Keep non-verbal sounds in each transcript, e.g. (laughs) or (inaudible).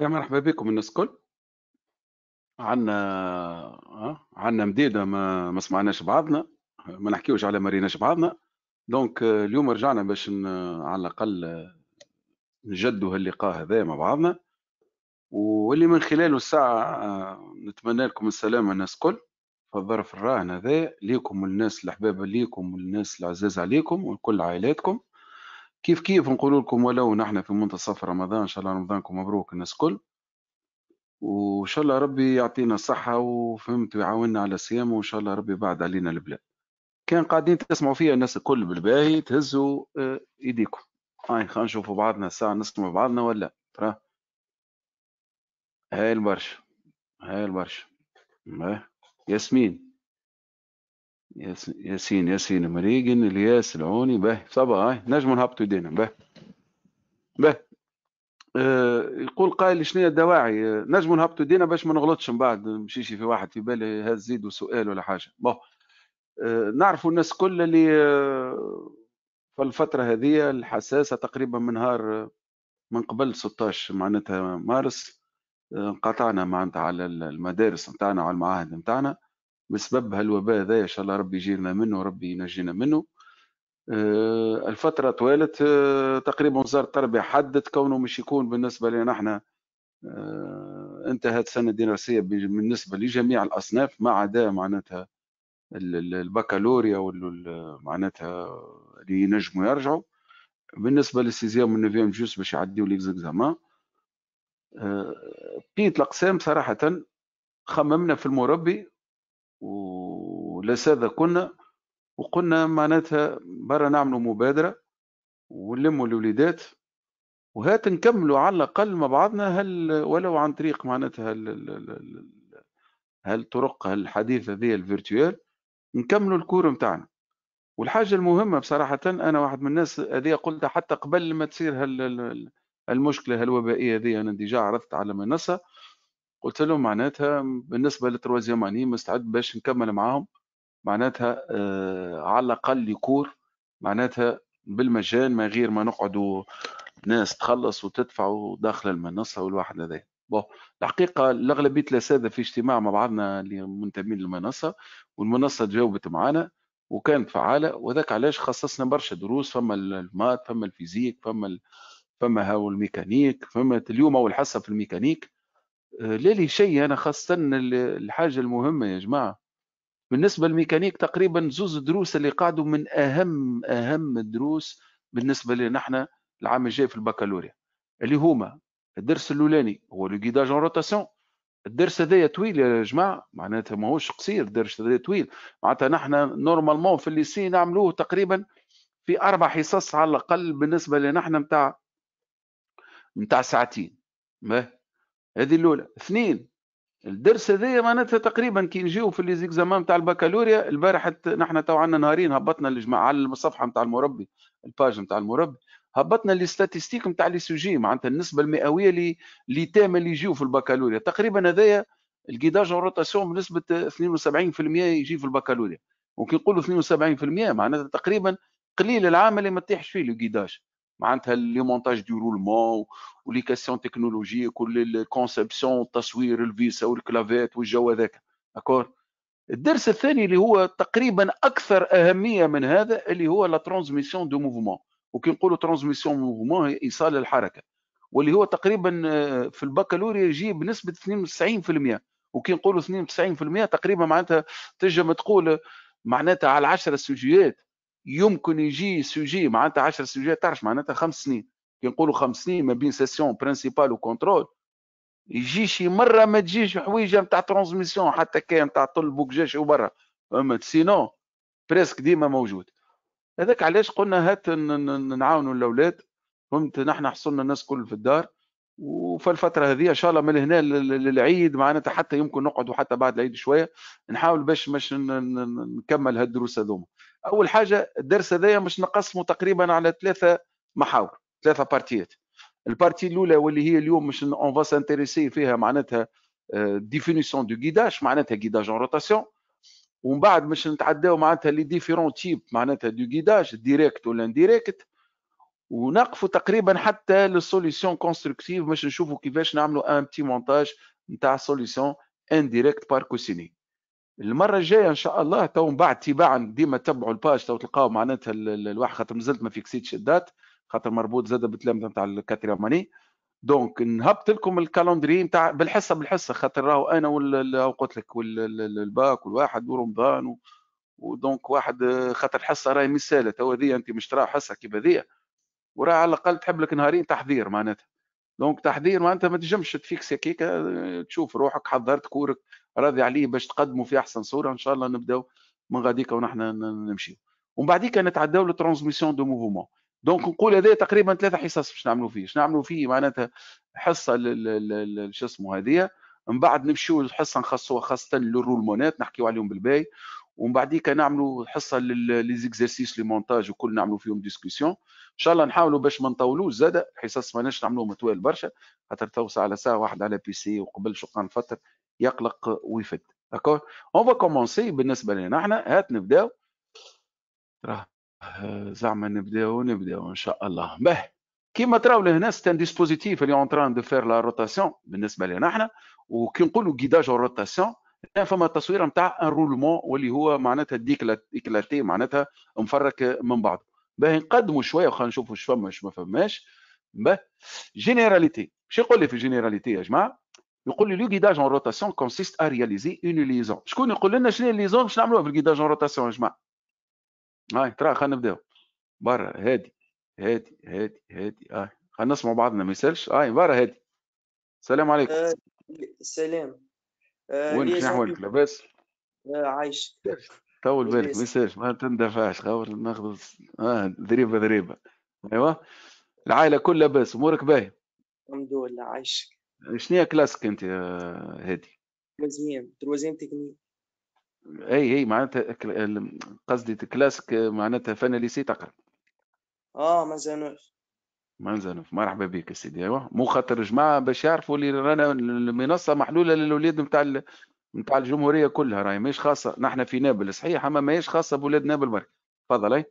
يا مرحبا بكم الناس الكل عندنا آه، عندنا مديده ما ما سمعناش بعضنا ما نحكيوش على مريناش بعضنا دونك آه، اليوم رجعنا باش ن... على الاقل آه، نجدوا هاللقاء هذا مع بعضنا واللي من خلاله الساعه آه، نتمنى لكم السلامه الناس الكل في الظرف الراهن هذا ليكم والناس الأحباب ليكم والناس العزاز عليكم وكل عائلاتكم كيف كيف نقول لكم ولو نحن في منتصف رمضان ان شاء الله رمضانكم مبروك الناس الكل وان شاء الله ربي يعطينا الصحه وفهمت ويعاوننا على الصيام وان شاء الله ربي بعد علينا البلاد كان قاعدين تسمعوا فيها الناس الكل بالباهي تهزوا آه، ايديكم هاي خلينا نشوفوا بعضنا الساعه نسمع بعضنا ولا ترى هاي البرش هاي البرش إيه؟ ياسمين ياسين ياسين مريجن الياس العوني به صبا نجم نهبطوا يدينا به به آه يقول قائل شنو هي الدواعي آه، نجم نهبطوا يدينا باش ما نغلطش من بعد مشيش في واحد في بالي هز زيد سؤال ولا حاجه بو آه نعرفوا الناس كل اللي آه في الفتره هذه الحساسه تقريبا من نهار آه، من قبل 16 معناتها مارس آه، انقطعنا معناتها على المدارس نتاعنا وعلى المعاهد نتاعنا بسبب هالوباء هذا ان شاء الله ربي يجيرنا منه وربي ينجينا منه آه، الفتره طوالت آه، تقريبا وزاره التربيه حدد كونه مش يكون بالنسبه لنا احنا آه، انتهت سنه دراسيه بالنسبه لجميع الاصناف ما عدا معناتها البكالوريا معناتها اللي ينجموا يرجعوا بالنسبه للسيزيام والنوفيام جوست باش يعديوا ليكزامان بيت الاقسام صراحه خممنا في المربي ولساذا كنا وقلنا معناتها برا نعملوا مبادرة ونلموا الوليدات وهات نكملوا على الأقل مع بعضنا هل ولو عن طريق معناتها هالطرق الحديثة ذي الفيرتوال نكملوا الكور متاعنا والحاجة المهمة بصراحة أنا واحد من الناس هذه قلتها حتى قبل ما تصير هال المشكلة الوبائية هذه أنا ديجا عرضت على منصة قلت لهم معناتها بالنسبه للتروازيام اني مستعد باش نكمل معاهم معناتها آه على الاقل يكور معناتها بالمجان ما غير ما نقعدوا ناس تخلص وتدفع وداخل المنصه والواحد هذا بون الحقيقه الاغلبيه الاساتذه في اجتماع مع بعضنا اللي منتمين للمنصه والمنصه تجاوبت معنا وكانت فعاله وذاك علاش خصصنا برشا دروس فما المات فما الفيزيك فما فما هاو الميكانيك فما اليوم اول حصه في الميكانيك آه، لي شيء انا خاصه الحاجه المهمه يا جماعه بالنسبه للميكانيك تقريبا زوز دروس اللي قعدوا من اهم اهم الدروس بالنسبه لنا احنا العام الجاي في البكالوريا اللي هما الدرس الاولاني هو لو غيداج اون روتاسيون الدرس هذايا طويل يا جماعه معناتها ماهوش قصير الدرس هذايا طويل معناتها نحنا نورمالمون في الليسي نعملوه تقريبا في اربع حصص على الاقل بالنسبه لنا احنا نتاع نتاع ساعتين ما هذه الاولى اثنين الدرس هذايا معناتها تقريبا كي نجيو في لي تاع البكالوريا البارح نحن تو عندنا نهارين هبطنا الجماعه على الصفحه نتاع المربي الباج نتاع المربي هبطنا لي ستاتيستيك نتاع لي سوجي معناتها النسبه المئويه لي لي تام اللي يجيو في البكالوريا تقريبا هذايا الكيداج روتاسيون بنسبه 72% يجي في البكالوريا وكي نقولوا 72% معناتها تقريبا قليل العام اللي ما تطيحش فيه الكيداج معناتها لي مونتاج دي رولمون ولي كاسيون كل الكونسبسيون التصوير الفيسا والكلافيت والجو هذاك اكور الدرس الثاني اللي هو تقريبا اكثر اهميه من هذا اللي هو لا ترانزميسيون دو موفمون وكي نقولوا ترانزميسيون موفمون هي ايصال الحركه واللي هو تقريبا آه، في البكالوريا يجي بنسبه 92% وكي نقولوا 92% تقريبا معناتها تنجم تقول معناتها على 10 سوجيات يمكن يجي سوجي معناتها 10 سوجي تعرف معناتها خمس سنين كي نقولوا خمس سنين ما بين سيسيون برينسيبال وكونترول يجي شي مره ما تجيش حويجه نتاع ترانسميسيون حتى كان نتاع طلب وكجاش وبرا اما سينو بريسك ديما موجود هذاك علاش قلنا هات نعاونوا الاولاد فهمت نحن حصلنا الناس كل في الدار وفي الفترة هذه إن شاء الله من هنا للعيد معناتها حتى يمكن نقعدوا حتى بعد العيد شوية نحاول باش باش نكمل هالدروس هذوما اول حاجه الدرس هذايا مش نقسمه تقريبا على ثلاثه محاور ثلاثه بارتيات البارتي الاولى واللي هي اليوم باش اون فا سانتيريسي فيها معناتها ديفينيسيون دو غيداج معناتها غيداج اون روتاسيون ومن بعد مش نتعداو معناتها لي ديفيرون تيب معناتها دو غيداج ديريكت ولا انديريكت ونقفوا تقريبا حتى للسوليسيون كونستركتيف باش نشوفوا كيفاش نعملوا ان بتي مونتاج نتاع سوليسيون انديريكت بار كوسيني المره الجايه ان شاء الله تو من بعد تباعا ديما تبعوا الباج تو تلقاو معناتها الواحد خاطر مازلت ما فيكسيتش الدات خاطر مربوط زاد بالتلامذه نتاع الكاتريون ماني دونك نهبط لكم الكالندري نتاع بالحصه بالحصه خاطر راهو انا قلت لك والباك والواحد ورمضان و... ودونك واحد خاطر الحصه راهي مسالة تو هذه انت مش تراها حصه كيف هذيا وراه على الاقل تحب لك نهارين تحضير معناتها دونك تحضير ما انت ما تجمش تفيكس هكاك آه، تشوف روحك حضرت كورك راضي عليه باش تقدموا في احسن صوره ان شاء الله نبداو من غاديك ونحن نمشيو ومن بعديك نتعداو لترونزميسيون دو موفمون دونك نقول هذا تقريبا ثلاثه حصص باش نعملوا فيه باش نعملوا فيه معناتها حصه شو اسمه هذه من بعد نمشيو الحصه نخصوها خاصه للرولمونات نحكيو عليهم بالباي ومن بعديك نعملوا حصه ليزيكزرسيس لي مونتاج وكل نعملوا فيهم ديسكسيون ان شاء الله نحاولوا باش ما نطولوش زاده الحصص ما نش نعملوه متوال برشا خاطر توسع على ساعه واحد على بي سي وقبل شقان فتر يقلق ويفد داكور اون فا كومونسي بالنسبه لنا احنا هات نبداو راه زعما نبداو نبداو ان شاء الله باهي كيما تراو لهنا ستان ديسبوزيتيف اللي اون تران دو فير لا روتاسيون بالنسبه لنا احنا وكي نقولوا جيداج روتاسيون فما تصوير نتاع ان رولمون واللي هو معناتها ديكلاتي معناتها مفرك من بعض باهي نقدموا شويه وخلينا نشوفوا واش فما واش ما فماش باهي جينيراليتي باش يقول لي في جينيراليتي يا جماعه يقول لي لو غيداج اون روتاسيون كونسيست ا رياليزي اون ليزون شكون يقول لنا شنو هي ليزون باش نعملوها في الغيداج اون روتاسيون يا جماعه هاي ترى خلينا نبداو برا هادي هادي هادي هادي اه خلينا نسمعوا بعضنا ما يسالش هاي آه، برا هادي السلام عليكم أه سلام أه وينك شنو احوالك لاباس أه عايش طول بالك ما يصيرش ما تندفعش خاطر ناخذ آه ذريبه ذريبه ايوا العائله كلها بس امورك باهيه الحمد لله عايشك شنو هي كلاسك انت هادي؟ تروازيام تروازيام تكنيك اي اي معناتها قصدي كلاسك آه، معناتها فن ليسي تقرا اه مازانوف مازانوف مرحبا بك سيدي ايوا مو خاطر جماعه باش يعرفوا اللي رانا المنصه محلوله للولاد نتاع نتاع الجمهوريه كلها راهي ماهيش خاصه نحن في نابل صحيح اما ماهيش خاصه بولاد نابل برك تفضل اي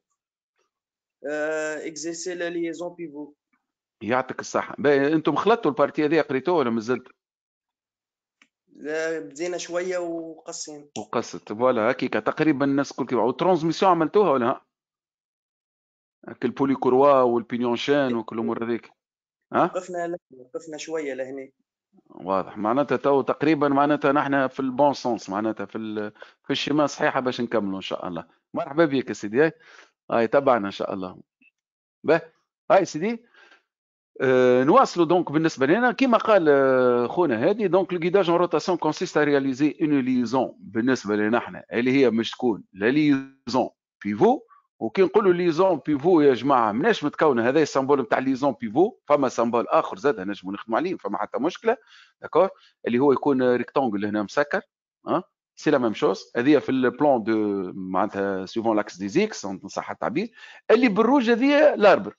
اكزيسي لا ليزون بيفو يعطيك الصحه انتم خلطتوا البارتي هذه قريتوه ولا مازلت لا بدينا شويه وقصينا وقصت فوالا هكيك تقريبا الناس الكل كيما والترانسميسيون عملتوها ولا هاك البولي كروا والبينيون شان وكل الامور هذيك ها وقفنا وقفنا شويه لهنا واضح معناتها تو تقريبا معناتها نحن في البون سونس معناتها في ال... في الشيما صحيحه باش نكملوا ان شاء الله مرحبا بك يا سيدي هاي تبعنا ان شاء الله به هاي سيدي أه نواصلوا دونك بالنسبه لنا كما قال آه، خونا هادي دونك الكيداج اون روتاسيون كونسيست ا رياليزي اون ليزون بالنسبه لنا احنا اللي هي مش تكون لا ليزون بيفو وكي نقولوا ليزون بيفو يا جماعه مناش متكونه هذا السامبول نتاع ليزون بيفو فما سمبول اخر زاد نجموا نخدموا عليه فما حتى مشكله داكور اللي هو يكون ريكتونجل هنا مسكر ها سي لا ميم شوز هذه في البلان دو معناتها سيفون لاكس دي زيكس نصح التعبير اللي بالروج هذه لاربر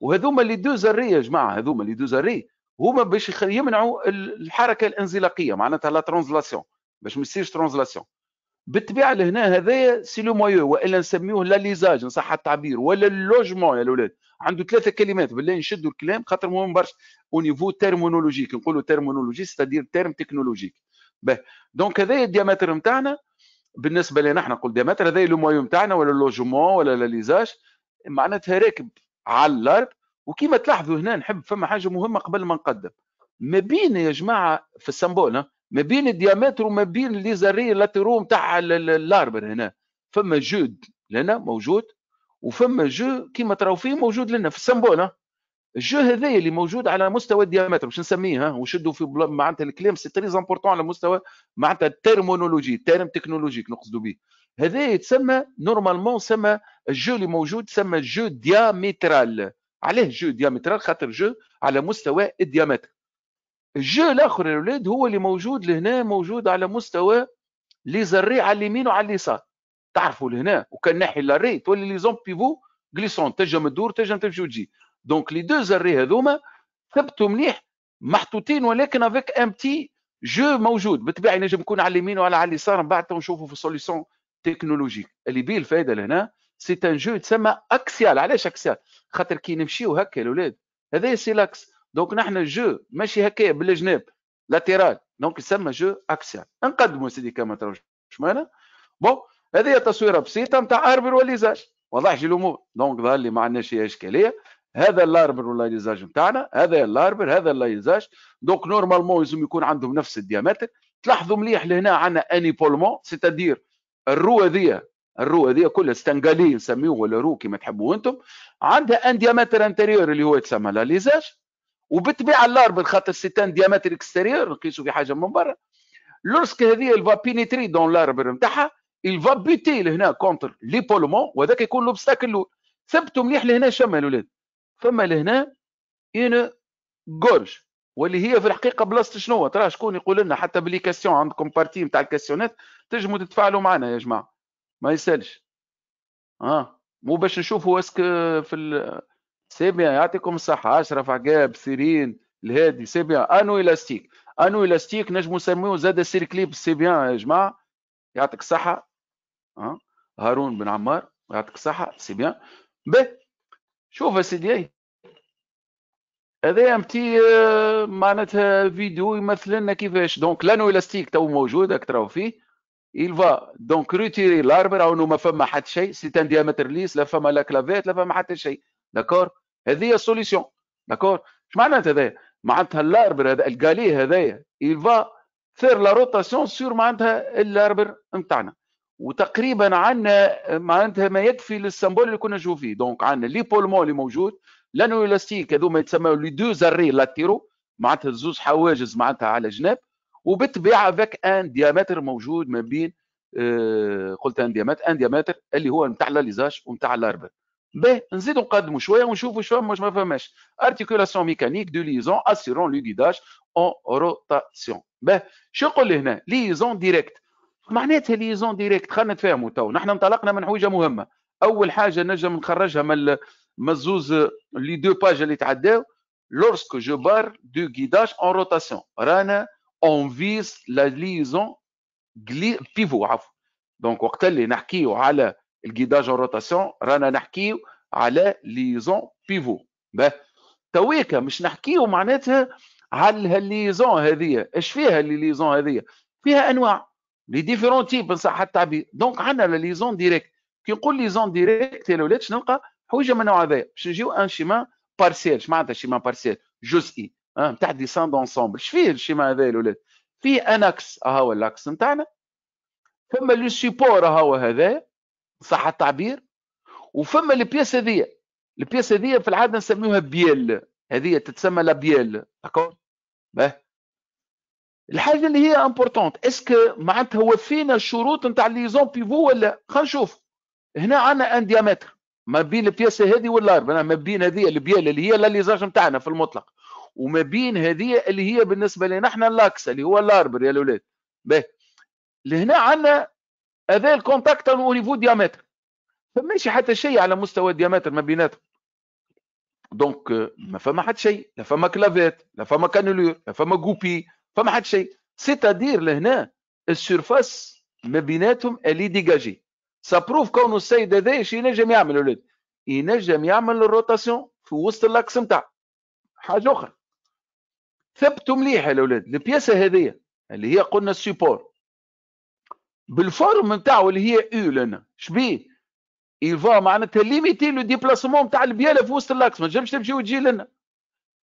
وهذوما اللي دو زري يا جماعه هذوما اللي دو زري هما باش يمنعوا الحركه الانزلاقيه معناتها لا ترانزلاسيون باش ما يصيرش ترانزلاسيون بالطبيعه لهنا هذايا سي لو مويو والا نسميوه لا ليزاج ان صح التعبير ولا اللوجمون يا الاولاد عنده ثلاثه كلمات بالله نشدوا الكلام خاطر مهم برشا او نيفو تيرمونولوجيك نقولوا تيرمونولوجي ستادير تيرم تكنولوجيك به دونك هذايا الديامتر نتاعنا بالنسبه لنا احنا نقول ديامتر هذايا لو مويو نتاعنا ولا اللوجمون ولا لا ليزاج معناتها راكب على الارض وكيما تلاحظوا هنا نحب فما حاجه مهمه قبل ما نقدم ما بين يا جماعه في السمبول ما بين الديامتر وما بين لي زري لاتيرو نتاع الاربر هنا فما جود لنا موجود وفما جو كيما تراو فيه موجود لنا في السمبونه الجو هذايا اللي موجود على مستوى الديامتر باش نسميه ها وشدوا في معناتها الكلام سي تري امبورتون على مستوى معناتها الترمونولوجي الترم تكنولوجيك نقصدوا به هذا يتسمى نورمالمون سما الجو اللي موجود سما جو ديامترال عليه جو ديامترال خاطر جو على مستوى الديامتر الجو الاخر يا اولاد هو اللي موجود لهنا موجود على مستوى لي زري على اليمين وعلى اليسار تعرفوا لهنا وكان ناحي لاري تولي لي زون بيفو غليسون تجم تدور تجم تمشي وتجي دونك لي دو زري هذوما ثبتوا مليح محطوطين ولكن افيك ام تي جو موجود بالطبيعه ينجم يكون على اليمين وعلى على اليسار من بعد نشوفوا في سوليسيون تكنولوجيك اللي بيه الفائده لهنا سي ان جو يتسمى اكسيال علاش اكسيال خاطر كي نمشيو هكا الاولاد هذا سي لاكس دونك نحن جو ماشي هكا بالجناب لاتيرال دونك يسمى جو اكسيال نقدموا سيدي كما تراوش معنا بون هذه تصويره بسيطه نتاع اربر وليزاج وضح لي الامور دونك ظهر لي ما عندناش اشكاليه هذا الاربر واللايزاج نتاعنا هذا الاربر هذا الليزاج دونك نورمالمون لازم يكون عندهم نفس الديامتر تلاحظوا مليح لهنا عندنا اني بولمون سيتادير الرو هذيا الرو هذيا كلها ستانغالي نسميوه ولا رو كما تحبوا انتم عندها ان ديامتر انتيريور اللي هو يتسمى ليزاج وبالطبيعه الاربر خاطر سيتان ديامتر اكستيريور نقيسوا في حاجه من برا لورسك هذه الفا بينيتري دون لاربل نتاعها الفا بيتي لهنا كونتر لي بولمون وهذاك يكون لوبستاكل الاول ثبتوا مليح لهنا شمال الاولاد فما لهنا اون جورج واللي هي في الحقيقه بلاصه شنو ترى شكون يقول لنا حتى بلي كاسيون عندكم بارتي نتاع الكاسيونات تنجموا تتفاعلوا معنا يا جماعه ما يسالش اه مو باش نشوفوا اسك في ال... سيبيا يعطيكم الصحة أشرف عقاب سيرين الهادي سيبيا أنو إلاستيك أنو إلاستيك نجمو نسميوه زاد سيركليب سيبيا يا جماعة يعطيك الصحة أه؟ هارون بن عمار يعطيك الصحة سيبيا به شوف يا سيدي هذا امتي آه، معناتها فيديو يمثل لنا كيفاش دونك لانو الاستيك تو موجود راك تراو فيه il va donc retirer l'arbre راهو ما فما حتى شيء سيتان ان ديامتر ليس لا فما لا كلافيت لا فما حتى شيء داكور هذه هي السوليسيون داكور اش معناتها هذايا معناتها الاربر هذا الجالي هذايا يلفا فير لا روتاسيون سور معناتها الاربر نتاعنا وتقريبا عندنا معناتها ما يكفي للسمبول اللي كنا نشوف فيه دونك عندنا لي بولمون اللي موجود لانو الاستيك هذوما يتسموا لي دو زاري لاتيرو معناتها زوز حواجز معناتها على جناب وبالطبيعه فيك ان ديامتر موجود ما بين آه، قلت ان ديامتر ان ديامتر اللي هو نتاع لاليزاج ونتاع الاربر باهي نزيدو نقدمو شويه ونشوفو شويه فما ما فماش ارتيكولاسيون ميكانيك دو ليزون اسيرون لو غيداج اون روتاسيون باهي شو يقول لي هنا ليزون ديريكت معناتها ليزون ديريكت خلينا نتفاهموا تو نحن انطلقنا من حويجه مهمه اول حاجه نجم نخرجها من مزوز لي دو باج اللي تعداو لورسكو جو بار دو غيداج اون روتاسيون رانا اون فيس لا ليزون بيفو عفوا دونك وقت اللي نحكيو على الجيداج روتاسيون رانا نحكيو على ليزون بيفو باه تويكا مش نحكيو معناتها على الليزون هذه اش فيها اللي ليزون هذه فيها انواع لي ديفيرون تيب نصح التعبير دونك عندنا ليزون ديريكت كي نقول ليزون ديريكت يا ولاد نلقى حويجه من النوع هذايا باش نجيو ان شيما بارسيال اش معناتها شيما بارسيال جزئي اه ديسان دونسومبل اش فيه الشيما هذايا يا ولاد فيه ان اكس ها هو الاكس نتاعنا ثم لو سيبور ها هو هذايا صح التعبير وفما البياس هذيا البياس هذيا في العاده نسميوها بيال هذه تتسمى لابيال داكور الحاجه اللي هي امبورطونت اسكو معناتها وفينا الشروط نتاع ليزون بيفو ولا خلينا نشوف هنا عندنا ان ديامتر ما بين البياسه هذه والارب ما بين هذه البيال اللي هي لاليزاج نتاعنا في المطلق وما بين هذه اللي هي بالنسبه لنا احنا اللاكس اللي هو الاربر يا الاولاد باهي لهنا عندنا هذا الكونتاكت او نيفو ديامتر فماشي حتى شيء على مستوى الديامتر ما بيناتهم دونك euh, ما فما حتى شيء لا فما كلافيت لا فما كانولور لا فما جوبي فما حتى شيء سيتادير لهنا السيرفاس ما بيناتهم اللي ديجاجي سابروف كونه السيد هذا شي ينجم يعمل ولاد ينجم يعمل الروتاسيون في وسط الاكس نتاع حاجه اخرى ثبتوا مليح يا الاولاد البياسه هذه اللي هي قلنا السيبور بالفورم نتاعو اللي هي يو لنا شبيه يفا معناتها ليميتي لو ديبلاسمون نتاع البيالة في وسط اللاكس ما تجمش تمشي وتجي لنا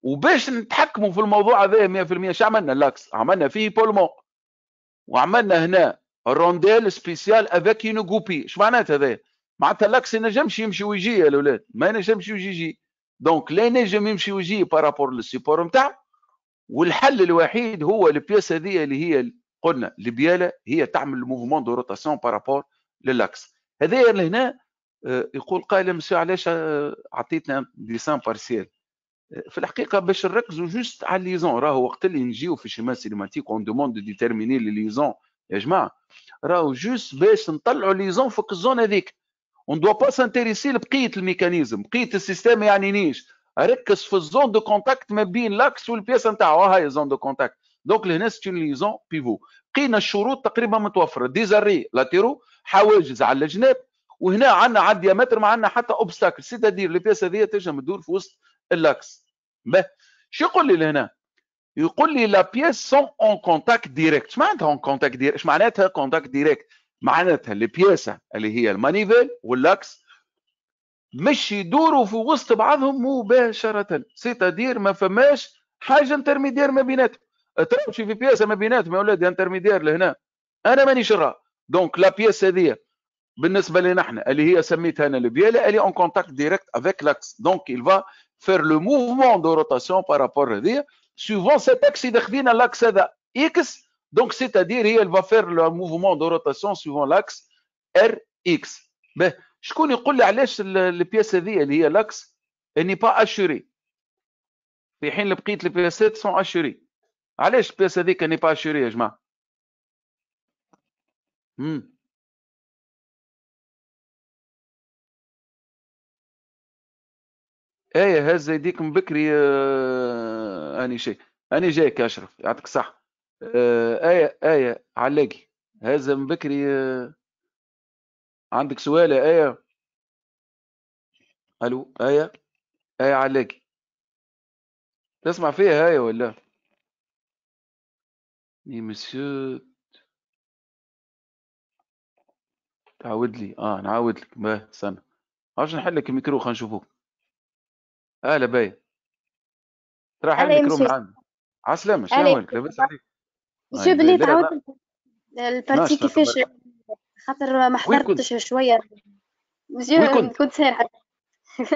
وباش نتحكموا في الموضوع هذا 100% اش عملنا اللاكس عملنا فيه بولمون وعملنا هنا رونديل سبيسيال افيك اون غوبي اش معناتها هذا معناتها اللاكس ما ينجمش يمشي ويجي يا الاولاد ما ينجمش يجي يجي دونك لا ينجم يمشي ويجي بارابور للسيبور نتاعو والحل الوحيد هو البياس هذه اللي هي قلنا لبيالا هي تعمل موفمون دو روتاسيون بارابور للاكس هذايا لهنا آه، يقول قائل مسيو علاش آه، عطيتنا ديسان بارسيال آه، في الحقيقه باش نركزوا جوست على ليزون راهو وقت اللي نجيو في شيما سينماتيك اون دوموند ديتيرميني لي ليزون يا جماعه راهو جوست باش نطلعوا ليزون في الزون هذيك اون دوا با سانتيريسي لبقيه الميكانيزم بقيه السيستم يعني يعنينيش ركز في الزون دو كونتاكت ما بين لاكس والبياس نتاعو هاي زون دو كونتاكت دونك لهنا سي ليزون بيفو لقينا الشروط تقريبا متوفره ديزاري لاتيرو حواجز على الجناب وهنا عندنا على الديامتر ما عندنا حتى اوبستاكل سيتادير لي بيس هذه تنجم تدور في وسط اللاكس باه شو يقول لي لهنا يقول لي لا بيس سون اون كونتاكت ديريكت ما اون كونتاكت ديريكت اش معناتها كونتاكت ديريكت معناتها لي بيس اللي هي المانيفيل واللاكس مش يدوروا في وسط بعضهم مباشره سيتادير ما فماش حاجه انترميدير ما بيناتهم تراوشي في بياسه ما بيناتهم يا ولادي انترميدير لهنا انا ماني شرها دونك لا بياس هذه بالنسبه لنا احنا اللي هي سميتها انا البيالا اللي اون كونتاكت ديريكت افيك لاكس دونك يل فا فير لو موفمون دو روتاسيون بارابور rapport سوفون dire suivant اذا خذينا لاكس هذا اكس دونك cest a هي فا فير لو موفمون دو روتاسيون سوفون لاكس ار اكس به شكون يقول لي علاش البياس هذه اللي هي لاكس اني با اشوري في حين لبقيت بقيت البياسات سون اشوري علاش البياس هذيك ني با يا جماعه امم ايه هز يديك من بكري آه اني شيء اني جايك يا اشرف يعطيك الصحه آه، ايه ايه علقي هز من بكري آه عندك سؤال ايه الو ايه ايه علقي تسمع فيها هاي ولا اي مسيو تعاود لي اه نعاود لك باه استنى واش نحل لك الميكرو خلينا نشوفوك اهلا باي ترى حل الميكرو معانا عسلامة شنو لك لاباس عليك مسيو آه، بلي تعاود البارتي كيفاش خاطر ما حضرتش شويه مسيو كنت, كنت سارحه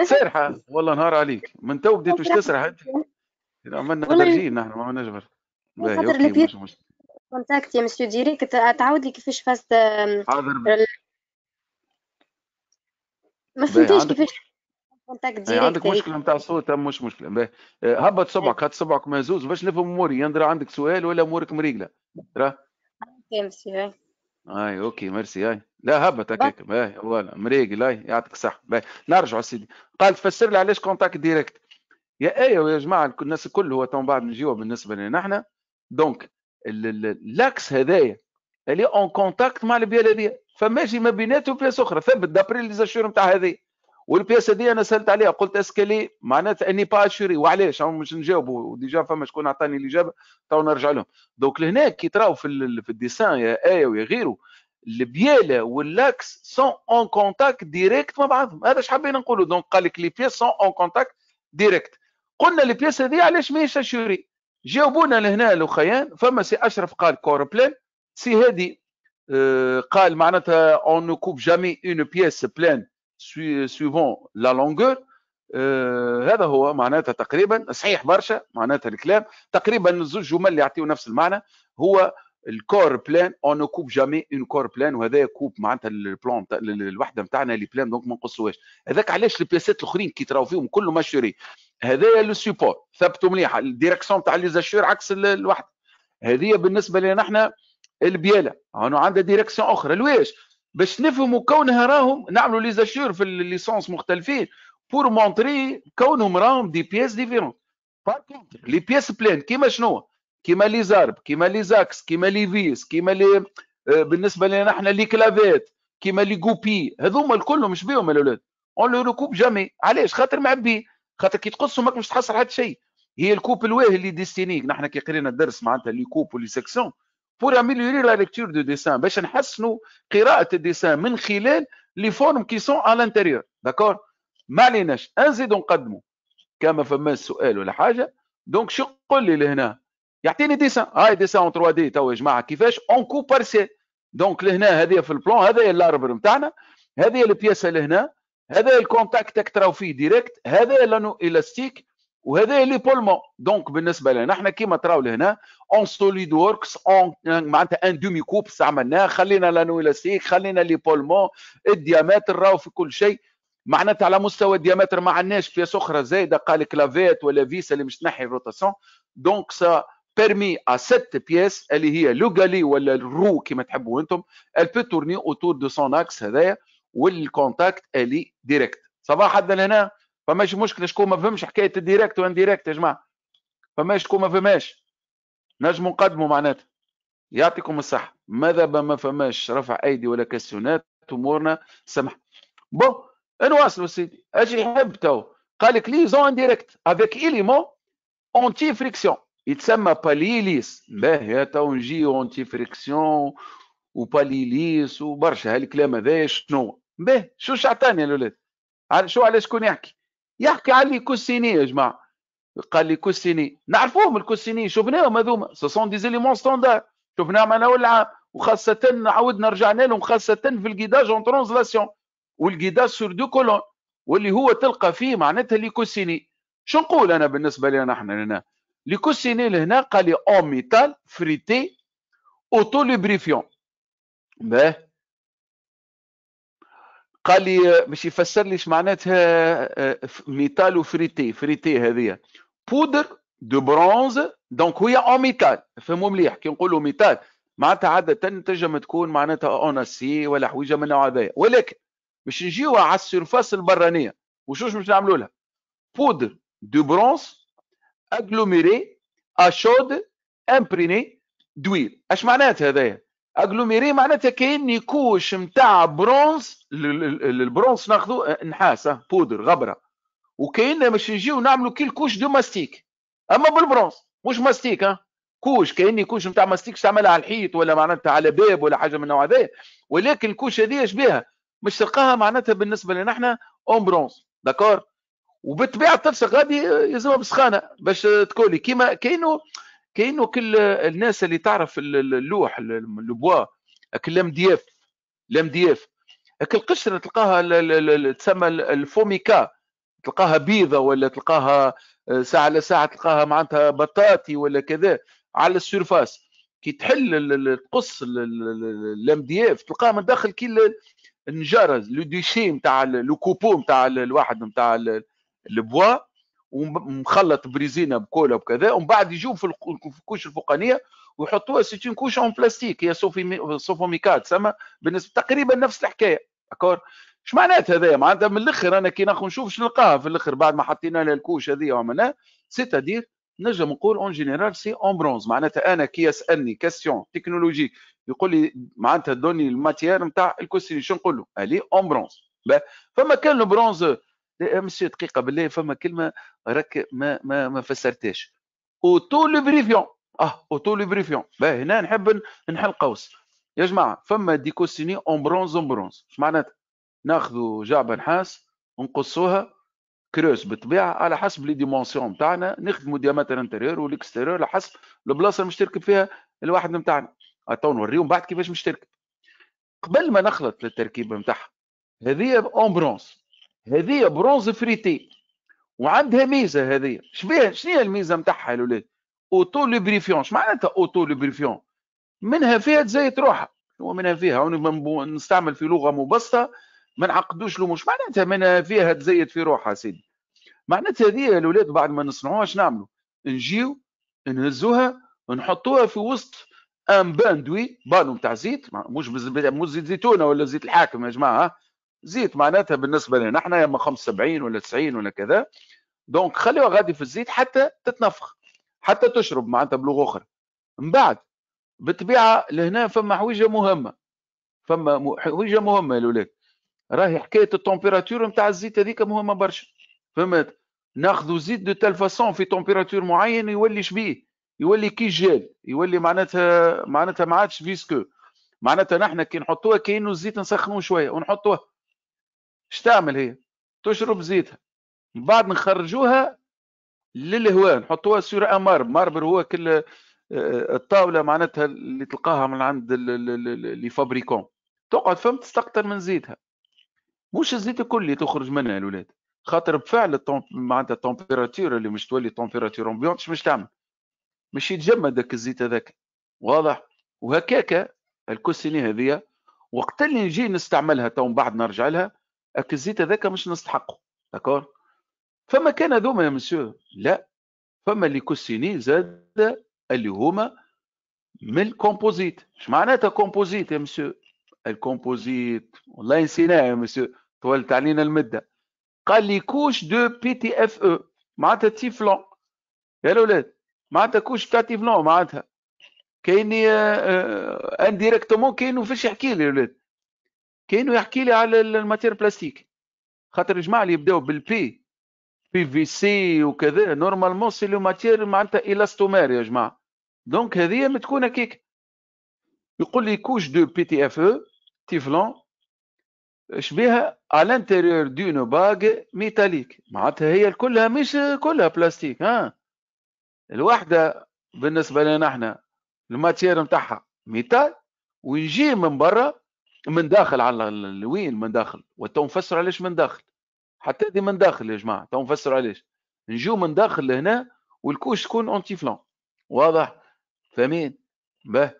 سارحه والله نهار عليك من تو (laughs) بديت تسرح انت عملنا ترجيل نحن ما عملناش برشا خاطر كونتاكت يا مسيو ديريكت تعاود لي كيفاش فازت حاضر آه، ما فهمتيش كيفاش كونتاكت إيه، ديريكت عندك مشكله نتاع الصوت مش مشكله آه، هبط صبعك هات صبعك مهزوز باش نفهم اموري يندرى عندك سؤال ولا امورك مريقله راه اوكي ميرسي اي اوكي ميرسي اي لا هبط هكاك فوالا مريقل يعطيك الصحه باهي نرجعوا سيدي قال تفسر لي علاش كونتاكت ديريكت يا ايوه يا جماعه الناس الكل هو تو بعد نجيو بالنسبه لنا احنا دونك لاكس هذايا اللي اون كونتاكت مع البيال هذه فماشي ما بيناتهم بياس اخرى ثبت دابري لي زاشور نتاع هذه والبياس هذه انا سالت عليها قلت اسكالي معناتها اني با اشوري وعلاش مش نجاوبوا ديجا فما شكون عطاني الاجابه تو نرجع لهم دونك لهنا كي تراو في, في الديسان يا ايه ويا غيره البياله واللاكس سون اون كونتاكت ديريكت مع بعضهم هذا اش حبينا نقولوا دونك قال لك لي بياس سون اون كونتاكت ديريكت قلنا لي بياس هذه علاش ماهيش اشوري جاوبونا لهنا الاخيان فما سي اشرف قال بلان سي هادي آه، قال معناتها اون نو كوب جامي اون بيس بلان سويفون لا لونغور هذا هو معناتها تقريبا صحيح برشا معناتها الكلام تقريبا الزوج جمل اللي يعطيو نفس المعنى هو الكور بلان اون كوب جامي اون كور بلان وهذا كوب معناتها البلان الوحده نتاعنا لي بلان دونك ما نقصوهاش هذاك علاش البياسات الاخرين كي تراو فيهم كله ماشوري هذايا لو سيبور ثبتوا مليح الديركسيون تاع زاشور عكس الوحده هذه بالنسبه لنا احنا البياله هانو عندها ديركسيون اخرى لواش باش نفهموا كونها راهم نعملوا زاشور في الليسونس مختلفين بور مونتري كونهم راهم دي بيس ديفيرون باغ لي بيس بلان كيما شنو كيما لي زارب كيما لي زاكس كيما لي فيس كيما لي آه، بالنسبه لنا احنا لي كلافيت كيما لي كوبي هذوما الكل مش بيهم الاولاد اون لو ركوب جامي علاش خاطر معبي خاطر كي تقصوا ماك مش تحصل حتى شيء هي الكوب الواهي اللي ديستينيك نحن كي قرينا الدرس معناتها لي كوب ولي سيكسيون بور اميليوري لا ليكتور دو ديسان باش نحسنوا قراءه الديسان من خلال لي فورم كي سون على الانتيريور داكور ما عليناش نزيدوا نقدموا كما فما سؤال ولا حاجه دونك شو قول لي لهنا يعطيني ديسان هاي ديسان 3 دي تو يا جماعه كيفاش اون كو بارسيل دونك لهنا هذه في البلون هذا هي الاربر نتاعنا هذه البياسه لهنا هذا الكونتاكت تراو فيه ديريكت هذا لانو الاستيك وهذا لي بولمون دونك بالنسبه لنا احنا كيما تراو لهنا اون سوليد وركس اون معناتها ان دومي كوب استعملناه خلينا لانو الاستيك خلينا لي بولمون الديامتر راهو في كل شيء معناتها على مستوى الديامتر ما عندناش بياس اخرى زايده قال كلافيت ولا فيس اللي مش تنحي الروتاسيون دونك سا بيرمي ا ست بياس اللي هي لو ولا الرو كيما تحبوا انتم البي تورني اوتور دو سون اكس هذايا والكونتاكت الي ديريكت صباح حد لهنا فماش مشكله شكون ما فهمش حكايه الديريكت وان ديريكت يا جماعه فماش شكون ما فهمش نجموا نقدموا معناتها يعطيكم الصحه ماذا ما فماش رفع ايدي ولا كاسيونات امورنا سمح بون نواصلوا سيدي اجي يحب تو قال لك ليزون ديريكت افيك اليمون اونتي فريكسيون يتسمى باليليس باهي تو نجي اونتي فريكسيون وباليليس وبرشا هالكلام هذا شنو به شو شعطاني يا الولاد شو على شكون يحكي يحكي على الكوسيني يا جماعه قال لي كوسيني نعرفوهم الكوسيني شفناهم هذوما سون دي زيليمون ستوندار شفناهم انا والعام وخاصه عاودنا رجعنا لهم خاصه في الكيداج اون ترانزلاسيون والكيداج سور دو كولون واللي هو تلقى فيه معناتها لي كوسيني شو نقول انا بالنسبه لنا نحن هنا لي كوسيني لهنا قال لي اون ميتال فريتي اوتو لوبريفيون باه قال لي باش يفسر لي اش معناتها آه، ميتال وفريتي فريتي هذه بودر دو برونز دونك هي اون ميتال فهموا مليح كي نقولوا ميتال معناتها عادة تنجم تكون معناتها سي ولا حويجة من النوع هذايا ولكن باش نجيو على السيرفاس البرانية وشوش باش نعملوا لها بودر دو برونز اجلوميري اشود امبريني دويل اش معناتها هذايا اجلوميري معناتها كاني كوش نتاع برونز البرونز ناخذو نحاس بودر غبره وكاين باش نجيو نعملوا كي الكوش دو ماستيك اما بالبرونز مش ماستيك ها كوش كاني كوش نتاع ماستيك تعملها على الحيط ولا معناتها على باب ولا حاجه من النوع هذا ولكن الكوش هذه اش بها مش تلقاها معناتها بالنسبه لنا احنا اون برونز داكور وبالطبيعه الطفسه غادي يلزمها بسخانه باش تكولي كيما كانه كانوا كل الناس اللي تعرف اللوح البوا كلام دياف لام دياف القشره تلقاها تسمى الفوميكا تلقاها بيضة ولا تلقاها آه، ساعة على ساعة تلقاها معناتها بطاطي ولا كذا على السيرفاس كي تحل تقص لام دي اف تلقاها من داخل كي النجارة لو ديشي نتاع لو كوبو نتاع الواحد نتاع البوا ومخلط بريزينا بكولا وكذا ومن بعد يجوا في الكوش الفوقانيه ويحطوها سيتون كوش اون بلاستيك هي سوفي سوفوميكات سما بالنسبه تقريبا نفس الحكايه اكور اش معنات هذايا معناتها من الاخر انا كي ناخذ نشوف شنو نلقاها في الاخر بعد ما حطينا لها الكوش هذه وعملناها سيتادير نجم نقول اون جينيرال سي اون برونز معناتها انا كي يسالني كاستيون تكنولوجي يقول لي معناتها دوني الماتيير نتاع الكوستيني شنو نقول له الي اون برونز فما كان البرونز مش آه، دقيقه بالله فما كلمه راك ما ما ما فسرتهاش اوتو لوبريفيون اه اوتو لوبريفيون باه هنا نحب نحل قوس يا جماعه فما ديكوسيني اون برونز اون برونز اش معناتها ناخذوا جعبه نحاس ونقصوها كروس بالطبيعه على حسب لي ديمونسيون تاعنا نخدموا ديامتر انتيريور والاكستيريور على حسب البلاصه اللي مش تركب فيها الواحد نتاعنا تو نوريهم بعد كيفاش مش تركب قبل ما نخلط للتركيبه نتاعها هذه اون برونز هذه برونز فريتي وعندها ميزه هذه شبيه شنو هي الميزه نتاعها الاولاد اوتو لوبريفيون اش معناتها اوتو لوبريفيون منها فيها تزيت روحها هو منها فيها نستعمل في لغه مبسطه ما نعقدوش له مش معناتها منها فيها تزيت في روحها سيدي معناتها هذه الاولاد بعد ما نصنعوها اش نعملوا نجيو نهزوها نحطوها في وسط ان باندوي بانو نتاع زيت مش مش زيت زيتونه ولا زيت الحاكم يا جماعه زيت معناتها بالنسبه لنا احنا يا اما 75 ولا 90 ولا كذا دونك خليها غادي في الزيت حتى تتنفخ حتى تشرب معناتها بلغه اخرى من بعد بالطبيعه لهنا فما حويجه مهمه فما حويجه مهمه الاولاد راهي حكايه التمبيراتور نتاع الزيت هذيك مهمه برشا فهمت ناخذوا زيت دو تال فاسون في تمبيراتور معين يولي شبيه يولي كي جيل يولي معناتها معناتها ما عادش فيسكو معناتها نحن كي نحطوها كانه الزيت نسخنوه شويه ونحطوه اش تعمل هي تشرب زيتها من بعد نخرجوها للهواء نحطوها سور مارب ماربر هو كل آه، الطاوله معناتها اللي تلقاها من عند لي فابريكون تقعد فهم تستقطر من زيتها مش الزيت الكل اللي تخرج منها الولاد خاطر بفعل معناتها التمبيراتور اللي مش تولي تمبيراتور امبيونت مش تعمل مش يتجمد ذاك الزيت هذاك واضح وهكاك الكوسيني هذه وقت اللي نجي نستعملها تو بعد نرجع لها الزيت هذاك مش نستحقه داكور فما كان هذوما يا مسيو لا فما اللي كوسيني زاد اللي هما من الكومبوزيت اش معناتها كومبوزيت يا مسيو الكومبوزيت والله نسيناه يا مسيو طولت علينا المده قال لي كوش دو بي تي اف او معناتها تيفلون يا الاولاد معناتها كوش تاع تيفلون معناتها كاين انديريكتومون كاينو فاش يحكي لي الاولاد كانه يحكي لي على الماتير بلاستيك خاطر الجماعه اللي يبداو بالبي بي في سي وكذا نورمالمون سي لو ماتير معناتها الاستومير يا جماعه دونك هذه تكون كيك يقول لي كوش دو بي تي اف او تيفلون شبيها على انتيريور دون باغ ميتاليك معناتها هي كلها مش كلها بلاستيك ها الوحده بالنسبه لنا احنا الماتير نتاعها ميتال ويجي من برا من داخل على الوين من داخل وتو نفسر علاش من داخل حتى دي من داخل يا جماعه تو نفسر علاش نجيو من داخل لهنا والكوش تكون اونتي فلان واضح فاهمين باه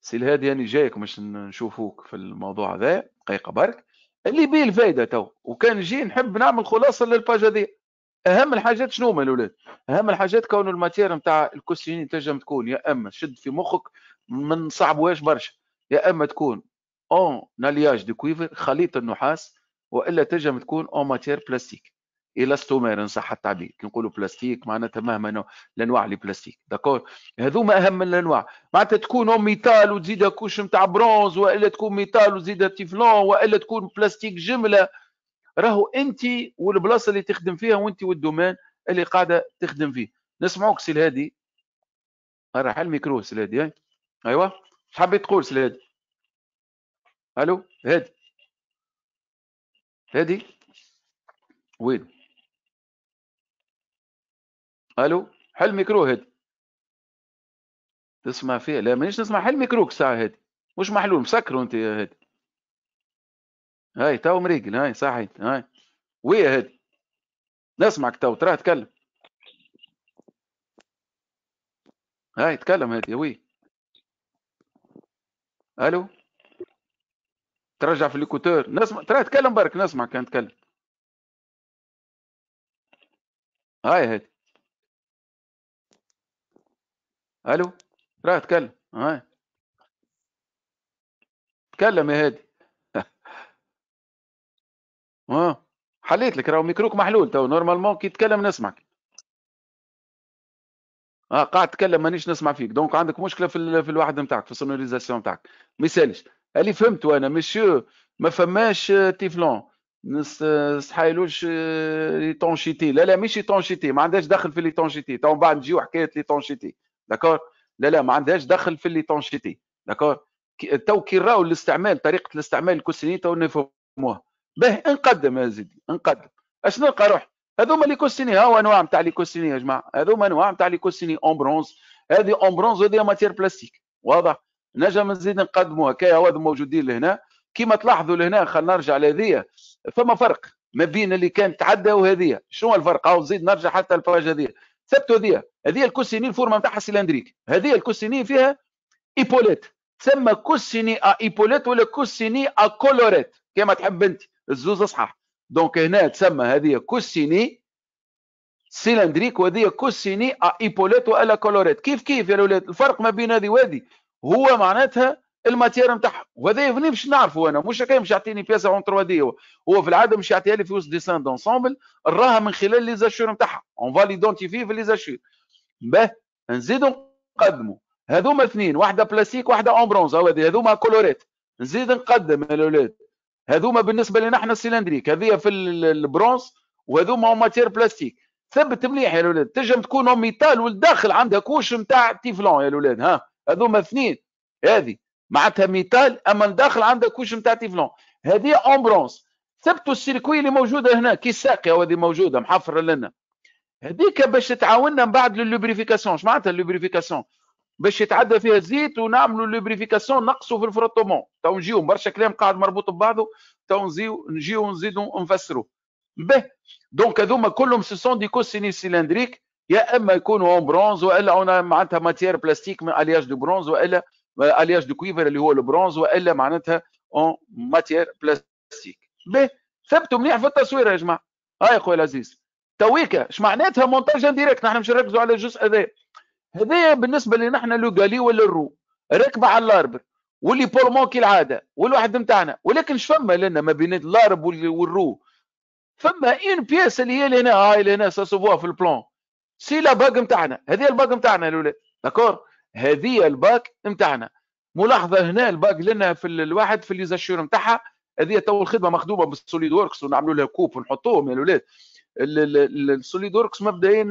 سي الهادي يعني جايك باش نشوفوك في الموضوع هذا دقيقه برك اللي بيه الفايده تو وكان جي نحب نعمل خلاصه للباج هذه اهم الحاجات شنو هما الاولاد اهم الحاجات كون الماتير نتاع الكوستيني تنجم تكون يا اما شد في مخك من واش برشا يا اما تكون اون الياج دو كويفر خليط النحاس والا تنجم تكون اون ماتير بلاستيك الاستومير ان صح التعبير كي نقولوا بلاستيك معناتها مهما الانواع اللي بلاستيك داكور هذوما اهم من الانواع معناتها تكون ميتال وتزيدها كوش نتاع برونز والا تكون ميتال وتزيدها تيفلون والا تكون بلاستيك جمله راهو انت والبلاصه اللي تخدم فيها وانت والدومين اللي قاعده تخدم فيه نسمعوك سي الهادي راح الميكرو سي الهادي ايوا حبيت تقول سي الهادي الو هادي هادي وين الو حل ميكرو هادي تسمع فيه لا مانيش نسمع حل ميكروك الساعه هادي مش محلول مسكر انت يا هادي هاي تو مريقل هاي صحيت هاي وي هادي نسمعك تو تراه تكلم هاي تكلم هادي وي الو ترجع في ليكوتور نسمع ترى تكلم برك نسمع كان تكلم هاي هادي الو ترى تكلم هاي تكلم يا هادي (laughs) اه حليت لك راهو ميكروك محلول تو نورمالمون كي تتكلم نسمعك اه قاعد تتكلم مانيش نسمع فيك دونك عندك مشكله في, في الواحد نتاعك في السونوريزاسيون نتاعك ما يسالش اللي فهمته انا مسيو ما فماش تيفلون آه، نستحايلوش آه، آه، ليتونشيتي لا لا مش تونشيتي ما عندهاش دخل في ليتونشيتي تو من بعد نجيو حكايه ليتونشيتي داكور لا لا ما عندهاش دخل في ليتونشيتي داكور تو كي راهو الاستعمال طريقه الاستعمال الكوسيني تو نفهموها باهي نقدم يا زيدي نقدم اش نلقى روحي هذوما لي كوسيني هو انواع نتاع لي كوسيني يا جماعه هذوما انواع نتاع لي كوسيني اون برونز هذه اون برونز وهذه ماتير بلاستيك واضح نجم نزيد نقدموا هكايا هذو موجودين لهنا كما تلاحظوا لهنا خلينا نرجع لهذيا فما فرق ما بين اللي كانت تعدى وهذيا شنو الفرق او نزيد نرجع حتى الباج هذيا ثبتوا هذيا هذيا الكوسيني الفورمه نتاعها سلندريك هذيا الكوسيني فيها ايبوليت تسمى كوسيني ا ايبوليت ولا كوسيني ا كولوريت كما تحب انت الزوز صحاح دونك هنا تسمى هذه كوسيني سيلندريك وهذه كوسيني ا ايبوليت والا كولوريت كيف كيف يا الاولاد الفرق ما بين هذه وهذه هو معناتها الماتير نتاعها وهذا يفني باش نعرفوا انا مش هكا مش يعطيني بياسه اون 3 دي هو في العاده مش يعطيها لي فلوس ديسان دونسومبل راها من خلال لي زاشور نتاعها اون فالي في لي زاشور باه نزيدوا نقدموا هذوما اثنين واحده بلاستيك واحده اون برونز هذوما كولوريت نزيد نقدم الاولاد هذوما بالنسبه لنا احنا السيلندريك هذه في البرونز وهذوما اون ماتير بلاستيك ثبت مليح يا الاولاد تنجم تكون اون ميتال والداخل عندها كوش نتاع تيفلون يا الاولاد ها هذوما اثنين هذه معناتها ميتال اما الداخل عندها كوش نتاع تيفلون هذه امبرونس ثبتوا السيركوي اللي موجوده هنا كي الساقيه هذه موجوده محفره لنا هذيك باش تعاوننا من بعد للوبريفيكاسيون اش معناتها اللوبريفيكاسيون باش يتعدى فيها الزيت ونعملوا اللوبريفيكاسيون نقصوا في الفروتومون تو نجيو برشا كلام قاعد مربوط ببعضه تو نجيو نجيو نزيدوا نفسروا به دونك هذوما كلهم سو سون دي كوسيني سيلندريك يا اما يكونوا اون برونز والا اون معناتها ماتير بلاستيك من الياج دو برونز والا الياج دو كويفر اللي هو البرونز والا معناتها اون ماتير بلاستيك به ثبتوا مليح في التصوير يا جماعه هاي يا خويا العزيز تويكا اش معناتها مونتاج انديريكت نحن مش نركزوا على الجزء هذا هذا بالنسبه لي نحن لو غالي ولا الرو راكبه على الاربر واللي بولمون كالعاده والواحد نتاعنا ولكن اش فما لنا ما بين الارب والرو فما اون بياس اللي هي لهنا هاي لهنا ساسوفوها في البلون سي لا باك نتاعنا هذه الباك نتاعنا الاولاد داكور هذه الباك نتاعنا ملاحظه هنا الباك لنا في الواحد في اليوزاشير نتاعها هذه تو الخدمه مخدومه بالسوليد وركس ونعملوا لها كوب ونحطوهم يا الاولاد السوليد وركس مبدئيا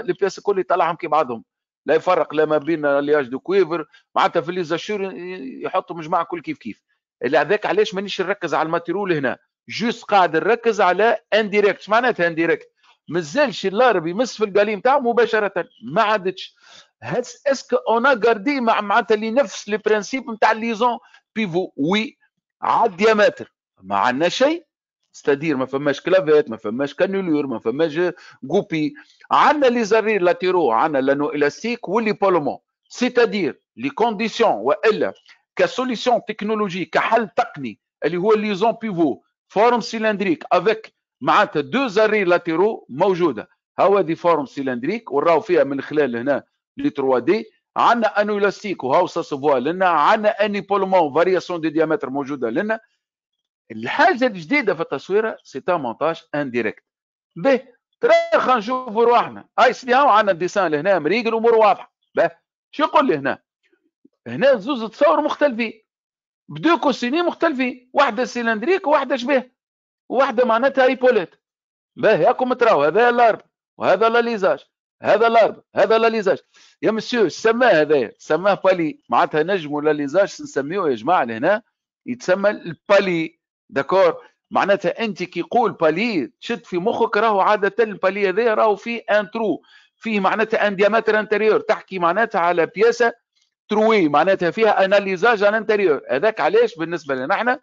البياس الكل يطلعهم كي بعضهم لا يفرق لا ما بين الياج دو كويفر معناتها في ليزاشور يحطوا مجموعه كل كيف كيف اللي هذاك علاش مانيش نركز على الماتيرول هنا جوست قاعد نركز على انديريكت معناتها انديريكت مازالش اللاربي يمس في القليل نتاعو مباشره ما عادتش هس اسكو اون غاردي مع معناتها نفس لي برانسيب نتاع ليزون بيفو وي عاد ديامتر ما عندنا شيء ستادير ما فماش كلافيت ما فماش كانولور ما فماش جوبي عندنا لي زاري لاتيرو عندنا لانو الاستيك واللي بولومون ستادير لي كونديسيون والا كسوليسيون تكنولوجي كحل تقني اللي هو ليزون بيفو فورم سيلندريك افيك معناتها دو زاري لاتيرو موجوده هو دي فورم سيلندريك وراو فيها من خلال هنا لي 3 دي عندنا انو الاستيك وهاو ساسوفوها لنا عندنا اني بولمون فارياسيون دي ديامتر موجوده لنا الحاجه الجديده في التصويره سي تا مونتاج انديريكت به ترى خلينا نشوفوا روحنا اي سي هاو عندنا الديسان لهنا مريق الامور واضحه به شو يقول لي هنا هنا زوز تصور مختلفين بدو كوسيني مختلفين واحده سيلندريك وواحده شبيه وواحده معناتها ريبوليت باهي هاكم تراو هذا لارب وهذا لا ليزاج هذا لارب هذا لا ليزاج يا مسيو سماه هذا سماه بالي معناتها نجم ولا ليزاج نسميه يا جماعه لهنا يتسمى البالي داكور معناتها انت كي يقول بالي تشد في مخك راهو عاده البالي هذا راهو فيه ان ترو فيه معناتها ان ديامتر انتريور تحكي معناتها على بياسه تروي معناتها فيها اناليزاج ان انتريور هذاك علاش بالنسبه لنا احنا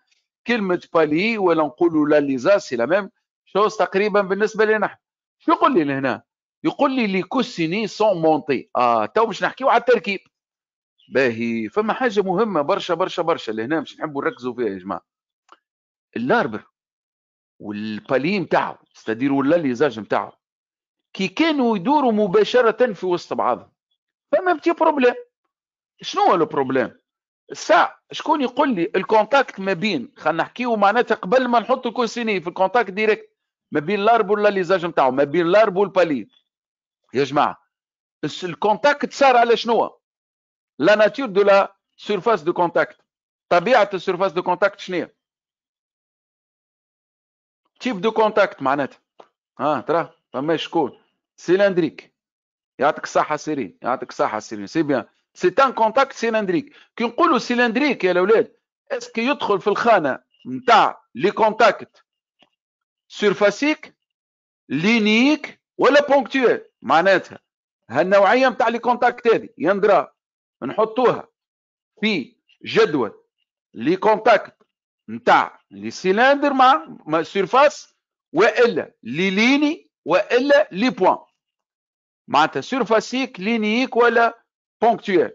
كلمه بالي ولا نقولوا لا ليزا سي لا ميم شوز تقريبا بالنسبه لنا نحن شو يقول لي لهنا يقول لي لي كوسيني سون مونتي اه تو مش نحكيو على التركيب باهي فما حاجه مهمه برشا برشا برشا لهنا مش نحبوا نركزوا فيها يا جماعه اللاربر والبالي نتاعو ستادير ولا ليزاج نتاعو كي كانوا يدوروا مباشره في وسط بعضهم فما بتي بروبليم شنو هو البروبليم الساعة شكون يقول لي الكونتاكت ما بين خلينا نحكيو معناتها قبل ما نحط الكوسيني في الكونتاكت ديريكت ما بين الارب ولا ليزاج نتاعو ما بين الارب والبالي يا جماعه الكونتاكت صار على شنو لا ناتور دو لا سيرفاس دو كونتاكت طبيعه السيرفاس دو كونتاكت شنو تيب دو كونتاكت معناتها اه ترى فما شكون سيلندريك يعطيك الصحه سيرين يعطيك الصحه سيرين سي بيان سي ان كونتاكت سيلندريك كي نقولوا سيلندريك يا الاولاد اسكو يدخل في الخانه نتاع لي كونتاكت سيرفاسيك لينيك ولا بونكتويل معناتها هالنوعيه نتاع لي كونتاكت هذه يندرا نحطوها في جدول لي كونتاكت نتاع لي سيلندر مع سيرفاس والا لي ليني والا لي بوان معناتها سيرفاسيك لينيك ولا بونكتويل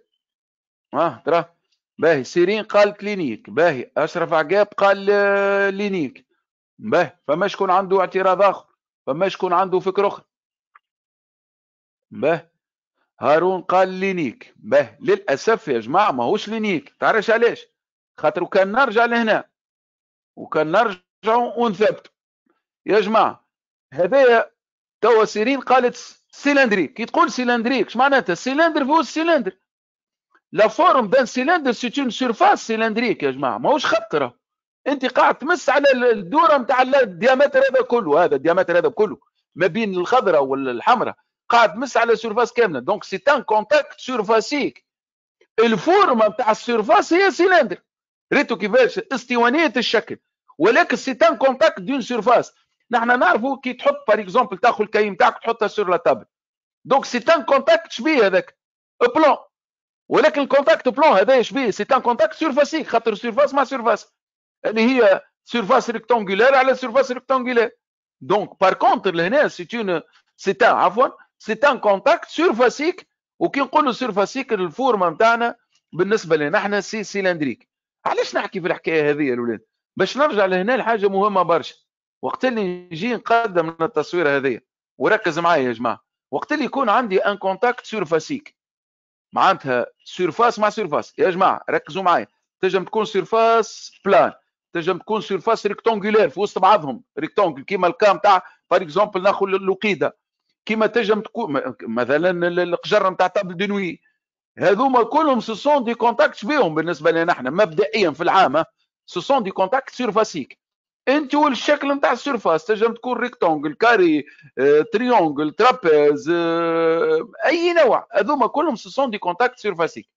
اه ترى باهي سيرين قال كلينيك باهي اشرف عقاب قال لينيك باهي فما شكون عنده اعتراض اخر فما شكون عنده فكر اخر باهي هارون قال لينيك باهي للاسف يا جماعه ماهوش لينيك تعرفش علاش خاطر كان نرجع لهنا وكان نرجع ونثبت يا جماعه هذايا توا سيرين قالت سيلندريك كي تقول سيلندريك معناتها سيلندر هو سيلندر لا فورم دان سيلندر سي اون سيرفاس سيلندريك يا جماعه ماهوش خط راه انت قاعد تمس على الدوره نتاع الديامتر هذا كله هذا الديامتر هذا كله ما بين الخضراء والحمراء قاعد تمس على سيرفاس كامله دونك سي ان كونتاكت سيرفاسيك الفورمه نتاع السيرفاس هي سيلندر ريتو كيفاش استوانيه الشكل ولكن سي ان كونتاكت دون سيرفاس نحن نعرفوا كي تحط بار اكزومبل تاخذ الكاي نتاعك تحطها سور لا تابل دونك سي ان كونتاكت شبيه هذاك بلون ولكن الكونتاكت بلون هذا شبيه سي ان كونتاكت سيرفاسي خاطر سيرفاس مع سيرفاس اللي هي سيرفاس ريكتونغولير على سيرفاس ريكتونغولير دونك بار كونتر لهنا سي اون سي ان عفوا سي ان كونتاكت سيرفاسيك وكي نقولوا سيرفاسيك الفورما نتاعنا بالنسبه لنا احنا سي سيلندريك علاش نحكي في الحكايه هذه يا الاولاد باش نرجع لهنا لحاجه مهمه برشا وقت اللي نجي نقدم التصوير هذايا وركز معايا يا جماعه وقت اللي يكون عندي ان كونتاكت سيرفاسيك معناتها سيرفاس مع سيرفاس يا جماعه ركزوا معايا تنجم تكون سيرفاس بلان تنجم تكون سيرفاس ريكتونغولير في وسط بعضهم ريكتونغل كيما الكام تاع بار اكزومبل ناخذ الوقيده كيما تنجم تكون مثلا القجر نتاع تابل دنوي هذوما كلهم سو دي كونتاكت بهم بالنسبه لنا احنا مبدئيا في العامه سو دي كونتاكت سيرفاسيك انت والشكل نتاع السيرفاس تنجم تكون ريكتونجل كاري آه، تريونجل ترابيز آه، اي نوع هذوما كلهم سوسون دي كونتاكت سيرفاسيك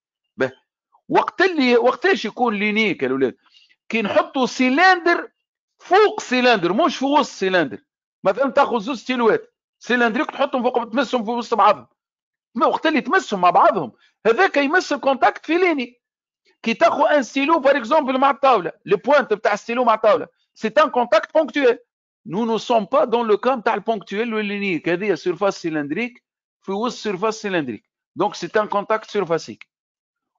وقت اللي وقتاش يكون لينيك الاولاد كي نحطوا سيلندر فوق سيلندر مش في وسط سيلندر مثلا تاخذ زوج سيلوات سيلندريك تحطهم فوق تمسهم في وسط بعضهم ما وقت اللي تمسهم مع بعضهم هذاك يمس الكونتاكت في ليني كي تاخذ ان ستيلو بار اكزومبل مع الطاوله البوانت بتاع الستيلو مع الطاوله C'est un contact ponctuel. Nous ne sommes pas dans le cas d'un contact ponctuel ou linéaire, hein, c'est à une surface cylindrique, c'est surface cylindrique. Donc c'est un contact surfacique.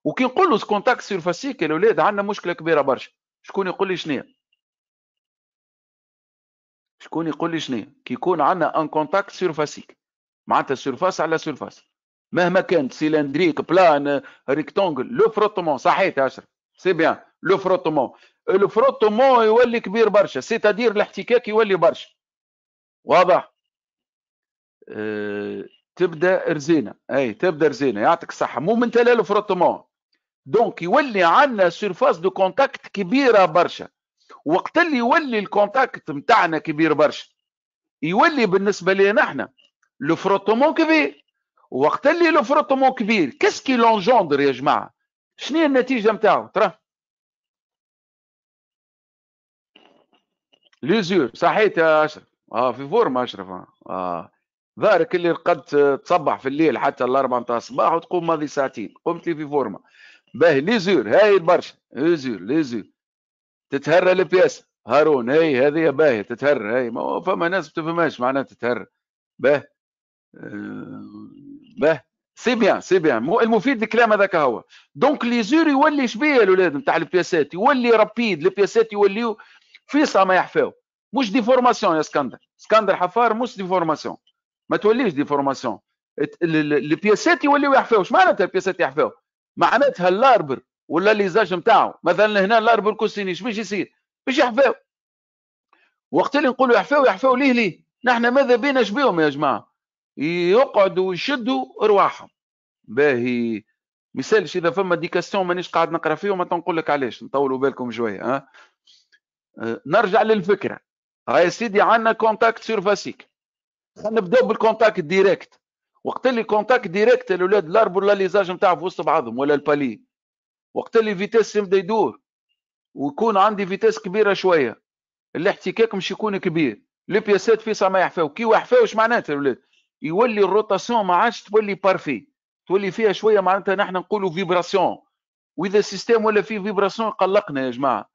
Et qu'on on dit contact surfacique, là on a un problème كبير برشا. Chkoun iqouli Je Chkoun iqouli shniya? Quand qui ont un contact surfacique. معناتها surface à la surface. Peu importe qu'elle soit cylindrique, plan, rectangle, le frottement, C'est bien, le frottement الفروتومون يولي كبير برشا سيتادير الاحتكاك يولي برشا واضح أه تبدا رزينه اي تبدا رزينه يعطيك الصحه مو من تلال الفروتومون دونك يولي عندنا سيرفاس دو كونتاكت كبيره برشا وقت اللي يولي الكونتاكت نتاعنا كبير برشا يولي بالنسبه لينا احنا الفروتومون كبير وقت اللي الفروتومون كبير كاسكي لونجوندر يا جماعه شنو هي النتيجه نتاعو تراه ليزور صحيت يا اشرف اه في فورم اشرف اه ظهرك اللي رقدت تصبح في الليل حتى الاربعه نتاع الصباح وتقوم ماضي ساعتين قمت لي في فورمه باهي ليزور هاي برشا ليزور ليزور تتهرى لبياس هارون هاي هذه باهي تتهرى هاي ما فما ناس ما تفهمهاش معناها تتهرى باه باه سي بيان سي بيان المفيد الكلام هذاك هو دونك ليزور يولي شبيه الاولاد نتاع البياسات يولي رابيد البياسات يوليو فيصع ما يحفاو مش دي فورماسيون يا اسكندر اسكندر حفار مش دي فورماسيون ما توليش دي فورماسيون البياسات يوليو يحفاو اش معناتها البياسات يحفاو معناتها اللاربر ولا ليزاج نتاعو مثلا هنا اللاربر كوسيني باش يصير باش يحفاو وقت اللي نقولوا يحفاو يحفاو ليه ليه نحن ماذا بينا شبيهم يا جماعه يقعدوا يشدوا ارواحهم باهي مثالش اذا فما دي كاستيون مانيش قاعد نقرا فيهم نقول لك علاش نطولوا بالكم شويه ها نرجع للفكره هاي سيدي عندنا كونتاكت سيرفاسيك خلينا نبداو بالكونتاكت ديريكت وقت اللي كونتاكت ديريكت الاولاد الارب ولا ليزاج نتاع في وسط بعضهم ولا البالي وقت اللي فيتيس يبدا يدور ويكون عندي فيتيس كبيره شويه الاحتكاك مش يكون كبير لي بياسات في ما يحفاو كي يحفاوش معناتها الاولاد يولي الروتاسيون ما عادش تولي بارفي تولي فيها شويه معناتها نحن نقولوا فيبراسيون واذا السيستم ولا فيه فيبراسيون قلقنا يا جماعه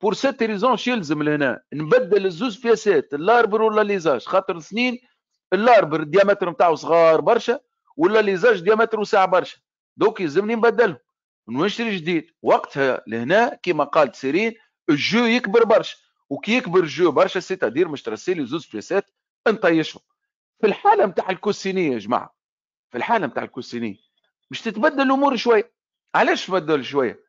بور سيت ريزون يلزم لهنا نبدل الزوز فياسات اللاربر ولا ليزاج خاطر سنين اللاربر ديامتر نتاعو صغار برشا ولا ليزاج ديامتر وسع برشا دوك يلزمني نبدلهم ونشري جديد وقتها لهنا كما قالت سيرين الجو يكبر برشا وكي يكبر الجو برشا سيتادير مش ترسيلي زوز فياسات نطيشهم في الحاله نتاع الكوسينيه يا جماعه في الحاله نتاع الكوسينيه مش تتبدل الامور شويه علاش تبدل شويه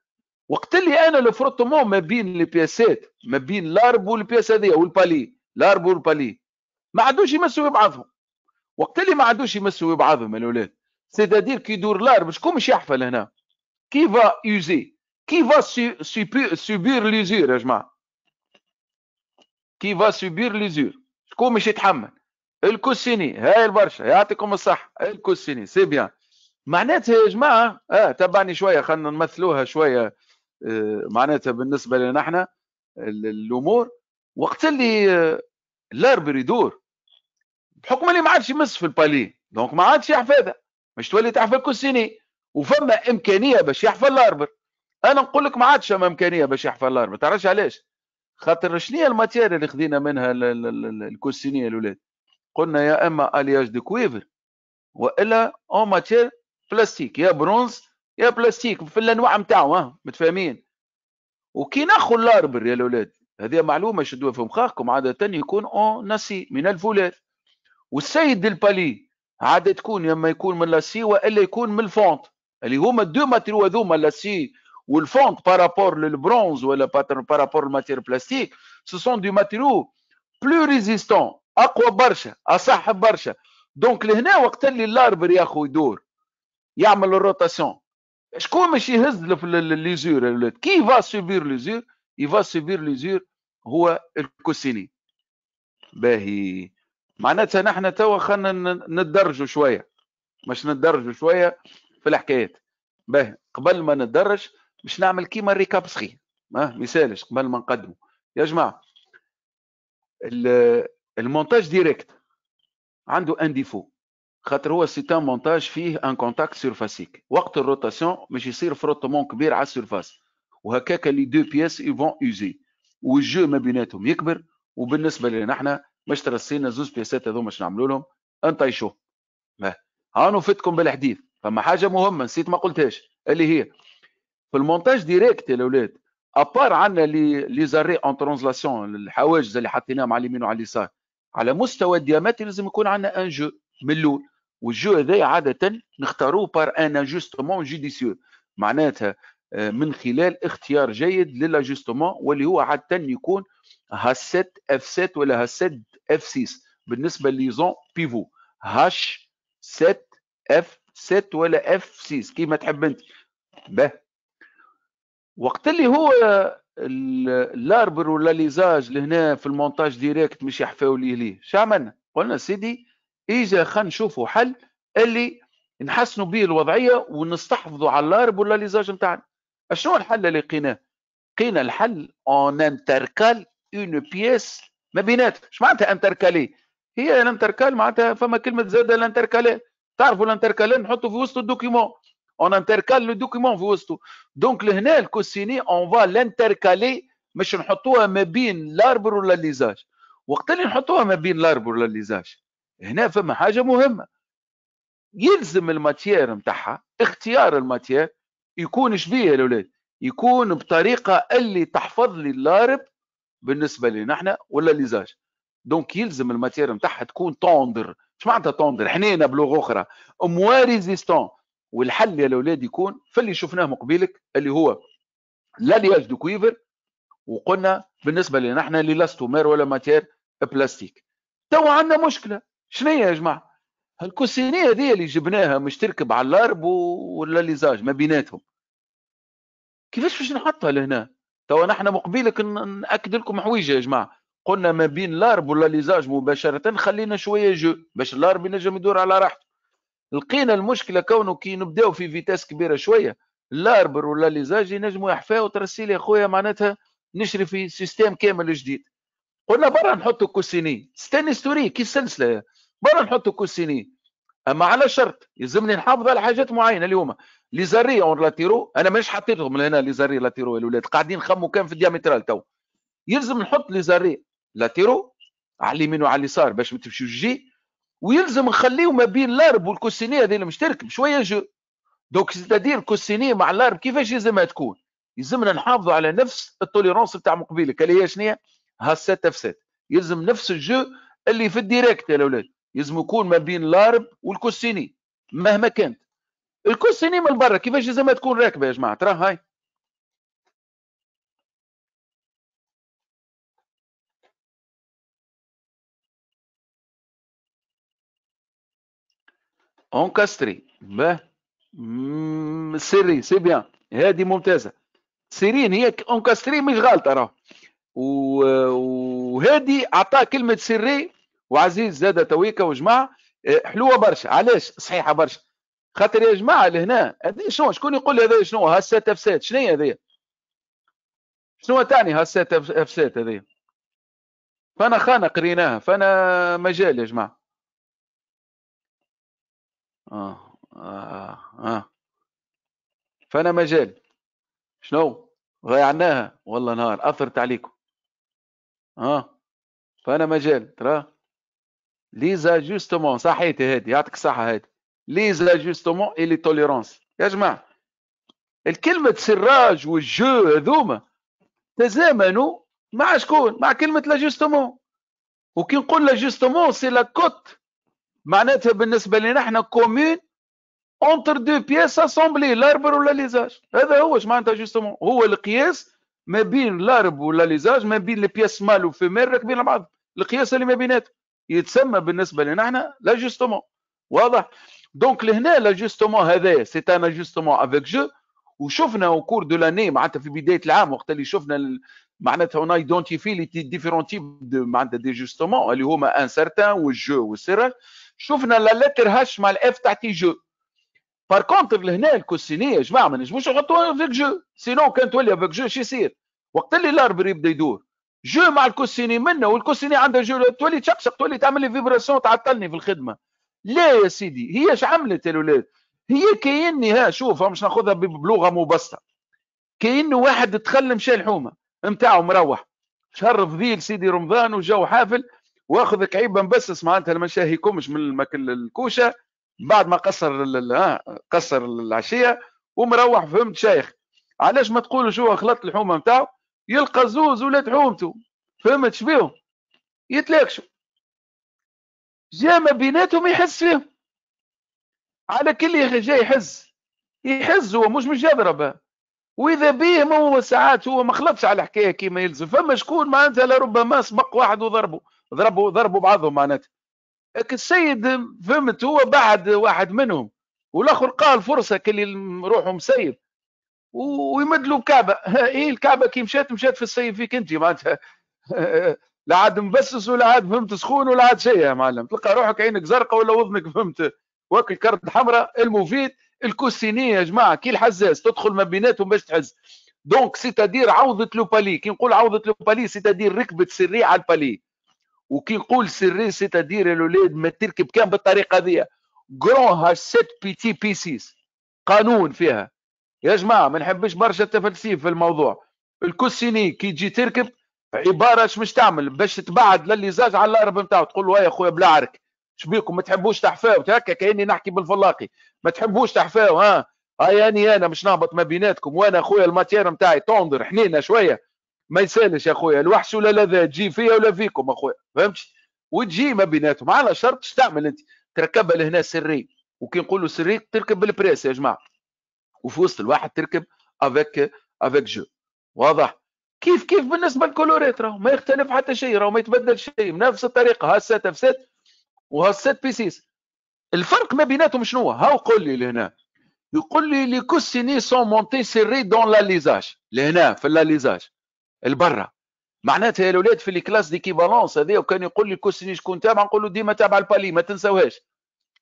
وقت اللي انا لفروتومون ما بين بياسات ما بين لارب والبياس هذه والبالي لارب والبالي ما عادوش يمسوا بعضهم وقت اللي ما عادوش يمسوا بعضهم الاولاد سيتادير كي يدور لارب شكون مش يحفل هنا كي فا يوزي كي فا سوبير ليزور يا جماعه كي فا سوبير ليزور شكون مش يتحمل الكوسيني هاي البرشا يعطيكم الصحه الكوسيني سي بيان معناتها يا جماعه اه تبعني شويه خلينا نمثلوها شويه آه، معناتها بالنسبه لنا احنا الامور وقت اللي آه، الاربر يدور بحكم اللي ما عادش يمس في البالي دونك ما عادش يحفظها مش تولي تحفظ كوسيني وفما امكانيه باش يحفظ الاربر انا نقول لك ما عادش فما امكانيه باش يحفظ الاربر تعرفش علاش خاطر شنو هي الماتيريال اللي خذينا منها الكوسينيه الاولاد قلنا يا اما الياج دو كويفر والا اون ماتير بلاستيك يا برونز يا بلاستيك في الانواع نتاعو ها متفاهمين وكي ناخذ الاربر يا الاولاد هذه معلومه شدوها في مخاخكم عاده يكون اون ناسي من الفولاذ والسيد البالي عاده تكون اما يكون من لاسي والا يكون من الفونت اللي هما الدو ماتيرو هذوما لاسي والفونت بارابور للبرونز ولا بارابور للماتير بلاستيك سو سون دو ماتيرو بلو ريزيستون اقوى برشا اصح برشا دونك لهنا وقت اللي الاربر يا خو يدور يعمل الروتاسيون شكون باش يهز له في ليزور كي فا سوبير ليزور يفا سوبير ليزور هو الكوسيني باهي معناتها نحن توا خلينا ندرجوا شويه باش ندرجوا شويه في الحكايات باهي قبل ما ندرج باش نعمل كيما ريكاب صغير ما مثالش قبل ما نقدمه يا جماعه المونتاج ديريكت عنده ان ديفو خاطر هو سيتام مونتاج فيه ان كونتاكت سيرفاسيك وقت الروتاسيون باش يصير فروتمون كبير على السيرفاس وهكاك لي دو بيس يفون يوزي والجو ما بيناتهم يكبر وبالنسبه لنا احنا مش ترسينا زوز بيسات هذوما باش نعملوا لهم انطيشوه هانو فتكم بالحديث فما حاجه مهمه نسيت ما قلتهاش اللي هي في المونتاج ديريكت يا الاولاد ابار عندنا لي لي زاري اون ترانزلاسيون الحواجز اللي حطيناهم على اليمين وعلى اليسار على مستوى الديامات لازم يكون عندنا ان جو من الاول والجو هذا عاده نختاروه بار ان اجوستمون جوديسيو معناتها آه، من خلال اختيار جيد للاجوستمون واللي هو عاده يكون ه 7 اف 7 ولا ه 7 اف 6 بالنسبه لليزون بيفو ه 7 اف 7 ولا اف 6 كيما تحب انت به وقت اللي هو آه، الاربر ولا ليزاج لهنا في المونتاج ديريكت مش يحفاو ليه ليه شو عملنا قلنا سيدي اجا خلينا نشوفوا حل اللي نحسنوا به الوضعيه ونستحفظوا على الارب ولا ليزاج نتاعنا شنو الحل اللي لقيناه؟ لقينا الحل اون انتركال اون بيس ما بيناتهم اش معناتها انتركالي؟ هي الانتركال معناتها فما كلمه زاده الانتركالي تعرفوا الانتركالي نحطوا في وسط الدوكيمون اون انتركال لو دوكيمون في وسطه دونك لهنا الكوسيني اون فا لانتركالي مش نحطوها ما بين لاربر ولا ليزاج وقت اللي نحطوها ما بين لاربر ولا ليزاج هنا فما حاجه مهمه يلزم الماتير نتاعها اختيار الماتير يكون شبيه الاولاد يكون بطريقه اللي تحفظ لي اللارب بالنسبه لنا احنا ولا ليزاج دونك يلزم الماتير نتاعها تكون طوندر اش معناتها طوندر حنينه بلغه اخرى موا ريزيستون والحل يا الاولاد يكون فاللي شفناه مقبلك اللي هو لالياج دو كويفر وقلنا بالنسبه لنا احنا لاستومير ولا ماتير بلاستيك تو عندنا مشكله شنو يا جماعه الكوسينيه هذه اللي جبناها مش تركب على الارب ولا ليزاج ما بيناتهم كيفاش باش نحطها لهنا توا نحن مقبلك ناكد لكم حويجه يا جماعه قلنا ما بين لارب ولا ليزاج مباشره خلينا شويه جو باش لارب ينجم يدور على راحته لقينا المشكله كونه كي نبداو في فيتاس كبيره شويه لاربر ولا ليزاج ينجموا يحفاو ترسيل يا خويا معناتها نشري في سيستم كامل جديد قلنا برا نحطوا كوسيني ستاني ستوري كي السلسله برا نحط كوسيني اما على شرط يلزمني نحافظ على حاجات معينه اليوم ليزاري اون لاتيرو انا مانيش حطيتهم لهنا هنا ليزاري لاتيرو الاولاد قاعدين خموا كان في الديامترال تو يلزم نحط ليزاري لاتيرو على اليمين وعلى اليسار باش ما تمشيوش جي ويلزم نخليه ما بين الارب والكوسيني هذه المشترك بشويه جو دونك ستادير كوسيني مع الارب كيفاش يلزمها تكون يلزمنا نحافظوا على نفس التوليرونس بتاع مقبلك اللي هي شنو هي ها اف سيت يلزم نفس الجو اللي في الديريكت يا الاولاد يلزم يكون ما بين لارب والكوسيني مهما كانت الكوسيني من برا كيفاش لازم تكون راكبه يا جماعه ترى هاي اونكاستري باه سيري سي بيان هذه ممتازه سيرين هي اونكاستري مش غلطه راه وهذه اعطاه كلمه سيري وعزيز زاد تويكا وجماعه آه، حلوه برشا علاش صحيحه برشا خاطر يا جماعه لهنا هذه شنو شكون يقول هذا شنو هسات افساد شنو هي هذه شنو تعني هسات افساد هذه فانا خانه قريناها فانا مجال يا جماعه اه اه اه فانا مجال شنو ضيعناها والله نهار اثرت عليكم اه فانا مجال ترى ليزا جوستومون صحيتي هذه يعطيك الصحه هذه ليزا جوستومون لي توليرونس يا جماعه الكلمه سراج والجو هذوما تزامنوا مع شكون مع كلمه لاجوستومون وكي نقول لاجوستومون سي لا كوت معناتها بالنسبه لنا احنا كومون اونتر دو بيس اسامبلي لاربر ولا ليزاج هذا هو معناتها جوستومون هو القياس ما بين لارب ولا ليزاج ما بين لي مال وفيميل راكبين على بعض القياس اللي ما بيناتهم يتسمى بالنسبه لنا احنا لاجستومون واضح دونك لهنا لاجستومون هذا سي ان اجستومون افيك جو وشفنا كور دو لاني معناتها في بدايه العام وقت اللي شفنا معناتها اون ايدونتيفي لي ديفيرون تيب معناتها دي جوستومون اللي هما ان سارتان والجو والسيرج شفنا لا لتر هاش مع الاف تاع تي جو بار كونتر لهنا الكوسينيه يا جماعه ما نجموش نحطوها افيك جو سينون كان تولي افيك جو شو يصير وقت اللي الاربري يبدا يدور جو مع الكوسيني منه والكوسيني عنده جو تولي تشقشق تولي تعمل لي فيبراسيون تعطلني في الخدمه لا يا سيدي هي اش عملت الولاد هي كاني ها شوف مش ناخذها بلغه مبسطه كانه واحد دخل مشى الحومه نتاعو مروح شهر فضيل سيدي رمضان وجو حافل واخذ كعيب مبسس معناتها ما شاهيكمش من المكل الكوشه بعد ما قصر قصر العشيه ومروح فهمت شيخ علاش ما تقولوا شو خلط الحومه نتاعو يلقى زوز ولاد عومته فهمت شبيهم يتلاكشوا ما بيناتهم يحس فيهم على كل جاي يحز يحز هو مش مش يضرب واذا بيه ما هو ساعات هو ما خلطش على الحكايه كيما يلزم فما شكون معناتها لربما سبق واحد وضربه ضربوا ضربوا بعضهم معناتها السيد فهمت هو بعد واحد منهم والاخر قال فرصه كل روحه مسيب ويمدلوا الكعبه (laughs) ايه الكعبه كي مشات مشات في الصيف فيك انت معناتها (laughs) لا عاد مبسس ولا عاد فهمت سخون ولا عاد شيء يا معلم تلقى روحك عينك زرقاء ولا وذنك فهمت واكل كرد حمراء المفيد الكوسيني يا جماعه كي الحزاز تدخل ما بيناتهم باش تحز دونك سيتادير عوضه لوبالي كي نقول عوضه لوبالي سيتادير ركبت سري على البالي وكي نقول سري سيتادير الاولاد ما تركب كان بالطريقه هذه جرون هاش سيت بي تي بي قانون فيها يا جماعه ما نحبش برشا تفلسيف في الموضوع الكوسيني كي تجي تركب عباره اش مش تعمل باش تبعد لليزاج على الارب نتاعو تقول له يا خويا بلا عرك شبيكم ما تحبوش تحفاو هكا كاني نحكي بالفلاقي ما تحبوش تحفاو ها هاي انا مش نهبط ما بيناتكم وانا خويا الماتير نتاعي توندر حنينه شويه ما يسالش يا خويا الوحش ولا لذا تجي فيا ولا فيكم اخويا فهمتش وتجي ما بيناتهم على شرط تعمل انت تركبها لهنا سري وكي نقولوا سري تركب بالبريس يا جماعه وفي وسط الواحد تركب افيك افيك جو واضح كيف كيف بالنسبه للكولوريت راه ما يختلف حتى شيء راه ما يتبدل شيء بنفس الطريقه ها السات اف سات وها السات بي 6 الفرق ما بيناتهم شنو ها قول لي لهنا يقول لي لي كوسيني سون مونتي سيري دون لاليزاج لهنا في ليزاج البرا معناتها يا الاولاد في الكلاس ديكيفالونس هذه وكان يقول لي كوسيني شكون تابع نقول له ديما تابع البالي ما تنساوهاش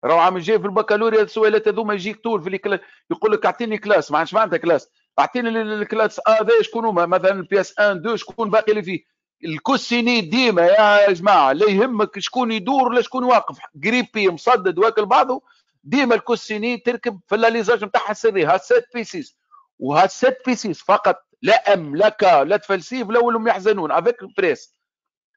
راهو عم جاي في البكالوريا السؤالات هذوما يجيك طول في الكلاس يقول لك اعطيني كلاس ما معناتها كلاس اعطيني الكلاس ا هذا شكون هما مثلا بي اس 1 2 شكون باقي اللي فيه الكوسيني ديما يا جماعه لا يهمك شكون يدور ولا شكون واقف قريبي مصدد واكل بعضه ديما الكوسيني تركب في الليزاج نتاعها السري ها سيت بيسيس وها سيت بيسيس فقط لا ام لا تفلسيف لا ولهم يحزنون افيك بريس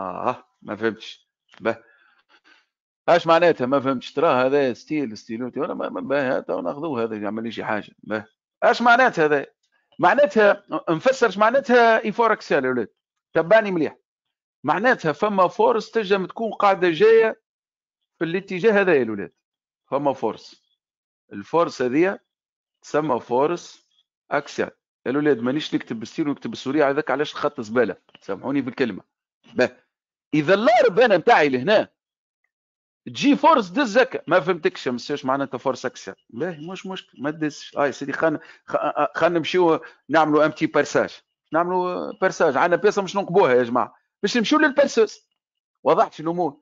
اه ما فهمتش به اش معناتها ما فهمتش ترى هذا ستيل ستيلوتي وانا ما به هذا وناخذوه هذا يعمل لي شي حاجه به اش معناتها هذا معناتها نفسر اش معناتها فور اكسل يا ولاد تباني مليح معناتها فما فورس تجم تكون قاعده جايه في الاتجاه هذا يا الاولاد فما فورس الفورس هذه تسمى فورس اكسل يا الولاد مانيش نكتب بالستيل ونكتب بالسوريه هذاك علاش خط زباله سامحوني بالكلمه به اذا الارب انا نتاعي لهنا جي فورس دز هكا ما فهمتكش ما تسيرش معنا انت فورس اكسر لا مش مشكل ما تدزش اه يا آه، سيدي خلينا خلينا نمشيو نعملوا ام تي بارساج نعملوا بارساج عندنا بيسه مش ننقبوها يا جماعه باش نمشيو للبارسوس وضحت الامور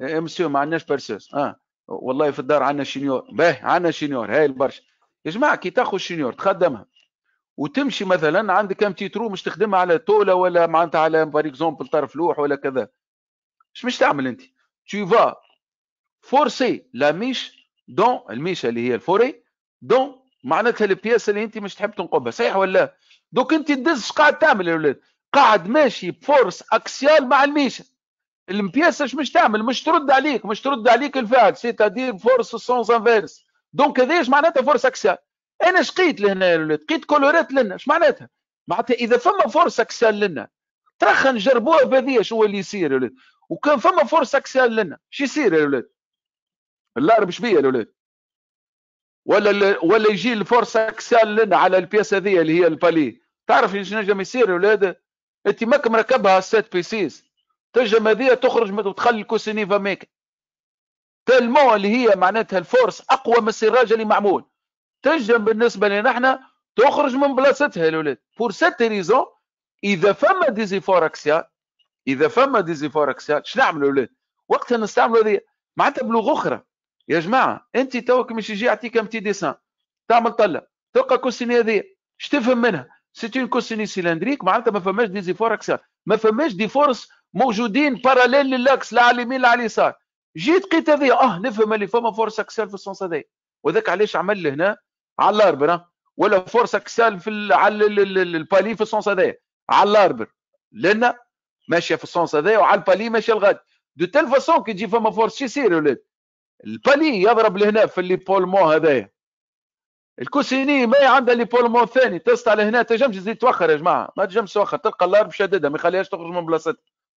يا إيه، إيه، مسيو ما عندناش بارسوس اه والله في الدار عندنا شينيور باه عندنا شينيور هاي البرش يا جماعه كي تاخذ شينيور تخدمها وتمشي مثلا عندك ام تي ترو مش تخدمها على توله ولا معناتها على باريكزومبل اكزومبل طرف لوح ولا كذا اش باش تعمل انت tu vas forcer la miche dans الميشه اللي هي الفوري دون معناتها البياس اللي انت مش تحب تنقبها صحيح ولا دوك انت تدز قاعد تعمل يا ولاد قاعد ماشي بفورس اكسيال مع الميشه البياس اش مش تعمل مش ترد عليك مش ترد عليك الفعل سيتادير فورس سونس انفيرس دونك هذا اش معناتها فورس اكسيال انا شقيت لهنا يا ولاد قيت كولورات لنا اش معناتها معناتها اذا فما فورس اكسيال لنا ترخى نجربوها بهذيا شو اللي يصير يا ولاد وكان فما فرصه اكسيال لنا شو يصير يا الاولاد اللاعب شبيه بيا يا الاولاد ولا ولا يجي الفرصه اكسيال لنا على البياس هذه اللي هي البالي تعرف ايش نجم يصير يا الاولاد انت ماك مركبها السات بيسيس تنجم هذه تخرج وتخلي الكوسينيفا ميك تلمو اللي هي معناتها الفورس اقوى من السراج اللي معمول تنجم بالنسبه لنا احنا تخرج من بلاصتها يا الاولاد فور سيت ريزون اذا فما ديزيفور اكسيال اذا فما ديزيفور اكسيال شنو نعملوا الاولاد وقتها نستعملوا هذه معناتها بلغه اخرى يا جماعه انت توك مش يجي يعطيك امتي ديسان تعمل طله تلقى كوسيني هذه تفهم منها سيت اون كوسيني سيلندريك معناتها ما فماش ديزيفور اكسيال ما فماش دي فورس موجودين باراليل للاكس لا على اليمين لا على اليسار جيت قيت هذه اه نفهم اللي فما فورس اكسيال في السونس هذايا وذاك علاش عمل هنا على الاربر ولا فورس اكسيال في على البالي في السونس هذايا على الاربر لان ماشيه في السونس هذايا وعلى البالي ماشيه الغد دو تيل فاسون كي تجي فما فورس شو يصير ولاد البالي يضرب لهنا في اللي مو هذايا الكوسيني ما عندها اللي مو الثاني تسطع لهنا تجمش تنجمش تزيد توخر يا جماعه ما تنجمش توخر تلقى الارض مشددها ما يخليهاش تخرج من بلاصتها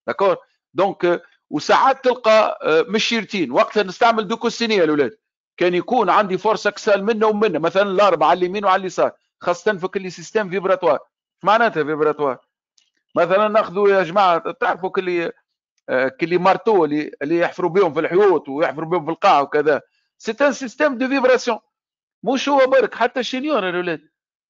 داكور دونك وساعات تلقى euh, مشيرتين وقتها نستعمل دو كوسيني يا الاولاد كان يكون عندي فورس اكسال منه ومنه مثلا الارض على اليمين وعلى اليسار خاصه في كل سيستم فيبراتوار معناتها فيبراتوار مثلا ناخذوا يا جماعه تعرفوا كلي آه، كلي مارتو اللي اللي يحفروا بهم في الحيوط ويحفروا بهم في القاع وكذا سي ان سيستيم دو فيبراسيون مش هو برك حتى الشنيور الاولاد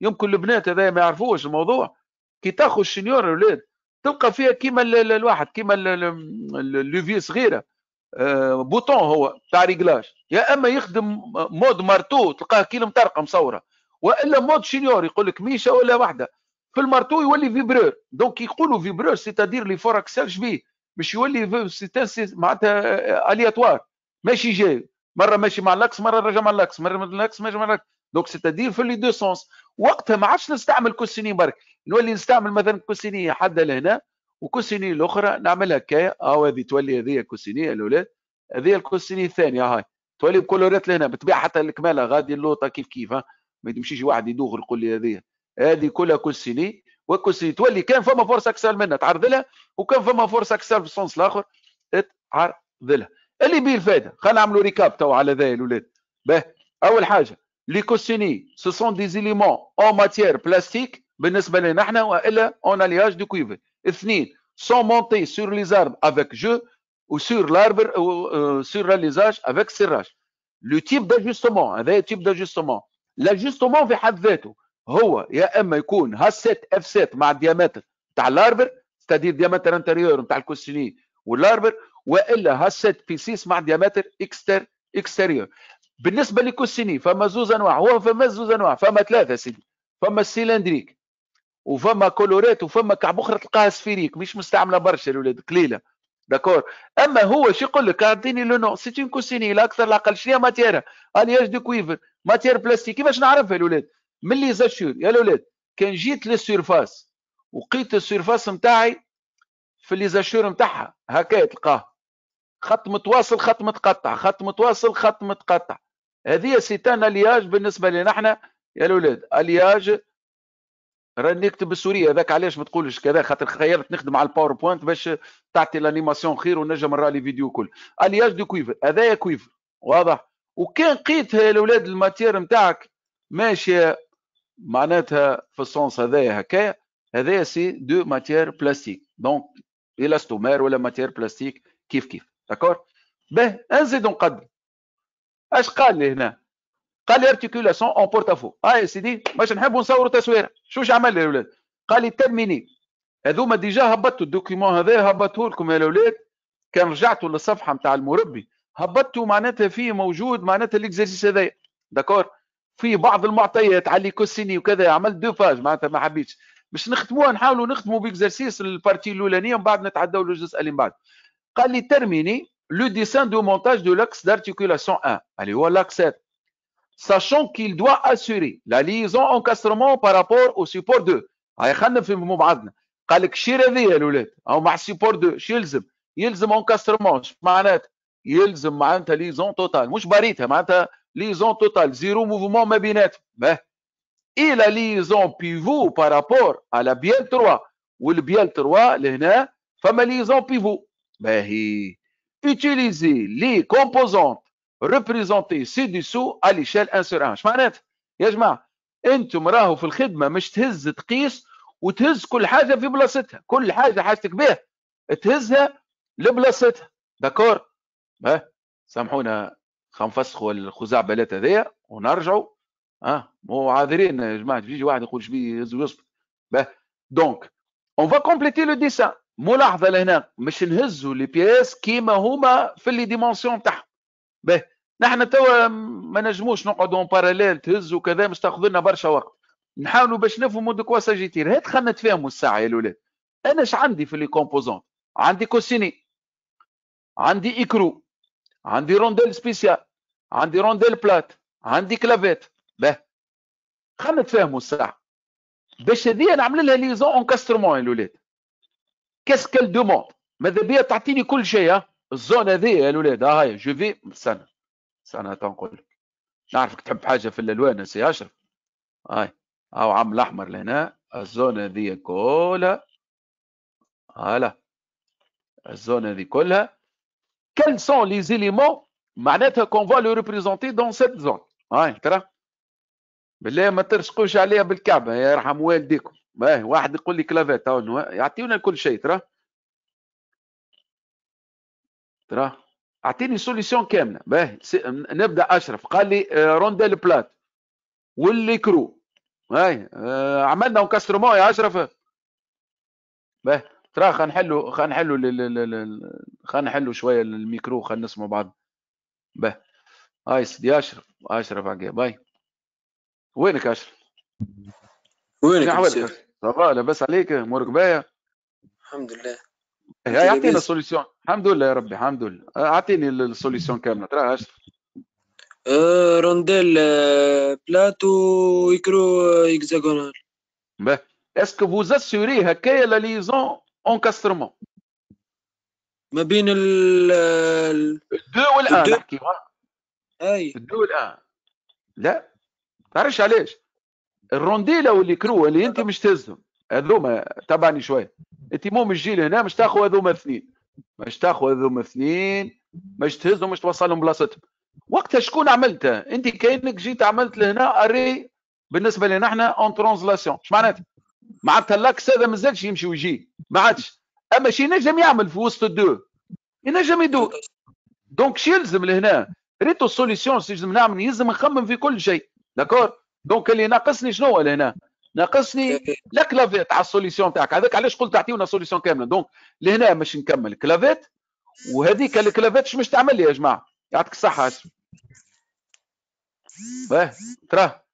يمكن البنات هذا ما يعرفوش الموضوع كي تاخذ الشنيور الاولاد تلقى فيها كيما الواحد كيما اللوفي صغيره آه، بوتون هو تاع ريغلاج يا اما يخدم مود مارتو تلقاه كيلو مطرقه مصوره والا مود شينيور يقول لك ميشه ولا واحده في المارتو يولي فيبرور دونك يقولوا فيبرور سيتادير لي فوركسلش بيه باش يولي معناتها الياتوار ماشي جاي مره ماشي مع اللاكس مره راجع مع اللاكس مره مع لاكس ماشي مع اللاكس دونك سيتادير في لي دو سونس وقتها ما عادش نستعمل كوسيني برك نولي نستعمل مثلا كوسيني حد لهنا وكوسيني الاخرى نعملها كا او آه، هذه تولي هذه كوسيني الاولاد هذه الكوسيني الثانيه هاي تولي بكلورات لهنا بتبيع حتى الكماله غادي اللوطه كيف كيف ها ما تمشيش واحد يدوغ يقول لي هذه هذه كلها كوسيني وكوسيني تولي كان فما فرصه اكثر منها تعرض لها وكان فما فرصه اكثر في السونس الاخر تعرض لها اللي بيه الفائده خلينا نعملوا ريكاب تو على ذا الاولاد باه اول حاجه لي كوسيني سو سون دي زيليمون اون ماتيير بلاستيك بالنسبه لنا نحن والا اون الياج دو كويفر اثنين سون مونتي سور لي زارب افيك جو وسور لاربر سور ليزاج افيك سيراج لو تيب داجستومون هذا تيب داجستومون لاجستومون في حد ذاته هو يا اما يكون ها سيت اف سيت مع الديامتر بتاع الاربر ستادي الديامتر انتريور بتاع الكوسيني والاربر والا ها سيت بي سيس مع ديامتر اكستر اكستريور بالنسبه للكوسيني فما زوز انواع هو فما زوز انواع فما ثلاثه سيدي فما السيلندريك وفما كولوريت وفما كعبخره تلقاها سفيريك مش مستعمله برشا الاولاد قليله داكور اما هو شو يقول لك اعطيني لو نو سيتي كوسيني لا اكثر لا اقل شنو ماتيرا الياج دو كويفر ماتير بلاستيك كيفاش نعرفها الاولاد من لي زاشور يا الاولاد كان جيت للسيرفاس وقيت السيرفاس نتاعي في لي زاشور نتاعها هكا تلقاه خط متواصل خط متقطع خط متواصل خط متقطع هذه سيتان الياج بالنسبه لنا احنا يا الاولاد الياج راني نكتب بالسوريه هذاك علاش ما تقولش كذا خاطر خيرت نخدم على الباوربوينت باش تعطي الانيماسيون خير ونجم نرى لي فيديو كل الياج دو كويفر هذايا كويفر واضح وكان قيت يا الاولاد الماتير نتاعك ماشيه معناتها في السونس هذايا هكايا هذايا سي دو ماتيير بلاستيك دونك الاستومير ولا ماتيير بلاستيك كيف كيف داكور به نزيد نقدم اش قال لي هنا قال لي ارتيكولاسيون اون بورتافو اه يا سيدي باش نحبوا نصوروا تصويره شو واش عمل لي الاولاد قال لي تمني هذوما ديجا هبطوا الدوكيمون هذا هبطوه لكم يا الاولاد كان رجعتوا للصفحه نتاع المربي هبطتوا معناتها فيه موجود معناتها الاكزرسيس هذايا داكور في بعض المعطيات علي كوسيني وكذا عملت دو فاج معناتها ما حبيتش باش نختموها نحاولوا نختموا بيكزرسيس البارتي الاولانيه ومن بعد نتعداو للجزء اللي من بعد قال لي ترميني لو ديسان دو مونتاج دو لاكس دارتيكولاسيون 1. اللي هو لاكس ساشون كيل دوا اسوري لا ليزون انكاسترمون بارابور او سيبور دو 2. هاي خلنا في بعضنا قال لك شير هذيا الاولاد او مع سيبور 2 شو يلزم؟ يلزم انكسترمون معناتها؟ يلزم معناتها ليزون توتال مش باريتها معناتها liaison totale, zéro mouvement, mais bien Mais, et la liaison pivot par rapport à la bielle 3. Ou le bielle 3, l'ENA, femme liaison pivot. Mais, utiliser les composantes représentées ci-dessous à l'échelle 1 sur 1. Je معناتها؟ يا جماعه انتم راهو في الخدمه مش تهز تقيس وتهز كل حاجه في بلاصتها، كل حاجه حاجتك بها تهزها لبلاصتها، داكور؟ سامحونا خنفسخوا الخزعبلات هذايا ونرجعوا اه مو عاذرين يا جماعه يجي واحد يقول شبي يهز ويصبر باه دونك اون فا كومبليتي لو ديسان ملاحظه لهنا مش نهزوا لي بياس كيما هما في لي ديمونسيون تاعهم باه نحن توا ما نجموش نقعدوا اون باراليل تهزوا كذا مش تاخذ لنا برشا وقت نحاولوا باش نفهموا دو كوا ساجيتير هات خلينا نتفاهموا الساعه يا الاولاد انا اش عندي في لي كومبوزون عندي كوسيني عندي ايكرو عندي روندل سبيسيال عندي رونديل بلات عندي كلافيت به خلينا نتفاهموا الساعه باش هذيا نعمل لها ليزون انكسترمون الولاد كاس كال دوموند ماذا بيا تعطيني كل شيء ها الزون هذه الولاد ها هاي جو في سنه سنه تنقول لك نعرفك تحب حاجه في الالوان سي اشرف هاي أو عم الاحمر لهنا الزون هذه كلها هلا الزون هذه كلها كل سون لي زيليمون معناتها كون فوا لو ريبريزونتي دون سيت زون هاي ترى بالله ما ترشقوش عليها بالكعبه يرحم والديكم واحد يقول لي كلافيت يعطيونا كل شيء ترى ترى اعطيني سوليسيون كامله باه نبدا اشرف قال لي آه، رونديل بلات واللي كرو هاي آه، عملنا انكسترومون يا اشرف باه ترى خلينا نحلوا خلينا نحلوا خلينا نحلوا شويه الميكرو خلينا نسمعوا بعض به هاي سيدي اشرف اشرف عقيب باي وينك اشرف؟ وينك احوالك؟ لاباس عليك امورك باهية؟ الحمد لله اعطينا السوليسيون الحمد لله يا ربي الحمد لله اعطيني السوليسيون كامله ترى اشرف رونديل بلاتو يكرو اكزاغونال باه اسكو فوز اسوري هكايا لا ليزون كاسترمون ما بين ال الدو والان نحكي اي الدو والان لا تعرفش علاش الرونديلا واللي كرو اللي انت مش تهزهم هذوما تبعني شويه انت مو مش جيل هنا مش تاخذ هذوما اثنين مش تاخذ هذوما اثنين مش تهزهم مش توصلهم بلاصتهم وقتها شكون عملتها انت كانك جيت عملت لهنا اري بالنسبه لنا احنا اون ترونزلاسيون اش معناتها معناتها اللاكس هذا ما زالش يمشي ويجي ما عادش اما شي نجم يعمل في وسط الدو ينجم يدور دونك شي يلزم لهنا ريتو سوليسيون شي لازم نعمل يلزم نخمم في كل شيء داكور دونك اللي ناقصني شنو لهنا ناقصني (laughs) لا كلافيت على السوليسيون تاعك هذاك علاش قلت تعطيونا سوليسيون كامله دونك لهنا باش نكمل كلافيت وهذيك الكلافيت مش تعمل لي يا جماعه يعطيك الصحه باه تراه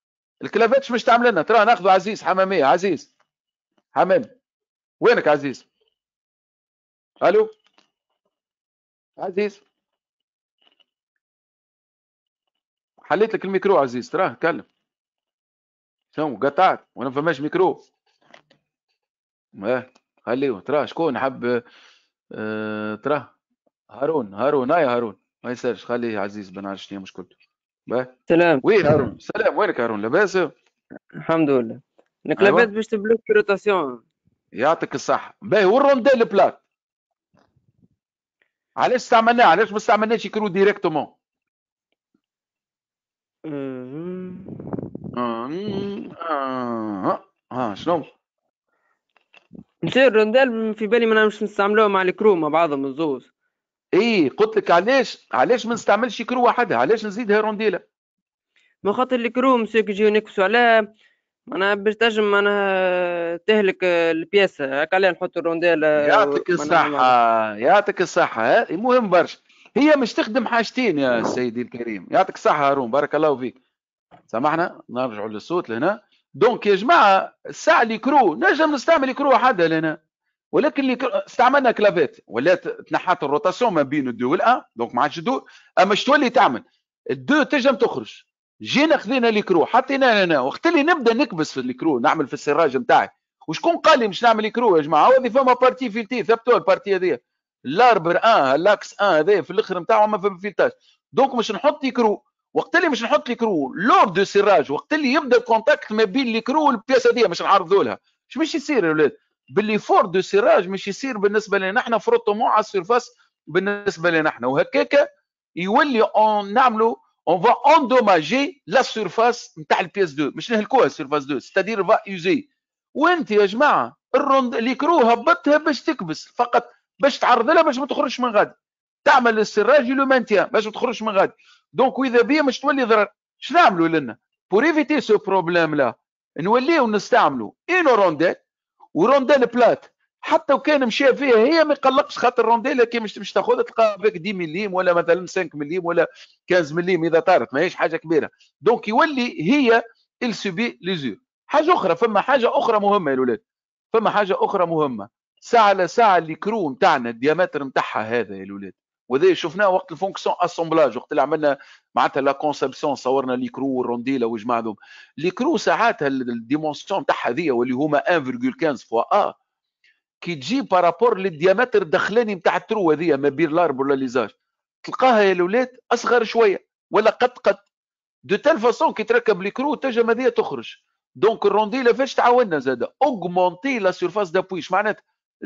الكلافيت مش تعمل لنا تراه ناخذ عزيز حماميه عزيز حمام وينك عزيز الو عزيز حليت لك الميكرو عزيز تراه تكلم شنو قطعت وانا ما فماش ميكرو اه خليه تراه شكون حب اه تراه هارون هارون هاي هارون ما يسالش خليه عزيز بن عارف شنو مشكلته سلام وين هارون سلام وينك هارون لاباس الحمد لله انك لاباس أيوة. باش تبلوك روتاسيون يعطيك الصحه باهي والرونديل البلاك علاش استعملناه علاش ما استعملناش كرو ديريكتومون أمم. أمم. آه. اه شنو نسير الروندال في بالي ما نعرفش نستعملوه مع الكرو مع بعضهم الزوز اي قلت لك علاش علاش ما نستعملش كرو وحدها علاش نزيدها رونديلا ما خاطر الكرو مسيو كي يجيو نكسوا على معناها باش تنجم معناها تهلك البياسة هكا عليها نحط الرونديل آه، يعطيك الصحة يعطيك الصحة مهم برشا هي مش تخدم حاجتين يا سيدي الكريم يعطيك الصحة هارون بارك الله فيك سامحنا نرجعوا للصوت لهنا دونك يا جماعة الساعة اللي كرو نجم نستعمل كرو حدها لهنا ولكن اللي استعملنا كلافيت ولات تنحت الروتاسيون ما بين الدو والا آه؟ دونك ما عادش الدو اما اش تولي تعمل الدو تنجم تخرج جينا خذينا الكرو حطينا هنا وقت اللي نبدا نكبس في الكرو نعمل في السراج نتاعي وشكون قال لي باش نعمل الكرو يا جماعه هذه فما بارتي فيلتي ثبتوا البارتي هذه الاربر ان آه لاكس ان آه هذا في الاخر نتاعو ما فما فيلتاج دونك مش نحط الكرو وقت اللي مش نحط الكرو لور دو سيراج وقت اللي يبدا الكونتاكت ما بين الكرو والبياسه هذه باش نعرضوا لها اش باش يصير يا ولاد باللي فور دو سيراج مش يصير بالنسبه لنا احنا مو على السيرفاس بالنسبه لنا احنا وهكاك يولي نعملوا on va endommager la surface نتاع البيس 2 مش نهلكوها السيرفاس 2 ستادير فا يوزي وانت يا جماعه الروند الكرو هبطها باش تكبس فقط باش تعرض لها باش ما تخرجش من غادي تعمل السراج لو مانتيان باش ما تخرجش من غادي دونك واذا بيا مش تولي ضرر شنو نعملوا لنا بور ايفيتي سو بروبليم لا نوليو نستعملوا اينو رونديل ورونديل بلات حتى وكان مشى فيها هي ما يقلقش خاطر رونديلا كي مش مش تاخذها تلقى فيك 10 مليم ولا مثلا 5 مليم ولا 15 مليم اذا طارت ماهيش حاجه كبيره دونك يولي هي ال سوبي ليزور حاجه اخرى فما حاجه اخرى مهمه يا الاولاد فما حاجه اخرى مهمه ساعه على اللي كرو نتاعنا الديامتر نتاعها هذا يا الاولاد وهذا شفناه وقت الفونكسيون اسومبلاج وقت اللي عملنا معناتها لا كونسبسيون صورنا لي كرو والرونديلا وجماعه ذوما لي كرو ساعات الديمونسيون نتاعها هذيا واللي هما 1.15 فوا آه. كي تجي بارابور للديامتر الدخلاني نتاع الترو هذه ما بين الارب ولا ليزاج تلقاها يا الاولاد اصغر شويه ولا قد قد دو تال فاسون كي تركب كرو تنجم هذه تخرج دونك الروندي لافاش تعاوننا زاد اوغمونتي لا سيرفاس دابوي اش معناتها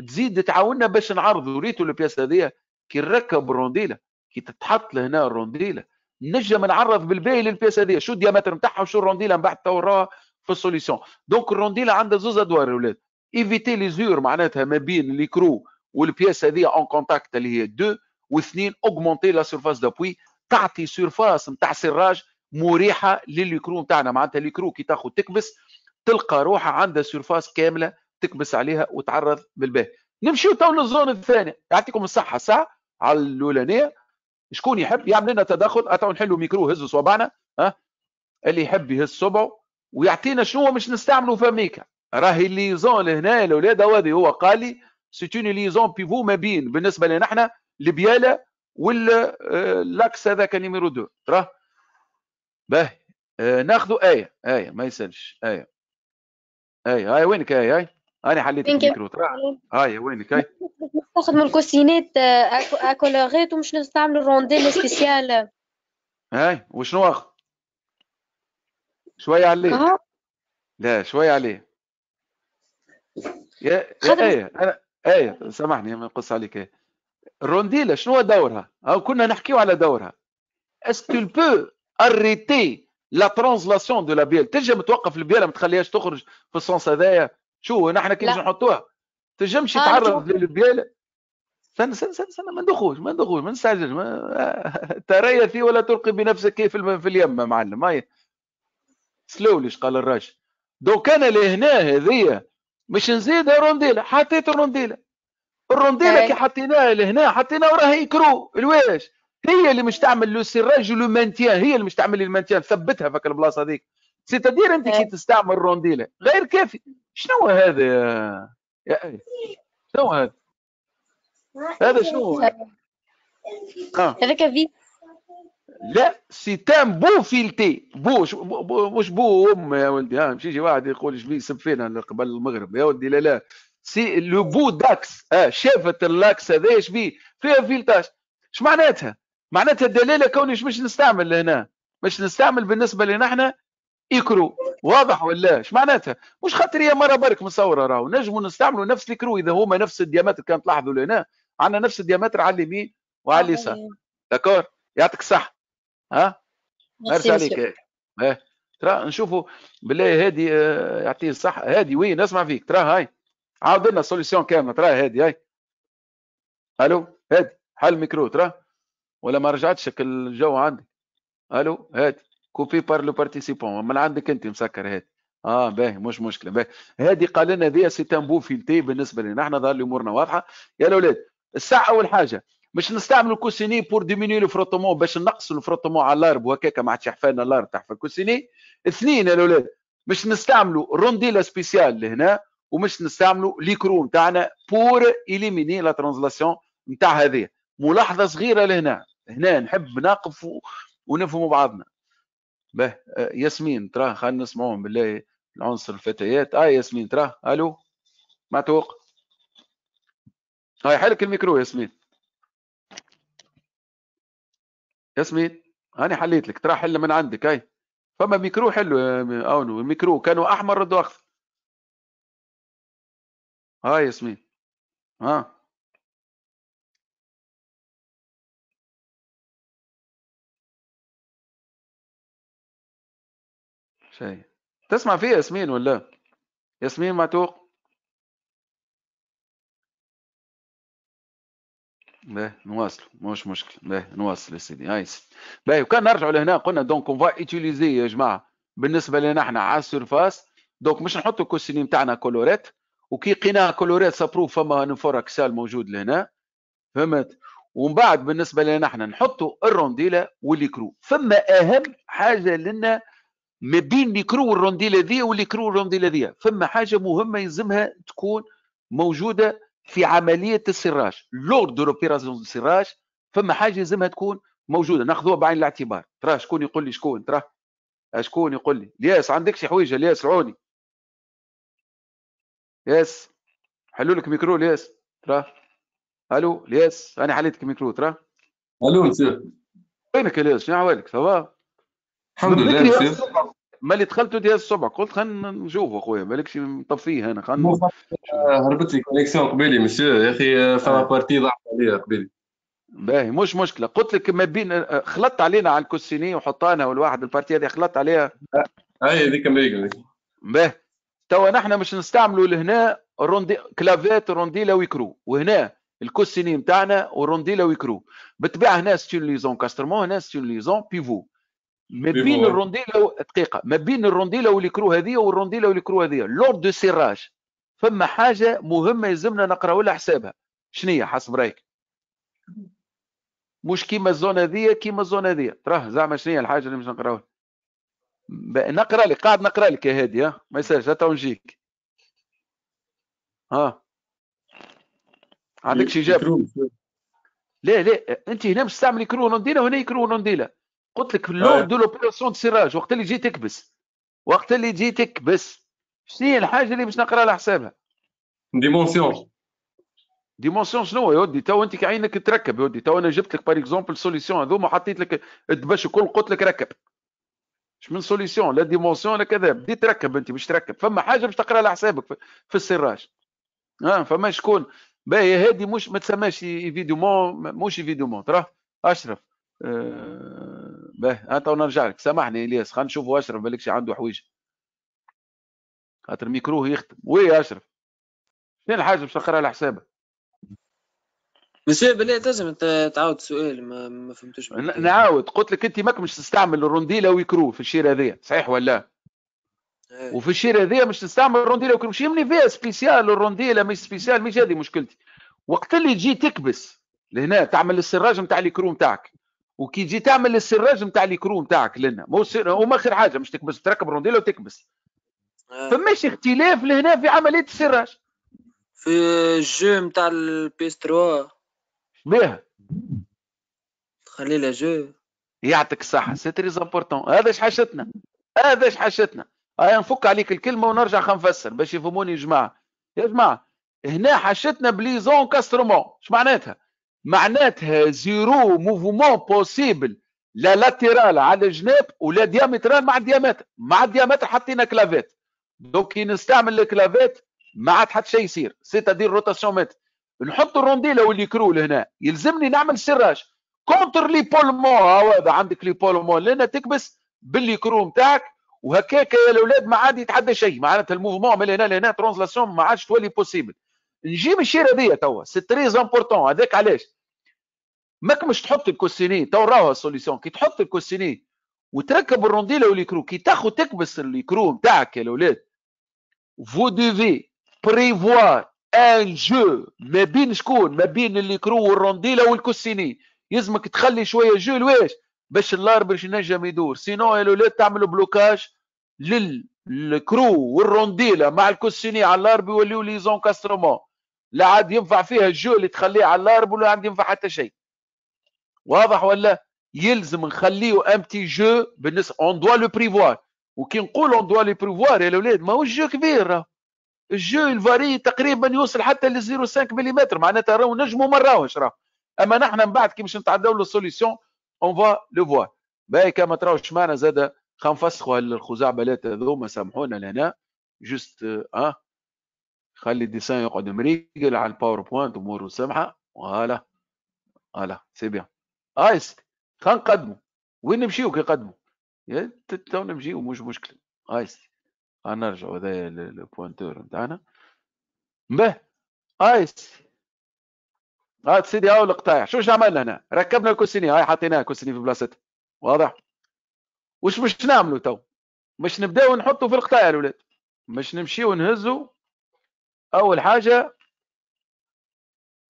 تزيد تعاوننا باش نعرضوا ريتو البياس هذه كي نركب الرونديله كي تتحط لهنا الرونديله نجم نعرض بالباهي للبياس هذه شو الديامتر نتاعها وشو الرونديله من بعد تو في السوليسيون دونك الرونديله عندها زوز ادوار الاولاد ايفيتي لي زور معناتها ما بين الكرو والبياس هذه اون كونتاكت اللي هي دو واثنين اوغمونتي لا سيرفاس دابوي تعطي سيرفاس نتاع سراج مريحه للكرو نتاعنا معناتها الكرو كي تاخذ تكبس تلقى روحها عندها سيرفاس كامله تكبس عليها وتعرض بالباه نمشيو تو للزون الثانيه يعطيكم الصحه ساعه على الاولانيه شكون يحب يعمل لنا تدخل تو نحلوا ميكرو هزوا صوابعنا ها اللي يحب يهز صبعه ويعطينا شنو مش نستعملوا في امريكا راهي ليزون لهنا الاولاد هذه هو قال لي سي ليزون بيفو ما بين بالنسبه لنا احنا البياله واللاكس آه، لاكس هذاك نيميرو دو راه باهي آه، ناخذوا ايه ايه ما يسالش ايه ايه هاي وينك ايه هاي انا حليت الميكرو هاي وينك هاي نستخدموا الكوسينات آه، اكولوريت ومش نستعمل الرونديل سبيسيال هاي وشنو اخذ شويه عليه لا شويه عليه يا يا ايه انا ايه سامحني ما نقص عليك ايه الرونديلا شنو هو دورها؟ او كنا نحكيو على دورها est-ce اريتي لا ترانزلاسيون دو translation de تنجم توقف البيال ما تخليهاش تخرج في السونس هذايا شو نحن كي نحطوها تنجمش آه، تعرض للبيال استنى استنى استنى استنى ما ندخلوش ما ندخلوش ما نستعجلش ما... (laughs) تريثي ولا تلقي بنفسك في, في اليم معلم هاي سلولش قال الراجل دو كان لهنا هذه مش نزيد رونديلا حطيت الرونديلا الرونديلا كي حطيناها لهنا حطيناها وراها يكرو الواش هي اللي مش تعمل لو سيراج لو مانتيان هي اللي مش تعمل المانتيان ثبتها فك البلاصه هذيك سي تدير انت كي تستعمل رونديلا غير كافي شنو هذا يا, يا شنو هذا هذا شنو آه. هذاك كافي لا سي تام بو فيلتي بو, مش بو ام يا ولدي ها مش يجي واحد يقول شبيه يسب فينا قبل المغرب يا ولدي لا لا سي لو بو داكس اه شافت اللاكس هذا بيه فيها فيلتاج اش معناتها؟ معناتها الدلاله كوني مش نستعمل هنا مش نستعمل بالنسبه لنا احنا ايكرو واضح ولا اش معناتها؟ مش خاطر هي مره برك مصوره راهو نجموا نستعملوا نفس الكرو اذا هما نفس الديامتر كان تلاحظوا لهنا عندنا نفس الديامتر على اليمين وعلى اليسار داكور يعطيك الصحه ها مرسي عليك ها إيه. ترى نشوفوا بالله هادي آه، يعطيه الصح هادي وين نسمع فيك ترى هاي عاود لنا السوليسيون كامله ترى هادي هاي الو هادي حل الميكرو ترى ولا ما رجعتش الجو عندك الو هادي كوبي بار لو بارتيسيبون من عندك انت مسكر هادي اه باهي مش مشكله باهي هذه قال لنا ذي سي تنبو فيلتي بالنسبه لنا احنا ظهر لي امورنا واضحه يا الاولاد الساعه اول حاجه باش نستعملوا الكوسيني بور ديمينيو لو فروتومون باش نقصوا الفروتومون على الارب وهكاك ما عادش يحفانا لنا الارب تحفى الكوسيني اثنين يا الاولاد باش نستعملوا رونديلا سبيسيال لهنا ومش نستعملوا ليكرو نتاعنا بور اليميني لا ترانزلاسيون نتاع هذه ملاحظه صغيره لهنا هنا نحب نقف ونفهموا بعضنا به آه، ياسمين تراه خلينا نسمعوهم بالله العنصر الفتيات اه ياسمين تراه الو معتوق هاي حلك الميكرو ياسمين ياسمين هاني حليت لك ترى حل من عندك هاي فما ميكرو حلو اونو ميكرو كانوا احمر ردوا اخضر هاي ياسمين ها شيء تسمع فيه ياسمين ولا ياسمين معتوق باه نواصلوا مش مشكل باه نواصل يا سيدي هاي سيدي باهي وكان نرجعوا لهنا قلنا دونك اون فا ايتيليزي يا جماعه بالنسبه لنا احنا على السيرفاس دونك مش نحطوا الكوسيني نتاعنا كولوريت وكي لقيناها كولوريت سابروف فما نفوركسال موجود لهنا فهمت ومن بعد بالنسبه لنا احنا نحطوا الرونديلا والكرو فما اهم حاجه لنا ما بين الكرو والرونديلا ذي والكرو والرونديلا ذي فما حاجه مهمه يلزمها تكون موجوده في عمليه السراج لور دو لوبيراسيون السراج فما حاجه لازمها تكون موجوده ناخذوها بعين الاعتبار ترى شكون يقول لي شكون ترى شكون يقول لي الياس عندك شي حويجه الياس عوني ياس حلوا لك ميكرو الياس ترى الو الياس انا حليت ميكرو ترى الو وينك الياس شنو احوالك سوا الحمد لله ملي دخلت ديال الصبع قلت خلينا نشوف اخويا بالك شي مطفيه انا خلينا هربت لي كونيكسيون قبيلي مسيو يا اخي آه، فما بارتي آه. ضاعت عليا قبيلي باهي مش مشكله قلت لك ما بين آه، خلطت علينا على الكوسيني وحطانا والواحد البارتي هذه خلطت عليها هاي هذيك باهي توا نحن مش نستعملوا لهنا روندي كلافيت رونديلا ويكرو وهنا الكوسيني نتاعنا ورونديلا ويكرو بالطبيعه هنا ستون ليزون كاسترمون هنا ستون ليزون بيفو ما بين الرونديلا و... دقيقه ما بين الرونديلا والكرو هذه والرونديلا والكرو هذه لورد دو سيراج فما حاجه مهمه يلزمنا نقراو لها حسابها شنو حسب رايك مش كيما الزون هذه كيما الزون هذه تراه زعما شنو الحاجه اللي مش نقراوها نقرا لك قاعد نقرا لك يا هادي ها ما يسالش تو نجيك ها عندك شي جاب لا لا انت هنا مش تستعمل كرو نونديلا وهنا كرو نونديلا قلت لك آه. اللور دو لوبيراسيون دو سيراج وقت اللي تجي تكبس وقت اللي تجي تكبس شنو هي الحاجه اللي باش نقرا على حسابها ديمونسيون ديمونسيون شنو يا ودي تو انت كعينك تركب يا ودي تو انا جبت لك بار اكزومبل سوليسيون هذوما حطيت لك الدبش الكل قلت لك ركب مش من سوليسيون لا ديمونسيون لا كذا بدي تركب انت باش تركب فما حاجه باش تقرا على حسابك في السراج ها آه فما شكون باهي هذه مش ما تسماش ايفيدومون موش ايفيدومون تراه اشرف آه باه أه، تو نرجع لك سامحني الياس خلينا نشوفوا اشرف بالك عنده حويجه خاطر ميكروه يخدم وي يا اشرف شنو الحاجه باش نقرا على حسابك مسيو بالله لازم تعاود السؤال ما, ما فهمتوش نعاود قلت لك انت ماك مش تستعمل الرونديلا ويكرو في الشير هذيا صحيح ولا أيه. وفي الشير هذيا مش تستعمل الرونديلا ويكرو مش يمني فيها سبيسيال الرونديلا مش سبيسيال مش هذه مشكلتي وقت اللي تجي تكبس لهنا تعمل السراج نتاع الكرو نتاعك وكي تجي تعمل السراج نتاع الكرو نتاعك لنا مو هما خير حاجه مش تكبس تركب رونديلا وتكبس آه. فماش اختلاف لهنا في عمليه السراج في الجو نتاع البيس 3 بيه تخلي لها جو يعطيك الصحه سي تري امبورتون هذا حاشتنا هذا حاشتنا هيا نفك عليك الكلمه ونرجع خنفسر باش يفهموني يا جماعه يا جماعه هنا حاشتنا بليزون كاسترومون اش معناتها معناتها زيرو موفمون بوسيبل لا لاتيرال على الجناب ولا ديامترال مع الديامتر مع الديامتر حطينا كلافيت دونك كي نستعمل الكلافيت ما عاد حتى شيء يصير سيتادير روتاسيون متر نحط الرونديلا والكرول هنا يلزمني نعمل سراج كونتر لي بولمون هذا عندك لي بولمون لان تكبس باللي كرو نتاعك وهكاك يا الاولاد ما عاد يتعدى شيء معناتها الموفمون من هنا لهنا ترانزلاسيون ما عادش تولي بوسيبل نجيب الشير هذيا توا سي تري امبورتون هذاك علاش ماك مش تحط الكوسيني تو راهو السوليسيون كي تحط الكوسيني وتركب الرونديلا والكرو كي تاخذ تكبس الكرو نتاعك يا الاولاد فو ديفي بريفوار ان جو ما بين شكون ما بين الكرو والرونديلا والكوسيني يلزمك تخلي شويه جو لواش باش اللار باش ينجم يدور سينو يا الاولاد تعملوا بلوكاج للكرو والرونديلا مع الكوسيني على اللار بيوليو لي زونكاسترومون لا عاد ينفع فيها الجو اللي تخليه على اللار ولا عاد ينفع حتى شيء واضح ولا يلزم نخليه امتي جو بالنسبه اون دوا لو بريفوار وكي نقول اون دوا لو بريفوار يا الاولاد ما هو جو كبير راه الجو الفاري تقريبا يوصل حتى ل 0.5 ملم معناتها راهو نجمو ما راهوش راه اما نحن من بعد كي باش نتعداو للسوليسيون اون فوا لو فوا باهي كما تراوش معنا زاد خنفسخوا الخزعبلات هذوما سامحونا لهنا جوست اه خلي الديسان يقعد مريقل على الباوربوينت اموره سامحه فوالا فوالا سي بيان خان قدمه وين نمشيو كي يا تو نمشيو مش مشكله ايست نرجع هذايا للبوانتور نتاعنا به ايس هات سيدي هاو القطاع شو عملنا هنا ركبنا الكوسيني هاي حطيناه كوسيني في بلاصته واضح واش باش نعملوا تو مش نبداو نحطوا في القطاع يا الولاد مش نمشيو نهزوا اول حاجه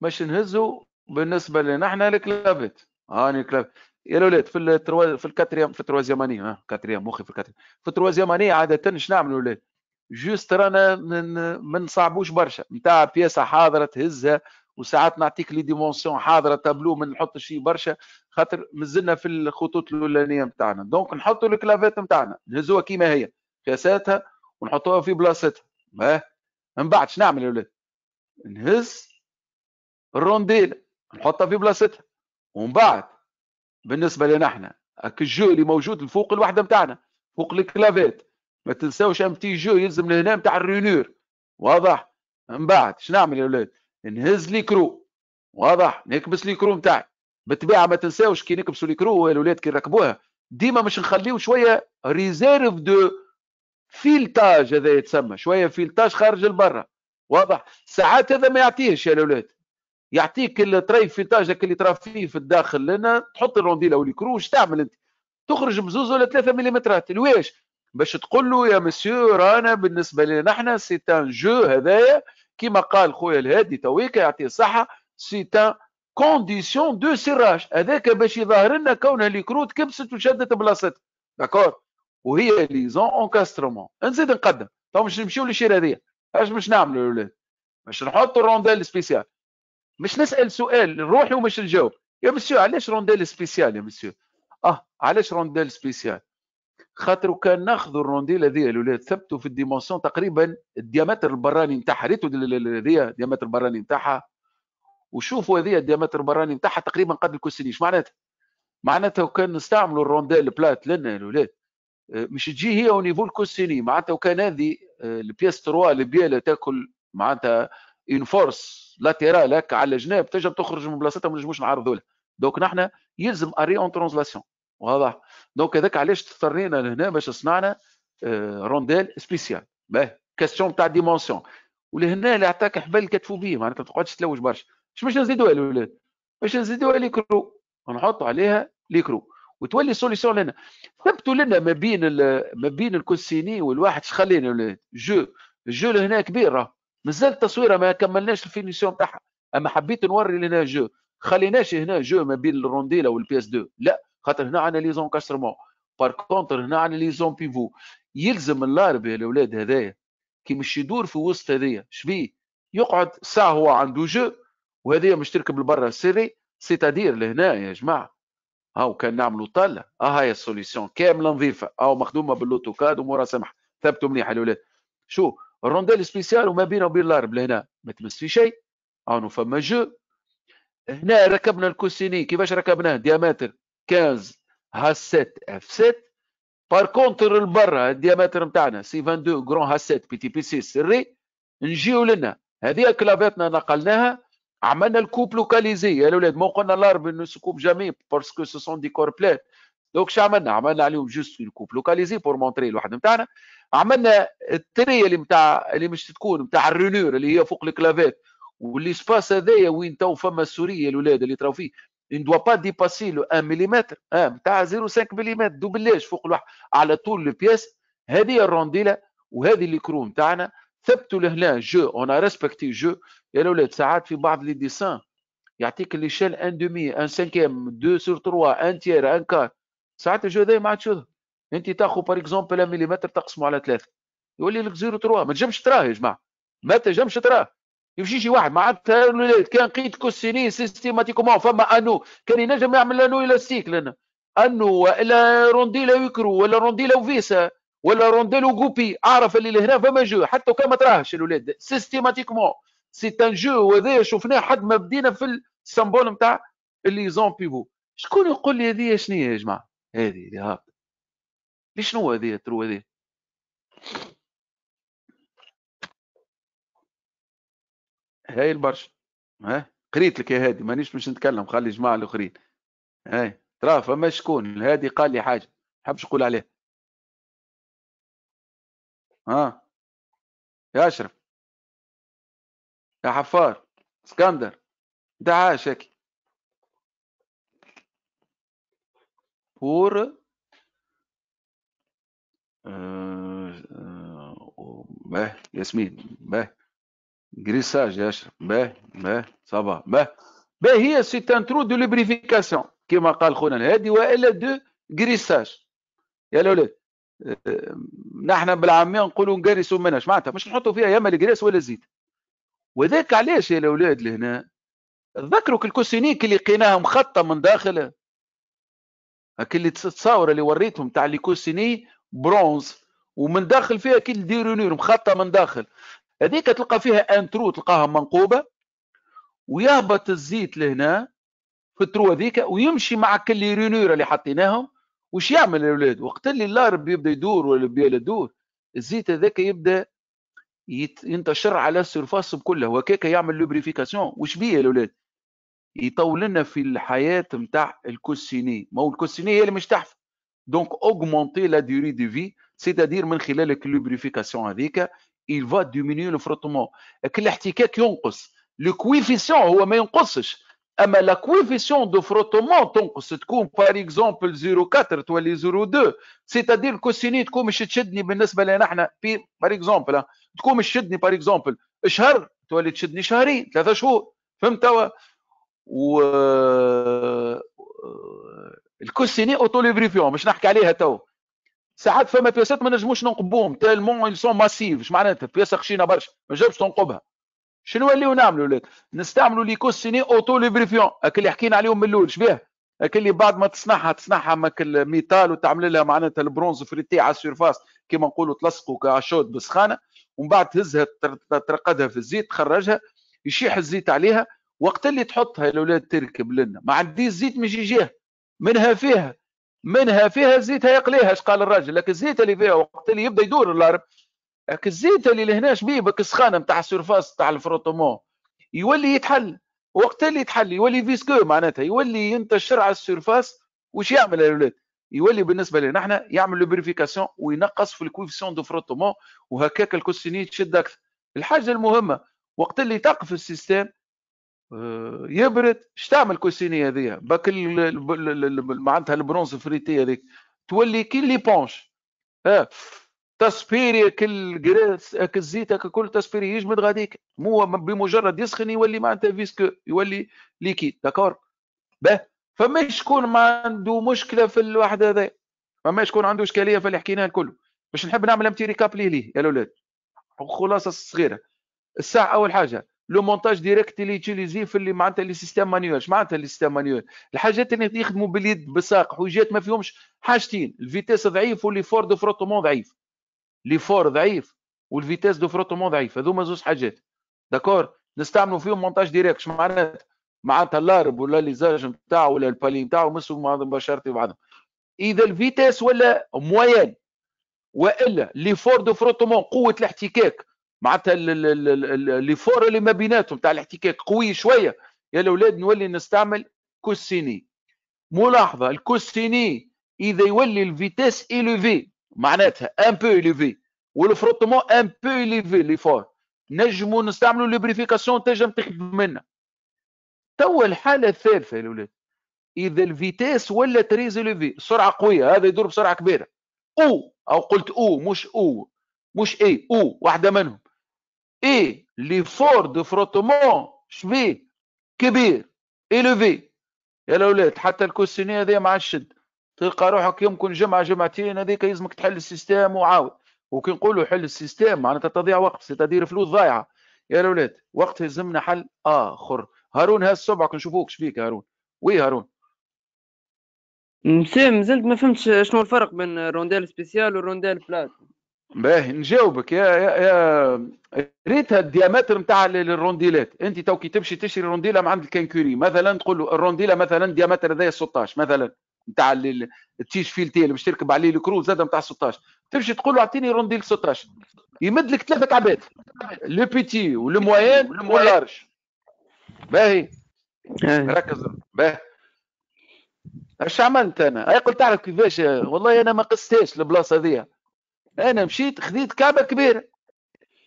مش نهزوا بالنسبه لنا احنا الكلافيت هاني كلاف يا الاولاد في التروا... في الكاتريام في التروازيام اني ها كاتريام مخي في الكاتريام في التروازيام اني عاده شنو نعمل الاولاد جوست رانا من من صعبوش برشا نتاع بياسه حاضره تهزها وساعات نعطيك لي ديمونسيون حاضره تابلو ما نحطش شيء برشا خاطر مازلنا في الخطوط الاولانيه نتاعنا دونك نحطوا الكلافات نتاعنا نهزوها كيما هي كاساتها ونحطوها في بلاصتها من بعد شنو نعمل الاولاد نهز الرونديل نحطها في بلاصتها ومن بعد بالنسبه لنا احنا الجو اللي موجود الفوق الوحده نتاعنا فوق الكلافات ما تنساوش ام تي جو يلزم لهنا نتاع الرينور واضح من بعد شنو نعمل يا ولاد نهز لي كرو واضح نكبس لي كرو نتاعي بالطبيعه ما تنساوش كي نكبسوا لي كرو الاولاد كي نركبوها ديما مش نخليو شويه ريزيرف دو فيلتاج هذا يتسمى شويه فيلتاج خارج لبرا واضح ساعات هذا ما يعطيهش يا الاولاد يعطيك التري تاجك اللي ترى فيه في الداخل لنا تحط الرونديلا والكروش تعمل انت تخرج بزوز ولا ثلاثة مليمترات لواش باش تقول له يا مسيو رانا بالنسبه لنا نحن سيت ان جو هذايا كيما قال خويا الهادي تويك يعطيه الصحه سيت ان كونديسيون دو سيراج هذاك باش يظهر لنا كونها الكرو تكبست وشدت بلاصتها داكور وهي ليزون اونكاسترومون نزيد نقدم تو مش نمشيو للشير هذيا اش باش نعملوا الاولاد باش نحطوا الرونديل سبيسيال مش نسال سؤال روحي ومش نجاوب يا مسيو علاش رونديل سبيسيال يا مسيو اه علاش رونديل سبيسيال خاطر كان ناخذ الرونديل هذه الاولاد ثبتوا في الديمونسيون تقريبا الديامتر البراني نتاعها ريتو هذه الديامتر البراني نتاعها وشوفوا هذه الديامتر البراني نتاعها تقريبا قد الكوسينيش معناتها معناتها كان نستعملوا الرونديل بلات لنا الاولاد آه، مش تجي هي ونيفو الكوسيني معناتها وكان هذه البياس تروا اللي بيالة تاكل معناتها اون فورس لاتيرال هكا على الجناب تنجم تخرج من بلاصتها ما نجموش نعرضوا لها دونك نحن يلزم اري اون ترانزلاسيون واضح دونك هذاك علاش اضطرينا لهنا باش صنعنا آه، رونديل سبيسيال باهي كاستيون تاع ديمونسيون ولهنا اللي عطاك حبل كتفوا به معناتها ما تقعدش تلوج برشا اش باش نزيدوها الاولاد باش نزيدوها لي كرو عليها لي كرو وتولي سوليسيون لنا ثبتوا لنا ما بين ما بين الكوسيني والواحد شخلينا خلينا الاولاد جو الجو لهنا كبير راه مازال التصويره ما كملناش الفينيسيون تاعها اما حبيت نوري لنا جو خليناش هنا جو ما بين الرونديلا والبي اس 2 لا خاطر هنا عندنا لي زونكاسترمون بار كونتر هنا عندنا لي زون بيفو يلزم اللاربي الاولاد هذايا كي مش يدور في وسط هذايا شبيه يقعد ساعه هو عنده جو وهذايا مش تركب لبرا السيري سيتادير لهنا يا جماعه هاو كان نعملوا طله اه هاي السوليسيون كامله نظيفه او آه، مخدومه باللوتوكاد ومورا سمح ثبتوا مليح الاولاد شو الرونديل سبيسيال وما بينه وبين الارب لهنا ما تمس في شيء انو فما جو هنا ركبنا الكوسيني كيفاش ركبناه ديامتر 15 ها 7 اف 7 بار كونتر البرا الديامتر نتاعنا سي 22 غرون ها 7 بي تي بي سي سري نجيو لنا هذه كلافيتنا نقلناها عملنا الكوب لوكاليزي يا الاولاد ما قلنا الارب نسكوب جامي باسكو سو سون دي كور بلات دونك شو عملنا عملنا عليهم جوست اون كوب لوكاليزي بور مونتري الواحد نتاعنا عملنا التري اللي نتاع اللي مش تكون نتاع الرينور اللي هي فوق الكلافات واللي سباس هذايا وين تو فما السوريه الاولاد اللي تراو فيه il دوا با ديباسي لو 1 mm اه تاع 0.5 mm دوبلاج فوق الواحد على طول البياس هذه الرونديله وهذه الكرو نتاعنا ثبتوا لهنا جو اون ريسبكتي جو يا الاولاد ساعات في بعض لي ديسان يعطيك ليشيل 1 دومي 1 سانكيام 2 سور 3 1 تيير 1 كار ساعات الجو هذا ما عادش يظهر انت تاخذ بار اكزومبل مليمتر تقسمه على ثلاثه يولي لك زيرو تروا ما تجمش تراه يا جماعه ما تجمش تراه يمشي يجي واحد ما الولاد كان قيد كوسيني سيستيماتيكومون فما انو كان ينجم يعمل انو الاستيك لنا انو والا رونديلا يكرو ولا رونديلا وفيسا ولا رونديلا وكوبي اعرف اللي لهنا فما جو حتى كان ما تراهش الولاد سيستيماتيكومون سي ان جو وهذا شفناه حد ما بدينا في السامبول نتاع اللي زون بيفو شكون يقول لي هذه شنو يا جماعه هذه اللي هابطه ليش شنو هذه ترو هذه هاي البرش ها قريت لك يا هادي مانيش باش نتكلم خلي جماعه الاخرين هاي ترى فما شكون هادي قال لي حاجه حبش نقول عليه ها يا اشرف يا حفار اسكندر انت عاش pour به ياسمين به جريساج يا اشرف به به صبا به به هي سي ان ترو دو لوبريفيكاسيون كما قال خونا الهادي والا دو جريساج يا الاولاد نحن بالعاميه نقولوا نجرسوا منها معناتها مش نحطوا فيها ياما اما ولا الزيت وذاك علاش يا الاولاد لهنا ذكروا الكوسينيك اللي لقيناها مخطه من داخل هاك اللي تصاور اللي وريتهم تاع ليكوسيني برونز ومن داخل فيها كي ديرونير مخطه من داخل هذيك تلقى فيها ان ترو تلقاها منقوبه ويهبط الزيت لهنا في الترو هذيك ويمشي مع كل رينور اللي حطيناهم وش يعمل الاولاد وقت اللي اللارب يبدا يدور ولا البيالة تدور الزيت هذاك يبدا ينتشر على السيرفاس كلها وهكاك يعمل لوبريفيكاسيون وش بيه الاولاد يطول لنا في الحياه نتاع الكوسيني ما هو الكوسيني هي اللي مش تحفى دونك اوغمونتي لا ديوري دو في سيتادير من خلال الكلوبريفيكاسيون هذيك il va diminuer le frottement الاحتكاك ينقص لو كويفيسيون هو ما ينقصش اما لا كويفيسيون دو فروتومون تنقص تكون بار اكزومبل 0.4 تولي 0.2 سيتادير الكوسيني تكون مش تشدني بالنسبه لنا احنا بي بار اكزومبل تكون مش تشدني بار اكزومبل شهر تولي تشدني شهرين ثلاثه شهور فهمت توا و آه، الكوسيني اوتو ليفري فيهم باش نحكي عليها تو ساعات فما بياسات ما نجموش ننقبوهم تالمون سون ماسيف اش معناتها بياسه خشينه برشا ما نجمش تنقبها شنو اللي نعملوا لك نستعملوا لي كوسيني اوتو ليفريفيون هاك اللي حكينا عليهم من الاول شبيه هاك اللي بعد ما تصنعها تصنعها ماك الميتال وتعمل لها معناتها البرونز فريتي على السيرفاس كيما نقولوا تلصقوا كعشود بسخانه ومن بعد تهزها ترقدها في الزيت تخرجها يشيح الزيت عليها وقت اللي تحطها الاولاد تركب لنا ما عنديش زيت مش يجيها منها فيها منها فيها زيتها يقليها اش قال الراجل لكن الزيت اللي فيها وقت اللي يبدا يدور الارض لكن الزيت اللي لهنا بك السخانه نتاع السرفاس نتاع الفروتومون يولي يتحل وقت اللي يتحل يولي فيسكو معناتها يولي ينتشر على السرفاس وش يعمل الاولاد يولي بالنسبه لنا احنا يعمل لوبريفيكاسيون وينقص في الكويفسيون دو فروتومون وهكاك الكوسينيت تشد اكثر الحاجه المهمه وقت اللي تقف السيستم يبرد اش تعمل كوسيني هذه باك معناتها البرونز فريتي هذيك تولي كي لي بونش اه تصفيري كالجراس كالزيت ككل تصفيري يجمد غاديك مو بمجرد يسخن يولي معناتها فيسكو يولي ليكيد داكور باه فما شكون ما عنده مشكله في الواحد هذا فما شكون عنده اشكاليه في اللي حكيناه الكل باش نحب نعمل امتي ريكاب ليه ليه يا الاولاد خلاصه صغيره الساعه اول حاجه لو مونتاج ديريكت اللي يتيليزي في اللي معناتها لي سيستم مانيوال معناتها لي سيستم مانيوال الحاجات اللي يخدموا باليد بالساق حاجات ما فيهمش حاجتين الفيتيس ضعيف واللي فور دو فروتومون ضعيف لي فور ضعيف والفيتيس دو فروتومون ضعيف هذوما زوج حاجات داكور نستعملوا فيهم مونتاج ديريكت معناتها معناتها اللارب ولا ليزاج نتاعو ولا البالي نتاعو مسوا مباشره بشرتي بعضهم اذا الفيتيس ولا مويان والا لي فور دو فروتومون قوه الاحتكاك معناتها لي فور اللي ما بيناتهم تاع الاحتكاك قوي شويه يا الاولاد نولي نستعمل كوسيني ملاحظه الكوسيني اذا يولي الفيتاس ايليفي معناتها ان بو ايليفي والفروتمون ان بو ايليفي لي فور نجموا نستعملوا لوبريفيكاسيون تنجم تخدم منا توا الحاله الثالثه يا الاولاد اذا الفيتاس ولا تريز ايليفي سرعه قويه هذا يدور بسرعه كبيره او او قلت او مش او مش اي او واحده منهم et l'effort de frottement شبيه كبير إلوفي يا الاولاد حتى الكوسينيه هذه مع الشد تلقى روحك يمكن جمعه جمعتين هذيك يلزمك تحل السيستم وعاود وكي نقولوا حل السيستم معناتها تضيع وقت ستدير فلوس ضايعه يا الاولاد وقت يلزمنا حل اخر هارون هاز صبعك نشوفوك شبيك هارون وي هارون مسام مازلت ما فهمتش شنو الفرق بين رونديل سبيسيال ورونديل بلات باهي نجاوبك يا يا يا ريتها الديامتر نتاع الرونديلات انت توكي تمشي تشري رونديله من عند الكانكوري مثلا تقول له الرونديله مثلا ديامتر هذايا 16 مثلا نتاع التيش فيلتي اللي باش تركب عليه الكرو زاد نتاع 16 تمشي تقول له اعطيني رونديل 16 يمد لك ثلاثه كعبات لو بيتي ولو موين ولارج باهي ركز باهي اش عملت انا؟ اي قلت تعرف كيفاش والله انا ما قستهاش البلاصه هذيا انا مشيت خذيت كعبه كبيره